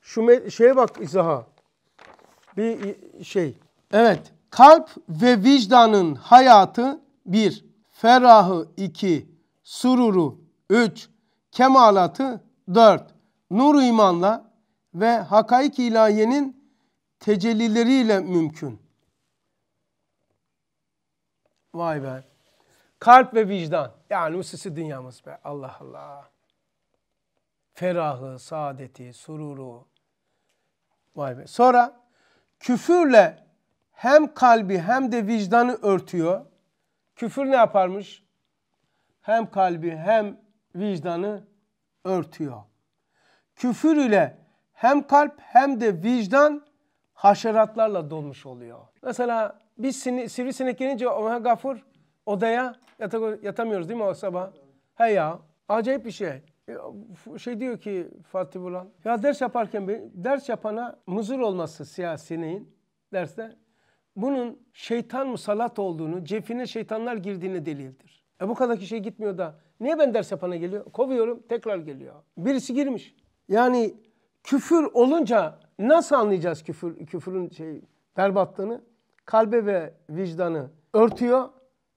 şu şeye bak izaha. Bir şey. Evet. Kalp ve vicdanın hayatı bir Ferahı iki Sururu üç Kemalatı dört Nur imanla ve hakaik ilahiyenin tecellileriyle mümkün. Vay be. Kalp ve vicdan. Yani usisi dünyamız be. Allah Allah. Ferahı, saadeti, sururu. Vay be. Sonra küfürle hem kalbi hem de vicdanı örtüyor. Küfür ne yaparmış? Hem kalbi hem vicdanı örtüyor. Küfür ile hem kalp hem de vicdan haşeratlarla dolmuş oluyor. Mesela biz sivrisinek gelince oha gafur odaya yatak, yatamıyoruz değil mi o sabah? He ya acayip bir şey. E, şey diyor ki Fatih Bulan, ya ders yaparken ders yapana muzur olması siyasinin derste bunun şeytan musallat olduğunu, cefine şeytanlar girdiğini delildir. E bu kadar şey gitmiyor da niye ben ders yapana geliyor? Kovuyorum tekrar geliyor. Birisi girmiş. Yani küfür olunca nasıl anlayacağız küfür küfürün şey berbatlığını? Kalbe ve vicdanı örtüyor.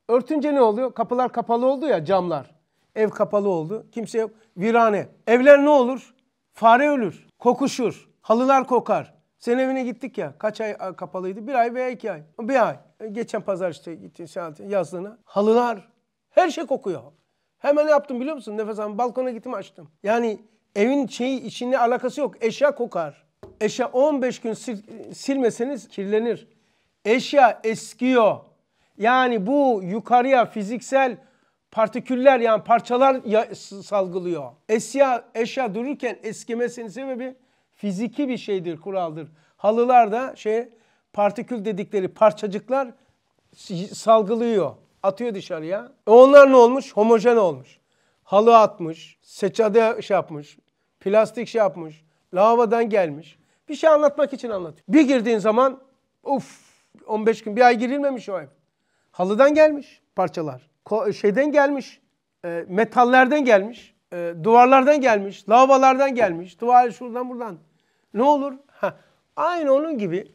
Örtünce ne oluyor? Kapılar kapalı oldu ya camlar. Ev kapalı oldu. Kimse yok. Virane. Evler ne olur? Fare ölür. Kokuşur. Halılar kokar. Senin evine gittik ya. Kaç ay kapalıydı? Bir ay veya iki ay. Bir ay. E, geçen pazar işte gittin yazlığına. Halılar. Her şey kokuyor. Hemen ne yaptım biliyor musun? Nefes aldım. Balkona gittim açtım. Yani Evin şeyi içinde alakası yok. Eşya kokar. Eşya 15 gün sil, silmeseniz kirlenir. Eşya eskiyor. Yani bu yukarıya fiziksel partiküller yani parçalar salgılıyor. Eşya, eşya dururken eskimesinin sebebi fiziki bir şeydir, kuraldır. Halılar da şey partikül dedikleri parçacıklar salgılıyor. Atıyor dışarıya. E onlar ne olmuş? Homojen olmuş halı atmış, seçade şey yapmış, plastik şey yapmış, lavadan gelmiş. Bir şey anlatmak için anlatıyor. Bir girdiğin zaman uf 15 gün bir ay girilmemiş o ev. Halıdan gelmiş parçalar. Ko şeyden gelmiş, e, metallerden gelmiş, e, duvarlardan gelmiş, lavalardan gelmiş, duvar şuradan buradan. Ne olur? Heh. Aynı onun gibi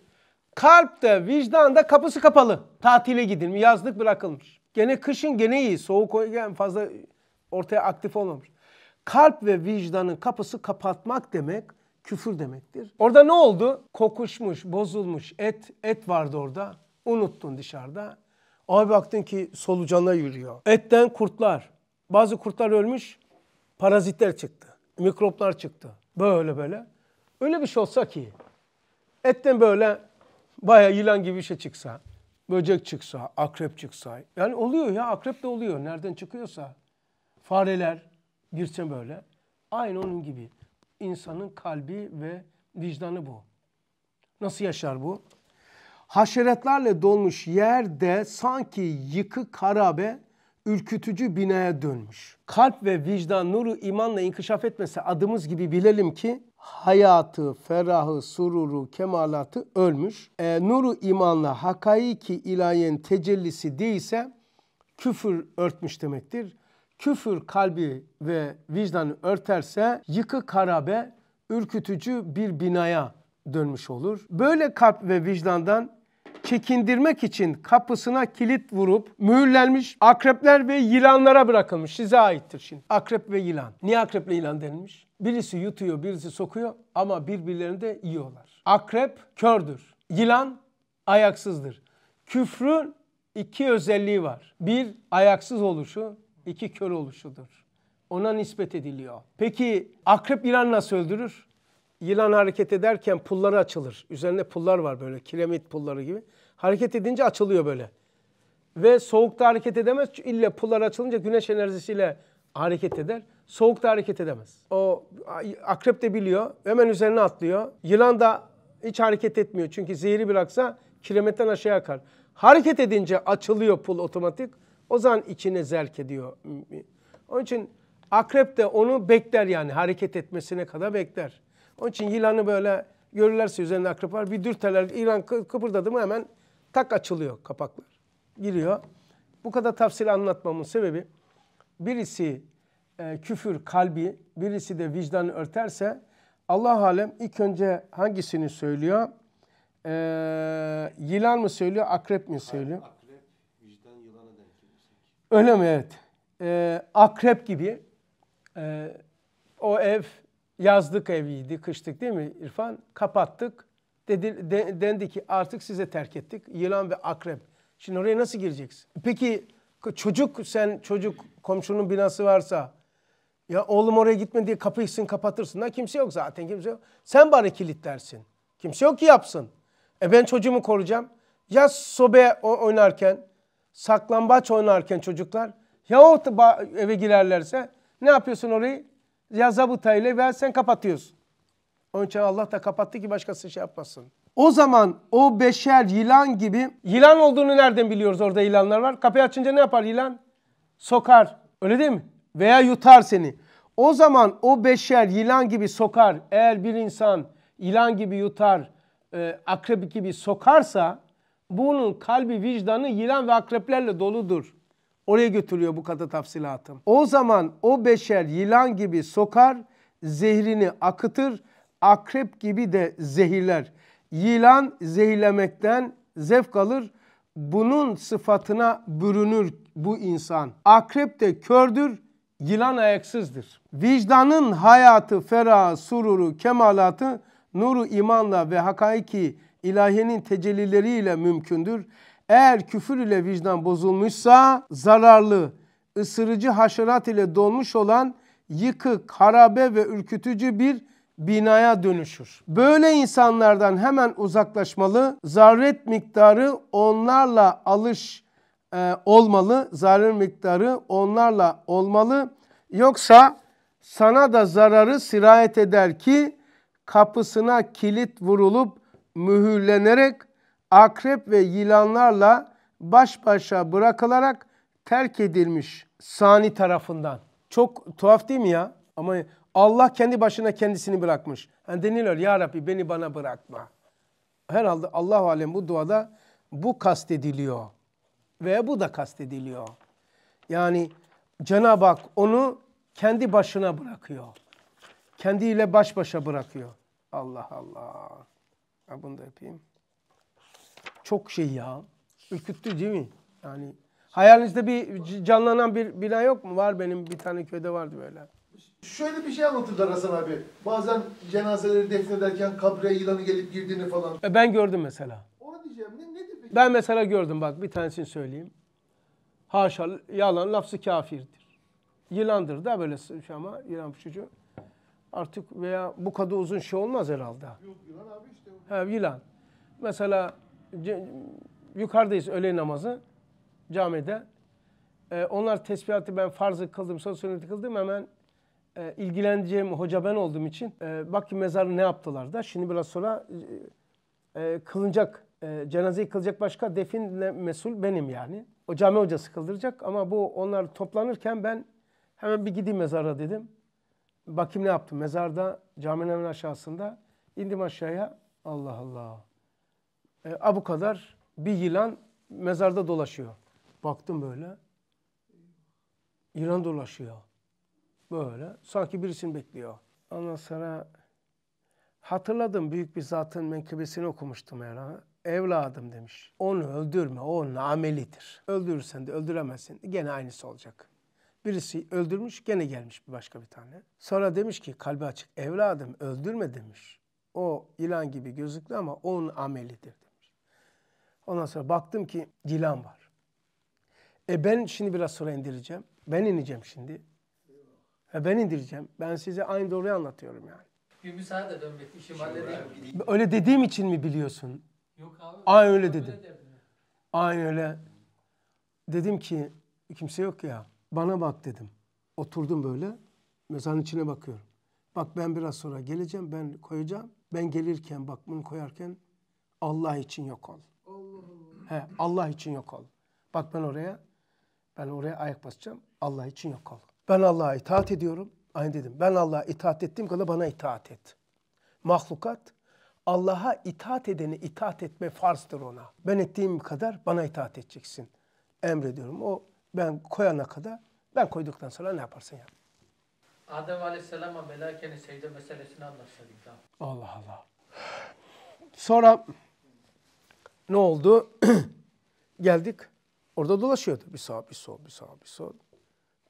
kalpte, vicdanda kapısı kapalı. Tatile gidilmiş, yazlık bırakılmış. Gene kışın gene iyi, soğuk fazla Ortaya aktif olmamış. Kalp ve vicdanın kapısı kapatmak demek küfür demektir. Orada ne oldu? Kokuşmuş, bozulmuş et, et vardı orada. Unuttun dışarıda. Abi baktın ki solucana yürüyor. Etten kurtlar. Bazı kurtlar ölmüş, parazitler çıktı. Mikroplar çıktı. Böyle böyle. Öyle bir şey olsa ki etten böyle bayağı yılan gibi bir şey çıksa, böcek çıksa, akrep çıksa. Yani oluyor ya akrep de oluyor nereden çıkıyorsa fareler girse böyle aynı onun gibi insanın kalbi ve vicdanı bu. Nasıl yaşar bu? Haşeretlerle dolmuş yerde sanki yıkı karabe ürkütücü binaya dönmüş. Kalp ve vicdan nuru imanla inkişaf etmese adımız gibi bilelim ki hayatı, ferahı, sururu, kemalatı ölmüş. E, nuru imanla hakiki ilahiyen tecellisi değilse küfür örtmüş demektir küfür kalbi ve vicdanı örterse yıkı karabe, ürkütücü bir binaya dönmüş olur. Böyle kalp ve vicdandan çekindirmek için kapısına kilit vurup mühürlenmiş akrepler ve yılanlara bırakılmış. Size aittir şimdi. Akrep ve yılan. Niye akrep ve yılan denilmiş? Birisi yutuyor, birisi sokuyor ama birbirlerini de yiyorlar. Akrep kördür. Yılan ayaksızdır. Küfrün iki özelliği var. Bir ayaksız oluşu, iki kör oluşudur. Ona nispet ediliyor. Peki akrep yılan nasıl öldürür? Yılan hareket ederken pulları açılır. Üzerinde pullar var böyle kiremit pulları gibi. Hareket edince açılıyor böyle. Ve soğukta hareket edemez. İlle pullar açılınca güneş enerjisiyle hareket eder. Soğukta hareket edemez. O akrep de biliyor. Hemen üzerine atlıyor. Yılan da hiç hareket etmiyor. Çünkü zehri bıraksa kilometreden aşağı akar. Hareket edince açılıyor pul otomatik. O zaman içine zerk ediyor. Onun için akrep de onu bekler yani hareket etmesine kadar bekler. Onun için yılanı böyle görürlerse üzerinde akrep var bir dürterler. İran kıpırdadı mı hemen tak açılıyor kapaklar. Giriyor. Bu kadar tafsil anlatmamın sebebi birisi e, küfür kalbi, birisi de vicdanı örterse Allah alem ilk önce hangisini söylüyor? Ee, yılan mı söylüyor, akrep mi söylüyor? Akrep. Öyle mi? Evet. Ee, akrep gibi. Ee, o ev yazlık eviydi, kıştık değil mi İrfan? Kapattık. Dedi, de, dendi ki artık size terk ettik. Yılan ve akrep. Şimdi oraya nasıl gireceksin? Peki çocuk sen çocuk komşunun binası varsa ya oğlum oraya gitme diye kapıysın kapatırsın. Da kimse yok zaten kimse yok. Sen bari kilitlersin. Kimse yok ki yapsın. E ben çocuğumu koruyacağım. Ya sobe oynarken saklambaç oynarken çocuklar yahut eve girerlerse ne yapıyorsun orayı? Ya zabıta ile veya sen kapatıyorsun. Onun için Allah da kapattı ki başkası şey yapmasın. O zaman o beşer yılan gibi yılan olduğunu nereden biliyoruz orada yılanlar var? Kapıyı açınca ne yapar yılan? Sokar. Öyle değil mi? Veya yutar seni. O zaman o beşer yılan gibi sokar. Eğer bir insan yılan gibi yutar, e, akrep gibi sokarsa bunun kalbi vicdanı yılan ve akreplerle doludur. Oraya götürüyor bu katı tafsilatım. O zaman o beşer yılan gibi sokar, zehrini akıtır, akrep gibi de zehirler. Yılan zehirlemekten zevk alır, bunun sıfatına bürünür bu insan. Akrep de kördür, yılan ayaksızdır. Vicdanın hayatı, ferah, sururu, kemalatı, nuru imanla ve hakaiki Ilahinin tecellileriyle mümkündür. Eğer küfür ile vicdan bozulmuşsa zararlı, ısırıcı haşerat ile dolmuş olan yıkık, harabe ve ürkütücü bir binaya dönüşür. Böyle insanlardan hemen uzaklaşmalı, Zarret miktarı onlarla alış e, olmalı, zaruret miktarı onlarla olmalı. Yoksa sana da zararı sirayet eder ki kapısına kilit vurulup mühürlenerek akrep ve yılanlarla baş başa bırakılarak terk edilmiş Sani tarafından. Çok tuhaf değil mi ya? Ama Allah kendi başına kendisini bırakmış. Yani deniliyor ya Rabbi beni bana bırakma. Herhalde Allah alem bu duada bu kastediliyor. Ve bu da kastediliyor. Yani Cenab-ı Hak onu kendi başına bırakıyor. Kendiyle baş başa bırakıyor. Allah Allah. Ha, bunu da yapayım. Çok şey ya. Ürküttü değil mi? Yani hayalinizde bir canlanan bir bina yok mu? Var benim bir tane köyde vardı böyle. Şöyle bir şey anlatırlar Hasan abi. Bazen cenazeleri defnederken kabre yılanı gelip girdiğini falan. E ben gördüm mesela. Onu diyeceğim. Ne, nedir peki? Ben mesela gördüm bak bir tanesini söyleyeyim. Haşa yalan lafzı kafirdir. Yılandır da böyle ama yılan çocuğu artık veya bu kadar uzun şey olmaz herhalde. Yok yılan abi işte. Ha yılan. Mesela yukarıdayız öğle namazı camide. E, onlar tesbihatı ben farzı kıldım, son sünneti kıldım hemen e, ilgileneceğim hoca ben olduğum için e, bak ki mezarı ne yaptılar da şimdi biraz sonra e, e, kılınacak e, cenazeyi kılacak başka definle mesul benim yani. O cami hocası kıldıracak ama bu onlar toplanırken ben hemen bir gideyim mezara dedim bakayım ne yaptım. Mezarda caminin hemen aşağısında indim aşağıya. Allah Allah. E, a bu kadar bir yılan mezarda dolaşıyor. Baktım böyle. Yılan dolaşıyor. Böyle. Sanki birisini bekliyor. Ondan sonra hatırladım büyük bir zatın menkıbesini okumuştum yani. Evladım demiş. Onu öldürme. O namelidir. Öldürürsen de öldüremezsin. Gene aynısı olacak. Birisi öldürmüş gene gelmiş bir başka bir tane. Sonra demiş ki kalbi açık evladım öldürme demiş. O ilan gibi gözüktü ama onun amelidir demiş. Ondan sonra baktım ki cilan var. E ben şimdi biraz sonra indireceğim. Ben ineceğim şimdi. E ben indireceğim. Ben size aynı doğruyu anlatıyorum yani. Bir müsaade dönmek işim şey halledeyim. Öyle dediğim için mi biliyorsun? Yok abi. Aynı öyle dedim. Öyle Aynı öyle. Dedim ki kimse yok ya. Bana bak dedim. Oturdum böyle. Mezarın içine bakıyorum. Bak ben biraz sonra geleceğim. Ben koyacağım. Ben gelirken bak bunu koyarken Allah için yok ol. Allah Allah. He, Allah için yok ol. Bak ben oraya ben oraya ayak basacağım. Allah için yok ol. Ben Allah'a itaat ediyorum. Aynı dedim. Ben Allah'a itaat ettiğim kadar bana itaat et. Mahlukat Allah'a itaat edeni itaat etme farzdır ona. Ben ettiğim kadar bana itaat edeceksin. Emrediyorum. O ben koyana kadar ben koyduktan sonra ne yaparsın yap. Adem Aleyhisselam'a melakenin secde meselesini anlatsadık. Allah Allah. Sonra ne oldu? Geldik. Orada dolaşıyordu. Bir sağ, bir sol, bir sağ, bir sol.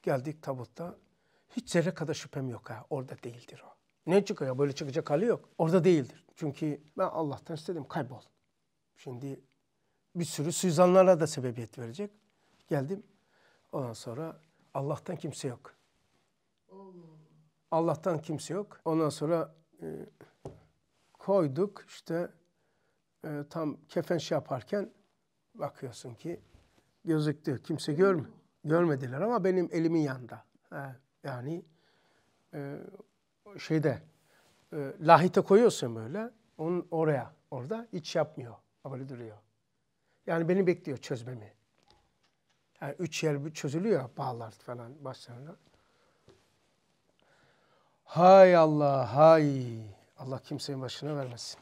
Geldik tabutta. Hiç zerre kadar şüphem yok ha. Orada değildir o. Ne çıkıyor? Böyle çıkacak hali yok. Orada değildir. Çünkü ben Allah'tan istedim kaybol. Şimdi bir sürü suizanlara da sebebiyet verecek. Geldim Ondan sonra Allah'tan kimse yok. Allah'tan kimse yok. Ondan sonra e, koyduk işte e, tam kefen şey yaparken bakıyorsun ki gözüktü. Kimse görm görmediler ama benim elimin yanında. Ha, yani e, şeyde e, lahite koyuyorsun böyle onun oraya orada hiç yapmıyor. Böyle duruyor. Yani beni bekliyor çözmemi. Yani üç yer çözülüyor bağlar falan başlarına. Hay Allah hay. Allah kimsenin başına vermesin.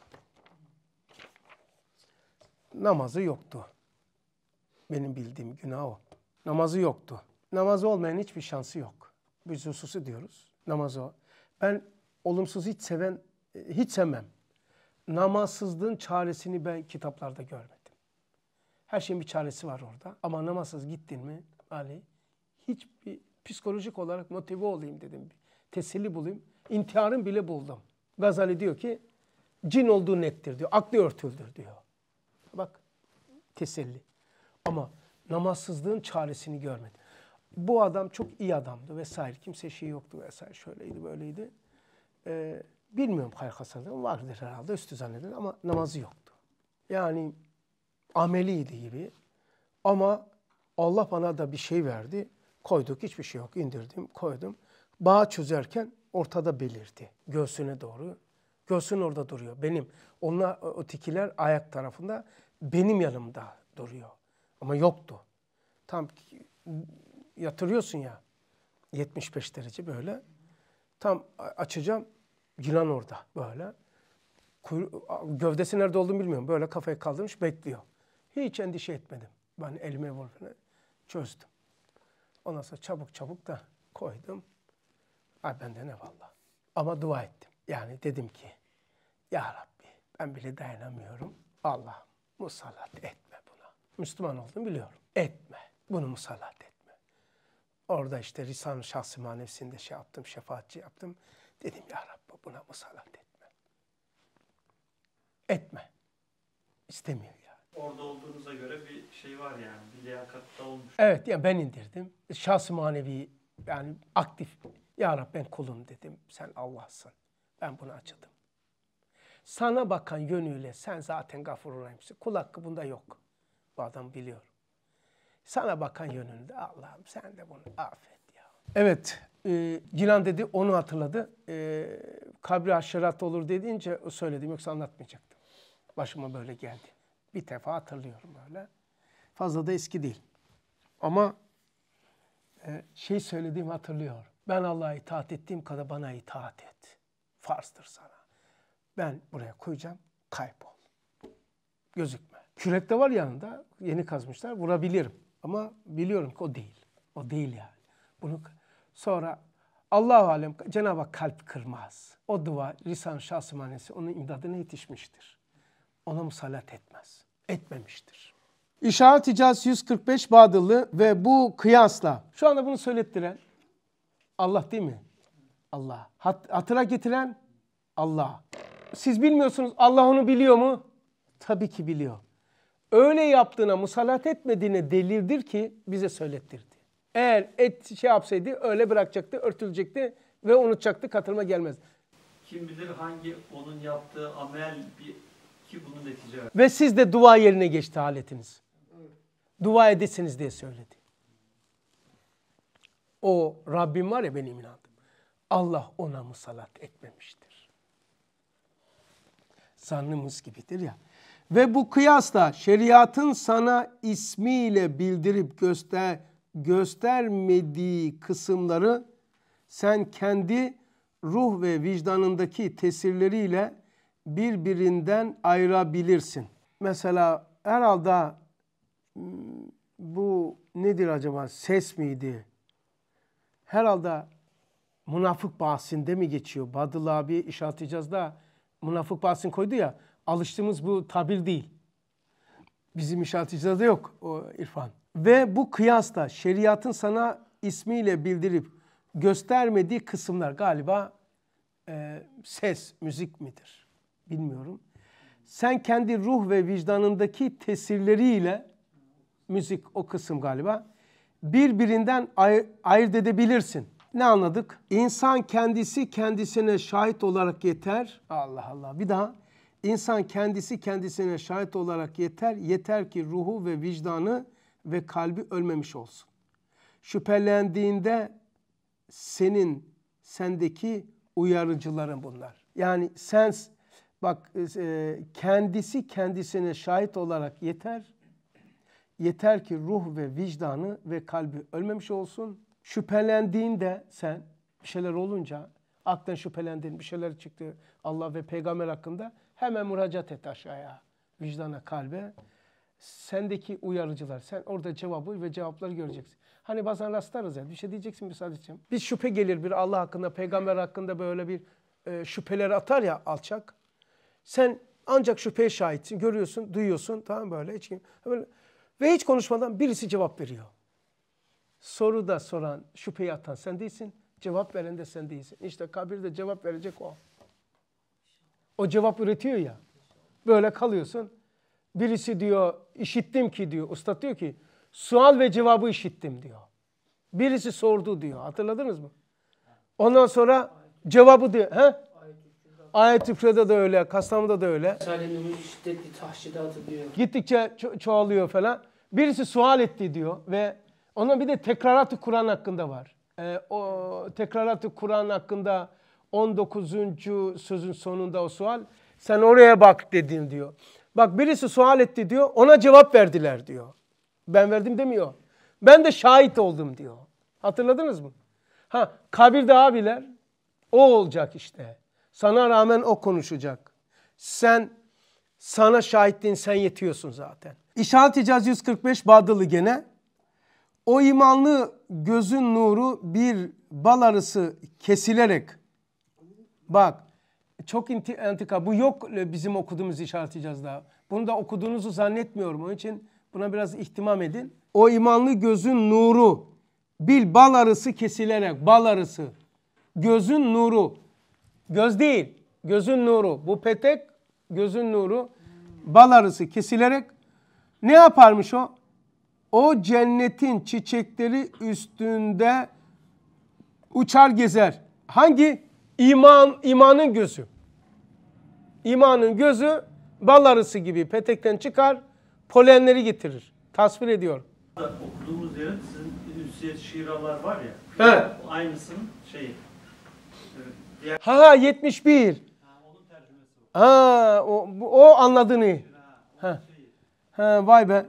Namazı yoktu. Benim bildiğim günah o. Namazı yoktu. Namazı olmayan hiçbir şansı yok. Biz hususu diyoruz. Namazı o. Ben olumsuz hiç seven, hiç sevmem. Namazsızlığın çaresini ben kitaplarda görmedim. Her şeyin bir çaresi var orada. Ama namazsız gittin mi Ali? Hiçbir psikolojik olarak motive olayım dedim. Teselli bulayım. İntiharım bile buldum. Gazali diyor ki cin olduğu nettir diyor. Aklı örtüldür diyor. Bak teselli. Ama namazsızlığın çaresini görmedi. Bu adam çok iyi adamdı vesaire. Kimse şey yoktu vesaire. Şöyleydi böyleydi. Ee, bilmiyorum Hayır Hasan'ın vardır herhalde üstü zannedilir ama namazı yoktu. Yani ameliydi gibi. Ama Allah bana da bir şey verdi. Koyduk hiçbir şey yok. İndirdim, koydum. Bağ çözerken ortada belirdi. Göğsüne doğru. Göğsün orada duruyor. Benim. Onlar, o ayak tarafında benim yanımda duruyor. Ama yoktu. Tam yatırıyorsun ya. 75 derece böyle. Tam açacağım. Yılan orada böyle. Kuyru, gövdesi nerede olduğunu bilmiyorum. Böyle kafayı kaldırmış bekliyor. Hiç endişe etmedim. Ben elime vurduğunu çözdüm. Ondan sonra çabuk çabuk da koydum. Ay bende ne valla. Ama dua ettim. Yani dedim ki Ya Rabbi ben bile dayanamıyorum. Allah musallat etme buna. Müslüman oldum biliyorum. Etme. Bunu musallat etme. Orada işte risan Şahsi Manevsi'nde şey yaptım, şefaatçi yaptım. Dedim Ya Rabbi buna musallat etme. Etme. İstemiyor orada olduğunuza göre bir şey var yani. Bir liyakatta olmuş. Evet yani ben indirdim. Şahsı manevi yani aktif. Ya Rab ben kulum dedim. Sen Allah'sın. Ben bunu açıldım. Sana bakan yönüyle sen zaten gafurun rahimsin. Kul hakkı bunda yok. Bu adam biliyor. Sana bakan yönünde Allah'ım sen de bunu affet ya. Evet. E, Cilan dedi onu hatırladı. E, kabri haşerat olur dediğince söyledim yoksa anlatmayacaktım. Başıma böyle geldi. Bir defa hatırlıyorum öyle, Fazla da eski değil. Ama e, şey söylediğimi hatırlıyor. Ben Allah'a itaat ettiğim kadar bana itaat et. Farzdır sana. Ben buraya koyacağım, kaybol. Gözükme. Kürek de var yanında, yeni kazmışlar, vurabilirim. Ama biliyorum ki o değil. O değil yani. Bunu sonra Allah-u Alem Cenab-ı Hak kalp kırmaz. O dua Lisan Şahsımanesi onun imdadına yetişmiştir. Ona musallat etmez etmemiştir. İşaret İcaz 145 Badıllı ve bu kıyasla şu anda bunu söylettiren Allah değil mi? Allah. Hat, hatıra getiren Allah. Siz bilmiyorsunuz Allah onu biliyor mu? Tabii ki biliyor. Öyle yaptığına musallat etmediğine delildir ki bize söylettirdi. Eğer et şey yapsaydı öyle bırakacaktı, örtülecekti ve unutacaktı, katılma gelmez. Kim bilir hangi onun yaptığı amel bir ki bunu netice Ve siz de dua yerine geçti aletiniz. Dua edesiniz diye söyledi. O Rabbim var ya benim inandım. Allah ona musallat etmemiştir. Zannımız gibidir ya. Ve bu kıyasla şeriatın sana ismiyle bildirip göster göstermediği kısımları sen kendi ruh ve vicdanındaki tesirleriyle birbirinden ayırabilirsin. Mesela herhalde hmm, bu nedir acaba ses miydi? Herhalde münafık bahsinde mi geçiyor? Badıl abi işaretleyeceğiz da münafık bahsin koydu ya alıştığımız bu tabir değil. Bizim iş işaretleyicide yok o irfan. Ve bu kıyasla şeriatın sana ismiyle bildirip göstermediği kısımlar galiba e, ses, müzik midir? bilmiyorum. Sen kendi ruh ve vicdanındaki tesirleriyle müzik o kısım galiba birbirinden ayır, ayırt edebilirsin. Ne anladık? İnsan kendisi kendisine şahit olarak yeter. Allah Allah. Bir daha. İnsan kendisi kendisine şahit olarak yeter. Yeter ki ruhu ve vicdanı ve kalbi ölmemiş olsun. Şüphelendiğinde senin sendeki uyarıcıların bunlar. Yani sen Bak e, e, kendisi kendisine şahit olarak yeter. Yeter ki ruh ve vicdanı ve kalbi ölmemiş olsun. Şüphelendiğinde sen bir şeyler olunca aklın şüphelendin bir şeyler çıktı Allah ve peygamber hakkında hemen müracaat et aşağıya vicdana kalbe sendeki uyarıcılar. Sen orada cevabı ve cevapları göreceksin. Hani bazen rastlarız ya. Bir şey diyeceksin bir sadece. Bir şüphe gelir bir Allah hakkında, peygamber hakkında böyle bir e, şüpheler atar ya alçak. Sen ancak şüpheye şahitsin. Görüyorsun, duyuyorsun. Tamam böyle hiç kim böyle ve hiç konuşmadan birisi cevap veriyor. Soru da soran, şüpheyi atan sen değilsin. Cevap veren de sen değilsin. İşte kabirde cevap verecek o. O cevap üretiyor ya. Böyle kalıyorsun. Birisi diyor işittim ki diyor. Usta diyor ki sual ve cevabı işittim diyor. Birisi sordu diyor. Hatırladınız mı? Ondan sonra cevabı diyor. He? Ayet Üfre'de de öyle, Kastamonu'da da öyle. Salim'in şiddetli tahşidatı diyor. Gittikçe ço- çoğalıyor falan. Birisi sual etti diyor ve ona bir de tekraratı Kur'an hakkında var. Ee, o tekraratı Kur'an hakkında 19. sözün sonunda o sual. Sen oraya bak dedin diyor. Bak birisi sual etti diyor. Ona cevap verdiler diyor. Ben verdim demiyor. Ben de şahit oldum diyor. Hatırladınız mı? Ha kabirde abiler o olacak işte. Sana rağmen o konuşacak. Sen sana şahitliğin sen yetiyorsun zaten. İşaret İcaz 145 Badılı gene. O imanlı gözün nuru bir bal arısı kesilerek bak çok antika bu yok bizim okuduğumuz işaret daha. Bunu da okuduğunuzu zannetmiyorum. Onun için buna biraz ihtimam edin. O imanlı gözün nuru bil bal arısı kesilerek bal arısı gözün nuru Göz değil. Gözün nuru. Bu petek gözün nuru. Bal arısı kesilerek ne yaparmış o? O cennetin çiçekleri üstünde uçar gezer. Hangi? iman imanın gözü. İmanın gözü bal arısı gibi petekten çıkar, polenleri getirir. Tasvir ediyor. Okuduğumuz yerin sizin ünsiyet şiiralar var ya. Evet. Aynısının şeyi. Ha 71. Ha o, o anladığını. Ha. ha vay be.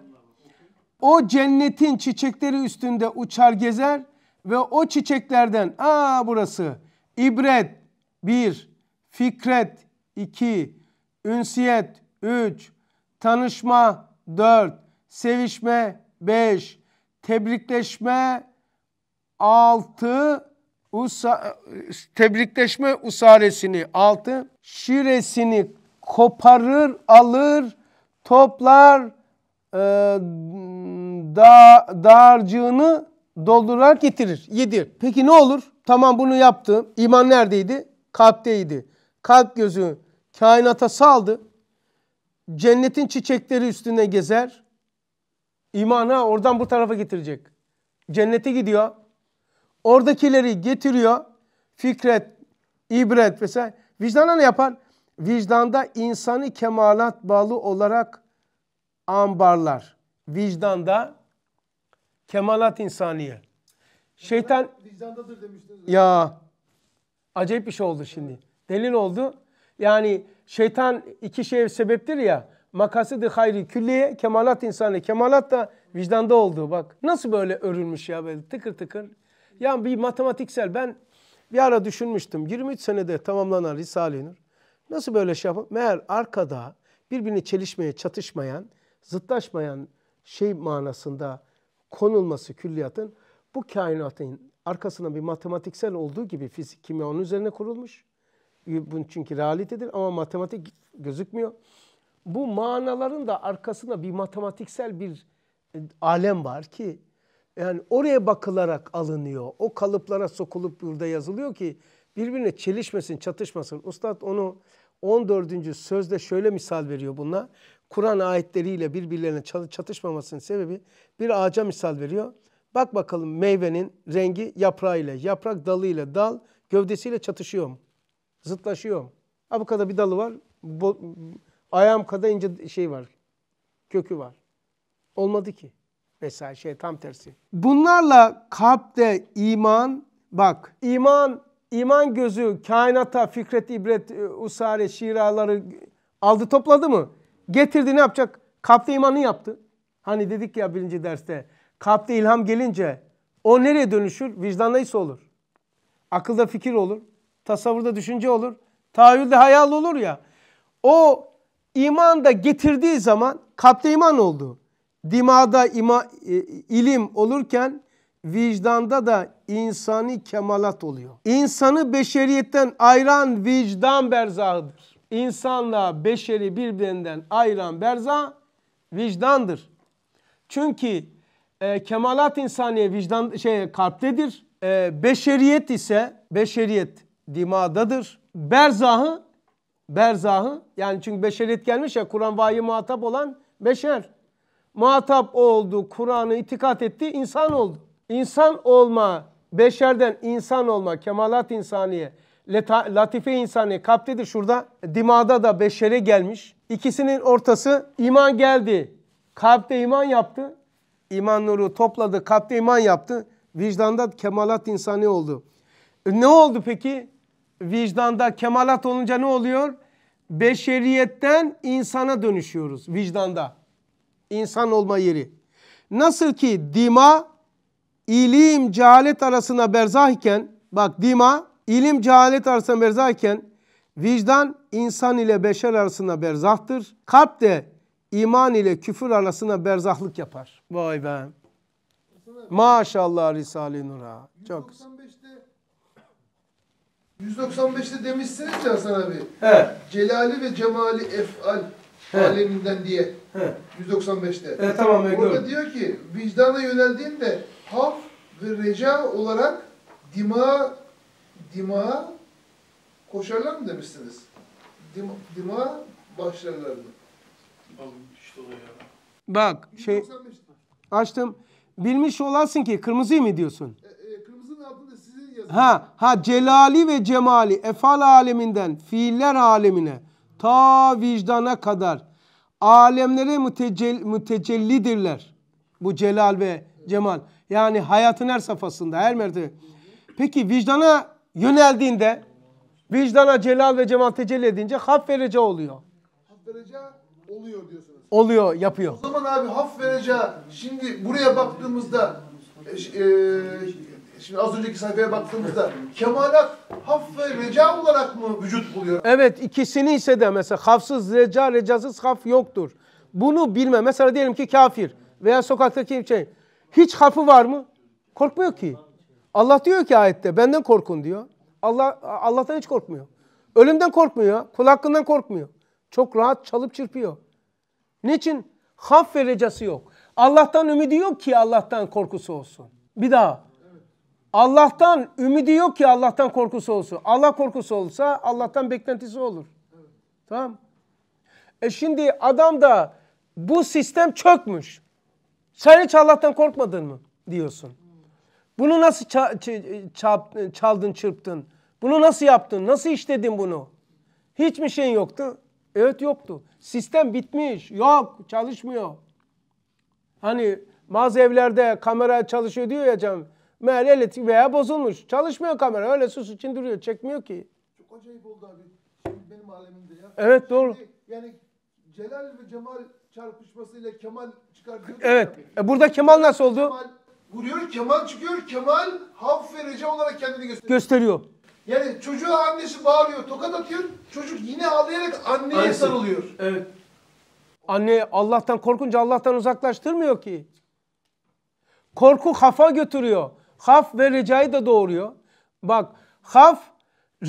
O cennetin çiçekleri üstünde uçar gezer ve o çiçeklerden aa burası ibret 1, fikret 2, ünsiyet 3, tanışma 4, sevişme 5, tebrikleşme 6, usa, tebrikleşme usaresini altı şiresini koparır alır toplar e, da, dağarcığını doldurarak getirir yedir. Peki ne olur? Tamam bunu yaptı. İman neredeydi? Kalpteydi. Kalp gözü kainata saldı. Cennetin çiçekleri üstüne gezer. İmana oradan bu tarafa getirecek. Cennete gidiyor. Oradakileri getiriyor. Fikret, ibret vesaire. Vicdana ne yapar? Vicdanda insanı kemalat bağlı olarak ambarlar. Vicdanda kemalat insaniye. Şeytan vicdandadır demiştiniz. Ya acayip bir şey oldu şimdi. Delil oldu. Yani şeytan iki şey sebeptir ya. Makasıdır hayri külliye, kemalat insani. Kemalat da vicdanda oldu bak. Nasıl böyle örülmüş ya böyle tıkır tıkır. Yani bir matematiksel ben bir ara düşünmüştüm. 23 senede tamamlanan Risale-i Nur. Nasıl böyle şey yapalım? Meğer arkada birbirini çelişmeye, çatışmayan, zıtlaşmayan şey manasında konulması külliyatın bu kainatın arkasında bir matematiksel olduğu gibi fizik, kimya onun üzerine kurulmuş. Bu çünkü realitedir ama matematik gözükmüyor. Bu manaların da arkasında bir matematiksel bir e, alem var ki yani oraya bakılarak alınıyor. O kalıplara sokulup burada yazılıyor ki birbirine çelişmesin, çatışmasın. Ustad onu 14. sözde şöyle misal veriyor buna. Kur'an ayetleriyle birbirlerine çatışmamasının sebebi bir ağaca misal veriyor. Bak bakalım meyvenin rengi yaprağıyla, yaprak dalıyla, dal gövdesiyle çatışıyor mu? Zıtlaşıyor mu? Abukada bir dalı var, ayağım kadar ince şey var, kökü var. Olmadı ki vesaire şey tam tersi. Bunlarla kalpte iman bak iman iman gözü kainata Fikret İbret e, Usare şiraları aldı topladı mı? Getirdi ne yapacak? Kalpte imanı yaptı. Hani dedik ya birinci derste kalpte ilham gelince o nereye dönüşür? Vicdanda ise olur. Akılda fikir olur. Tasavvurda düşünce olur. Tahayyülde hayal olur ya. O iman da getirdiği zaman kalpte iman oldu. Dimada ima, e, ilim olurken vicdanda da insani kemalat oluyor. İnsanı beşeriyetten ayıran vicdan berzahıdır. İnsanla beşeri birbirinden ayıran berzah vicdandır. Çünkü e, kemalat insaniye vicdan şey kalptedir. E, beşeriyet ise beşeriyet dimadadır. Berzahı berzahı yani çünkü beşeriyet gelmiş ya Kur'an vahiy muhatap olan beşer muhatap oldu, Kur'an'ı itikat etti, insan oldu. İnsan olma, beşerden insan olma, kemalat insaniye, latife insaniye kaptedir şurada. Dimada da beşere gelmiş. İkisinin ortası iman geldi. Kalpte iman yaptı. iman nuru topladı, kalpte iman yaptı. Vicdanda kemalat insani oldu. Ne oldu peki? Vicdanda kemalat olunca ne oluyor? Beşeriyetten insana dönüşüyoruz vicdanda. İnsan olma yeri. Nasıl ki dima ilim cehalet arasında berzah iken bak dima ilim cehalet arasında berzah iken vicdan insan ile beşer arasında berzahtır. Kalp de iman ile küfür arasında berzahlık yapar. Vay be. Maşallah Risale-i Nur'a. Çok 195'te demişsiniz ya Hasan abi. He. Celali ve cemali efal He. aleminden diye. He. 195'te. E, tamam, Orada doğru. diyor ki vicdana yöneldiğinde haf ve reca olarak dima dima koşarlar mı demişsiniz? Dima, dima başlarlar mı? Bak şey 195. açtım. Bilmiş olasın ki kırmızıyı mı diyorsun? E, e, kırmızının sizin yazın. Ha ha celali ve cemali efal aleminden fiiller alemine ta vicdana kadar alemlere mütecell mütecellidirler. Bu celal ve cemal. Yani hayatın her safhasında, her mertebe. Peki vicdana yöneldiğinde, vicdana celal ve cemal tecelli edince haf verece oluyor. Haf verece oluyor diyorsunuz. Oluyor, yapıyor. O zaman abi haf verece şimdi buraya baktığımızda e, e, Şimdi az önceki sayfaya baktığımızda kemalat haf ve reca olarak mı vücut buluyor? Evet ikisini ise de mesela hafsız reca, recasız haf yoktur. Bunu bilme. Mesela diyelim ki kafir veya sokaktaki şey. Hiç hafı var mı? Korkmuyor ki. Allah diyor ki ayette benden korkun diyor. Allah Allah'tan hiç korkmuyor. Ölümden korkmuyor. Kul hakkından korkmuyor. Çok rahat çalıp çırpıyor. Niçin? Haf ve recası yok. Allah'tan ümidi yok ki Allah'tan korkusu olsun. Bir daha. Allah'tan ümidi yok ki Allah'tan korkusu olsun. Allah korkusu olsa Allah'tan beklentisi olur. Evet. Tamam. E şimdi adam da bu sistem çökmüş. Sen hiç Allah'tan korkmadın mı diyorsun. Bunu nasıl ça ça çaldın çırptın? Bunu nasıl yaptın? Nasıl işledin bunu? Hiçbir şeyin yoktu. Evet yoktu. Sistem bitmiş. Yok çalışmıyor. Hani bazı evlerde kamera çalışıyor diyor ya canım. Meğer elektrik veya bozulmuş. Çalışmıyor kamera. Öyle sus için duruyor. Çekmiyor ki. Çok acayip oldu abi. Şimdi benim alemimde ya. Evet Şimdi doğru. Yani Celal ve Cemal çarpışmasıyla Kemal çıkar. Evet. E burada Kemal nasıl oldu? Kemal vuruyor. Kemal çıkıyor. Kemal haf verici olarak kendini gösteriyor. Gösteriyor. Yani çocuğa annesi bağırıyor, tokat atıyor. Çocuk yine ağlayarak anneye Annesi. sarılıyor. Evet. Anne Allah'tan korkunca Allah'tan uzaklaştırmıyor ki. Korku kafa götürüyor. Haf ve recayı da doğuruyor. Bak haf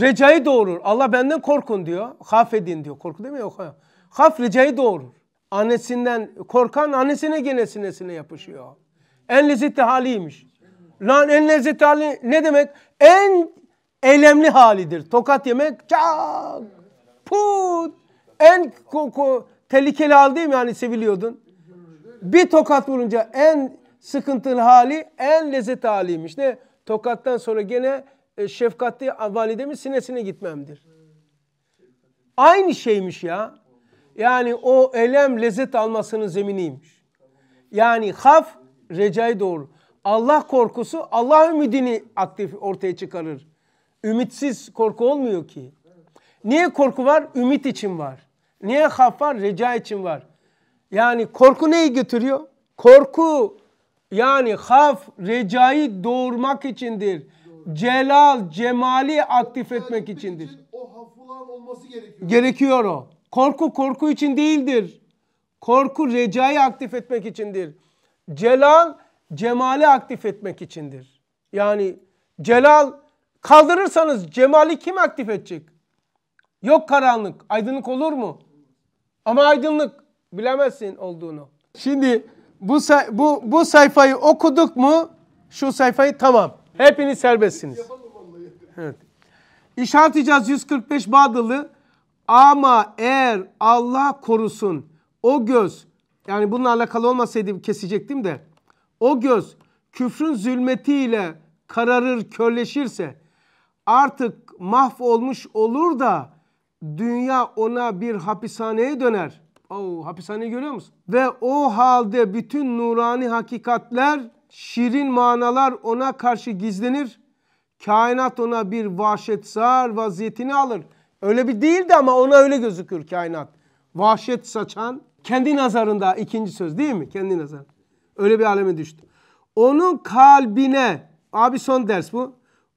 recayı doğurur. Allah benden korkun diyor. Haf edin diyor. Korku değil mi? Yok. Ha. Haf recayı doğurur. Annesinden korkan annesine gene sinesine yapışıyor. En lezzetli haliymiş. Lan en lezzetli hali ne demek? En eylemli halidir. Tokat yemek çak put. En ko, ko, tehlikeli hal değil mi? Yani seviliyordun. Bir tokat vurunca en sıkıntılı hali en lezzet haliymiş. Ne? Tokattan sonra gene e, şefkatli validemin sinesine gitmemdir. Aynı şeymiş ya. Yani o elem lezzet almasının zeminiymiş. Yani haf recai doğru. Allah korkusu Allah ümidini aktif ortaya çıkarır. Ümitsiz korku olmuyor ki. Niye korku var? Ümit için var. Niye haf var? Reca için var. Yani korku neyi götürüyor? Korku yani haf recayı doğurmak içindir. Doğru. Celal, cemali aktif Doğru. etmek içindir. Için o hafılan olması gerekiyor. Gerekiyor o. Korku korku için değildir. Korku recayı aktif etmek içindir. Celal cemali aktif etmek içindir. Yani celal kaldırırsanız cemali kim aktif edecek? Yok karanlık. Aydınlık olur mu? Ama aydınlık bilemezsin olduğunu. Şimdi bu, bu, bu sayfayı okuduk mu şu sayfayı tamam. Hepiniz serbestsiniz. Evet. İşaret 145 Badılı ama eğer Allah korusun o göz yani bununla alakalı olmasaydı kesecektim de o göz küfrün zulmetiyle kararır körleşirse artık mahvolmuş olur da dünya ona bir hapishaneye döner. Oo, hapishaneyi görüyor musun? Ve o halde bütün nurani hakikatler, şirin manalar ona karşı gizlenir. Kainat ona bir vahşet sar vaziyetini alır. Öyle bir değildi ama ona öyle gözükür kainat. Vahşet saçan kendi nazarında ikinci söz değil mi? Kendi nazar. Öyle bir aleme düştü. Onun kalbine, abi son ders bu.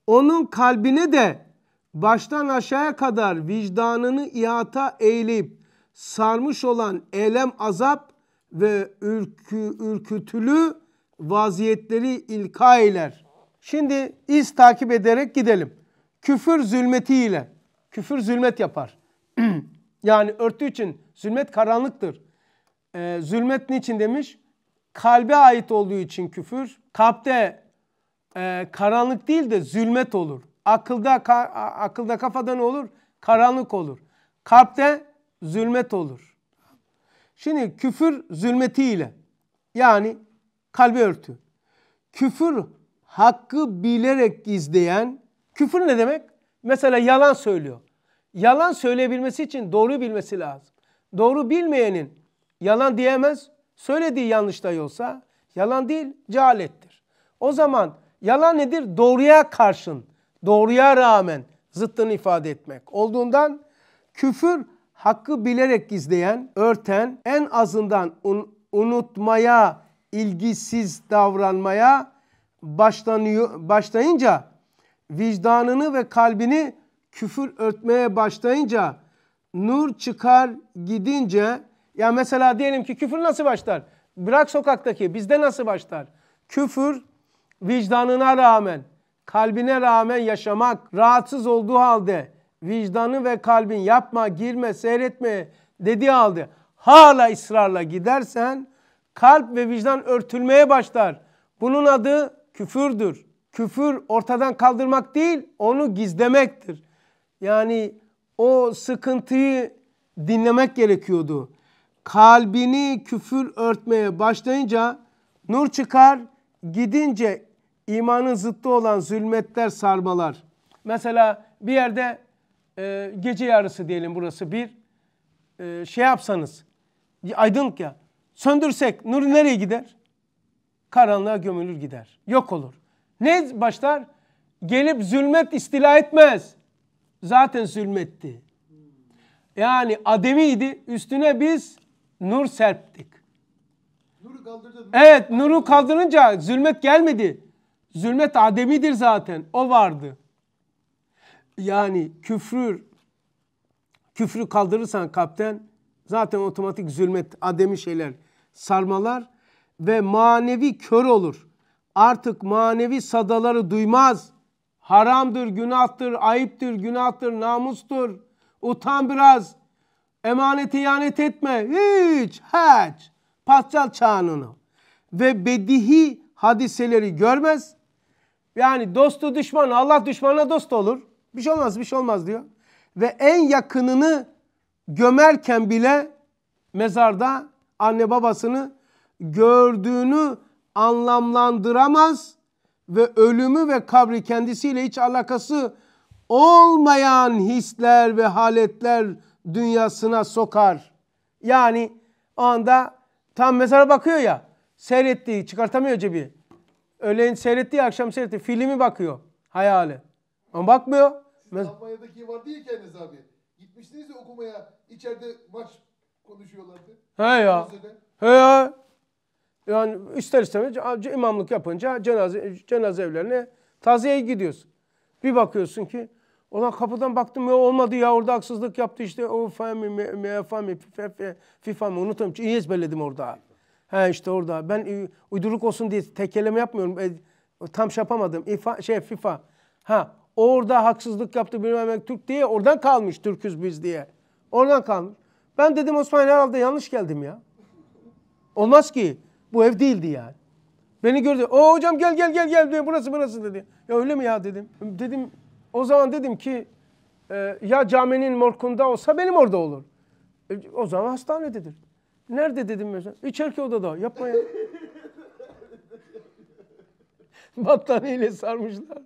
Onun kalbine de baştan aşağıya kadar vicdanını iata eğilip sarmış olan elem azap ve ürkü, ürkütülü vaziyetleri ilka eyler. Şimdi iz takip ederek gidelim. Küfür zulmetiyle. Küfür zulmet yapar. yani örtü için zulmet karanlıktır. Ee, zulmet niçin demiş? Kalbe ait olduğu için küfür. Kalpte e, karanlık değil de zulmet olur. Akılda ka, akılda kafada ne olur? Karanlık olur. Kalpte Zulmet olur. Şimdi küfür zulmetiyle, yani kalbi örtü. Küfür hakkı bilerek izleyen küfür ne demek? Mesela yalan söylüyor. Yalan söyleyebilmesi için doğru bilmesi lazım. Doğru bilmeyenin yalan diyemez. Söylediği yanlış da olsa yalan değil cehalettir. O zaman yalan nedir? Doğruya karşın, doğruya rağmen zıttını ifade etmek. Olduğundan küfür hakkı bilerek gizleyen, örten, en azından un, unutmaya, ilgisiz davranmaya başlanıyor, başlayınca vicdanını ve kalbini küfür örtmeye başlayınca nur çıkar gidince ya mesela diyelim ki küfür nasıl başlar? Bırak sokaktaki bizde nasıl başlar? Küfür vicdanına rağmen, kalbine rağmen yaşamak, rahatsız olduğu halde vicdanı ve kalbin yapma, girme, seyretme dediği aldı. hala ısrarla gidersen kalp ve vicdan örtülmeye başlar. Bunun adı küfürdür. Küfür ortadan kaldırmak değil, onu gizlemektir. Yani o sıkıntıyı dinlemek gerekiyordu. Kalbini küfür örtmeye başlayınca nur çıkar, gidince imanın zıttı olan zulmetler sarmalar. Mesela bir yerde e, gece yarısı diyelim burası bir e, şey yapsanız aydınlık ya söndürsek nur nereye gider? Karanlığa gömülür gider. Yok olur. Ne başlar? Gelip zulmet istila etmez. Zaten zulmetti. Yani ademiydi. Üstüne biz nur serptik. Nuru kaldırdın. Evet nuru kaldırınca zulmet gelmedi. Zulmet ademidir zaten. O vardı yani küfrü küfrü kaldırırsan kapten zaten otomatik zulmet, ademi şeyler sarmalar ve manevi kör olur. Artık manevi sadaları duymaz. Haramdır, günahtır, ayıptır, günahtır, namustur. Utan biraz. Emanet ihanet etme. Hiç, hiç. Pascal çağınını. Ve bedihi hadiseleri görmez. Yani dostu düşman, Allah düşmana dost olur. Bir şey olmaz bir şey olmaz diyor. Ve en yakınını gömerken bile mezarda anne babasını gördüğünü anlamlandıramaz ve ölümü ve kabri kendisiyle hiç alakası olmayan hisler ve haletler dünyasına sokar. Yani o anda tam mezara bakıyor ya seyrettiği çıkartamıyor cebi. Öğleyin seyrettiği akşam seyrettiği filmi bakıyor hayali. Ama bakmıyor. Siz Mes- Almanya'daki vardı ya kendiniz abi. Gitmiştiniz ya okumaya. içeride maç konuşuyorlardı. He ya. He ya. Yani ister istemez imamlık yapınca cenaze, cenaze evlerine taziyeye gidiyorsun. Bir bakıyorsun ki Ulan kapıdan baktım ya olmadı ya orada haksızlık yaptı işte o fami mefa mi fifa mı unutuyorum. İyi ezberledim orada. He işte orada. Ben uyduruk olsun diye tekeleme yapmıyorum. E, tam şey yapamadım. İfa, şey FIFA. Ha orada haksızlık yaptı bilmem Türk diye oradan kalmış Türküz biz diye. Oradan kalmış. Ben dedim Osman herhalde yanlış geldim ya. Olmaz ki. Bu ev değildi yani. Beni gördü. O hocam gel gel gel gel diyor. Burası burası dedi. Ya öyle mi ya dedim. Dedim o zaman dedim ki e, ya caminin morkunda olsa benim orada olur. E, o zaman hastanededir. Nerede dedim mesela? İçerki odada. Yapma ya. Battaniyeyle sarmışlar.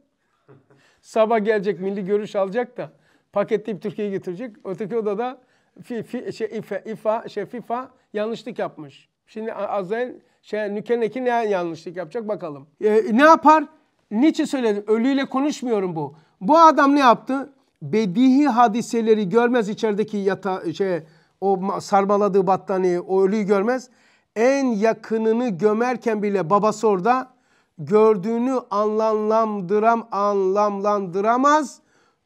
Sabah gelecek milli görüş alacak da paketleyip Türkiye'ye getirecek. Öteki odada fi, fi, şey, ifa, ifa, şey, FIFA yanlışlık yapmış. Şimdi Azrail şey, Nükenek'i ne yanlışlık yapacak bakalım. Ee, ne yapar? Niçin söyledim? Ölüyle konuşmuyorum bu. Bu adam ne yaptı? Bedihi hadiseleri görmez içerideki yata, şey, o sarmaladığı battaniye, o ölüyü görmez. En yakınını gömerken bile babası orada gördüğünü anlamlandıram, anlamlandıramaz.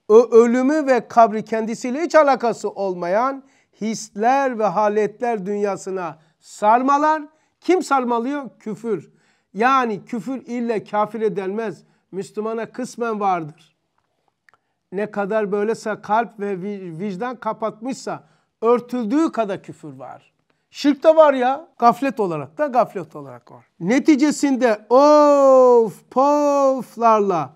O ölümü ve kabri kendisiyle hiç alakası olmayan hisler ve haletler dünyasına sarmalar. Kim sarmalıyor? Küfür. Yani küfür ille kafir edilmez. Müslümana kısmen vardır. Ne kadar böylese kalp ve vicdan kapatmışsa örtüldüğü kadar küfür var. Şirk de var ya gaflet olarak da gaflet olarak var. Neticesinde of poflarla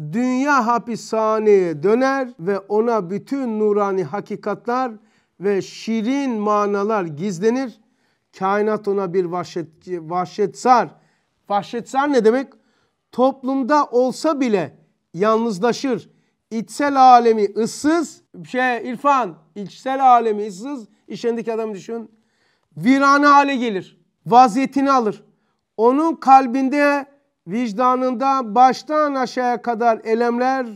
dünya hapishaneye döner ve ona bütün nurani hakikatlar ve şirin manalar gizlenir. Kainat ona bir vahşet, vahşetsar. Vahşetsar ne demek? Toplumda olsa bile yalnızlaşır. İçsel alemi ıssız, şey İrfan, içsel alemi ıssız, İşendik adamı düşün virane hale gelir. Vaziyetini alır. Onun kalbinde, vicdanında baştan aşağıya kadar elemler,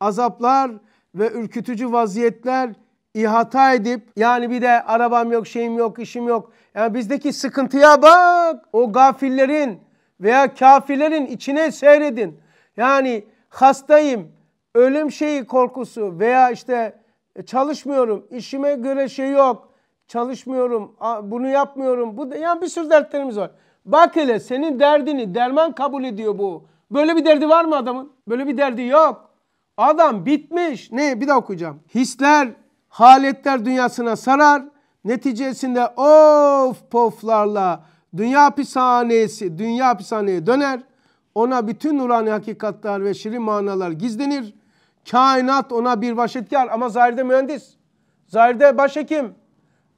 azaplar ve ürkütücü vaziyetler ihata edip yani bir de arabam yok, şeyim yok, işim yok. Yani bizdeki sıkıntıya bak. O gafillerin veya kafirlerin içine seyredin. Yani hastayım, ölüm şeyi korkusu veya işte e, çalışmıyorum, işime göre şey yok çalışmıyorum, bunu yapmıyorum. Bu da yani bir sürü dertlerimiz var. Bak hele senin derdini derman kabul ediyor bu. Böyle bir derdi var mı adamın? Böyle bir derdi yok. Adam bitmiş. Ne? Bir daha okuyacağım. Hisler, haletler dünyasına sarar. Neticesinde of poflarla dünya pisanesi, dünya hapishaneye döner. Ona bütün nurani hakikatler ve şirin manalar gizlenir. Kainat ona bir başetkar ama zahirde mühendis. Zahirde başhekim.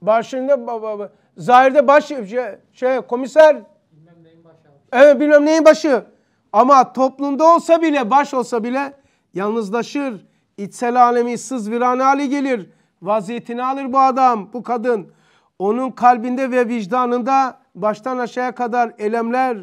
Başında zahirde baş şey, şey komiser bilmem neyin başı. Evet bilmem neyin başı. Ama toplumda olsa bile baş olsa bile yalnızlaşır. İçsel alemi sız virane hali gelir. Vaziyetini alır bu adam, bu kadın. Onun kalbinde ve vicdanında baştan aşağıya kadar elemler,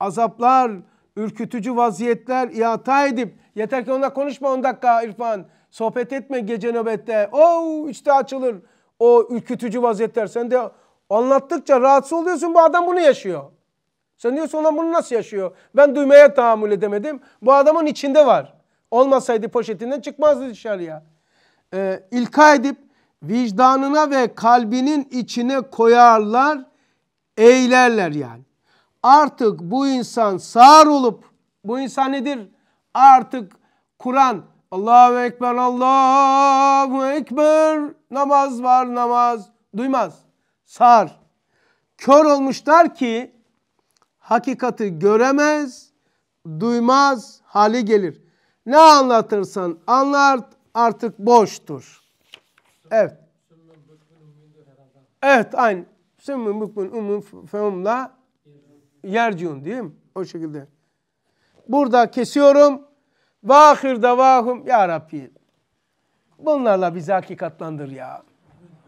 azaplar, ürkütücü vaziyetler ihata edip yeter ki onunla konuşma 10 on dakika İrfan. Sohbet etme gece nöbette. Oo işte açılır o ürkütücü vaziyetler. Sen de anlattıkça rahatsız oluyorsun bu adam bunu yaşıyor. Sen diyorsun lan bunu nasıl yaşıyor? Ben duymaya tahammül edemedim. Bu adamın içinde var. Olmasaydı poşetinden çıkmazdı dışarıya. Ee, ilka edip vicdanına ve kalbinin içine koyarlar, eğlerler yani. Artık bu insan sağır olup, bu insan nedir? Artık Kur'an Allahu Ekber, Allahu Ekber. Namaz var namaz. Duymaz. Sar. Kör olmuşlar ki hakikati göremez, duymaz hali gelir. Ne anlatırsan anlar artık boştur. Evet. Evet aynı. Sümmün bükmün umun fehumla yerciun değil mi? O şekilde. Burada kesiyorum. Vahir davahum ya Rabbi. Bunlarla bizi hakikatlandır ya.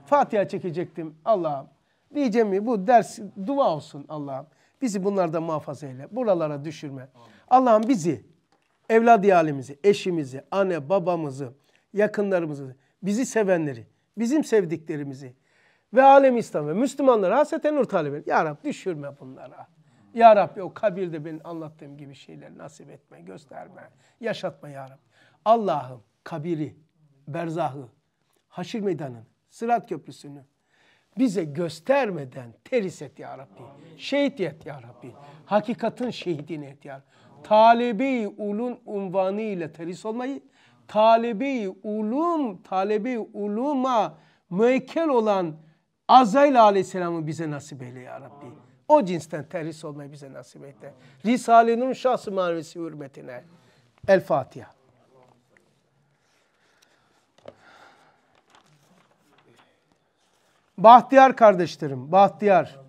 Fatiha çekecektim Allah'ım. Diyeceğim mi bu ders dua olsun Allah'ım. Bizi bunlardan muhafaza eyle. Buralara düşürme. Allah'ım bizi, evlad halimizi, eşimizi, anne babamızı, yakınlarımızı, bizi sevenleri, bizim sevdiklerimizi ve alem İslam ve Müslümanları haseten nur talep Ya Rabbi düşürme bunlara. Ya Rabbi o kabirde benim anlattığım gibi şeyleri nasip etme, gösterme, yaşatma Ya Rabbi. Allah'ım kabiri, berzahı, haşir meydanını, sırat köprüsünü bize göstermeden teris et Ya Rabbi. Şehit et Ya Rabbi. Hakikatin şehidini et Ya Rabbi. Talebi ulun unvanı ile teris olmayı, talebi ulum, talebi uluma müekkel olan Azrail Aleyhisselam'ı bize nasip eyle Ya Rabbi. O cinsten terhis olmayı bize nasip etti. Risale-i şahsı manevisi hürmetine. El Fatiha. Bahtiyar kardeşlerim, Bahtiyar.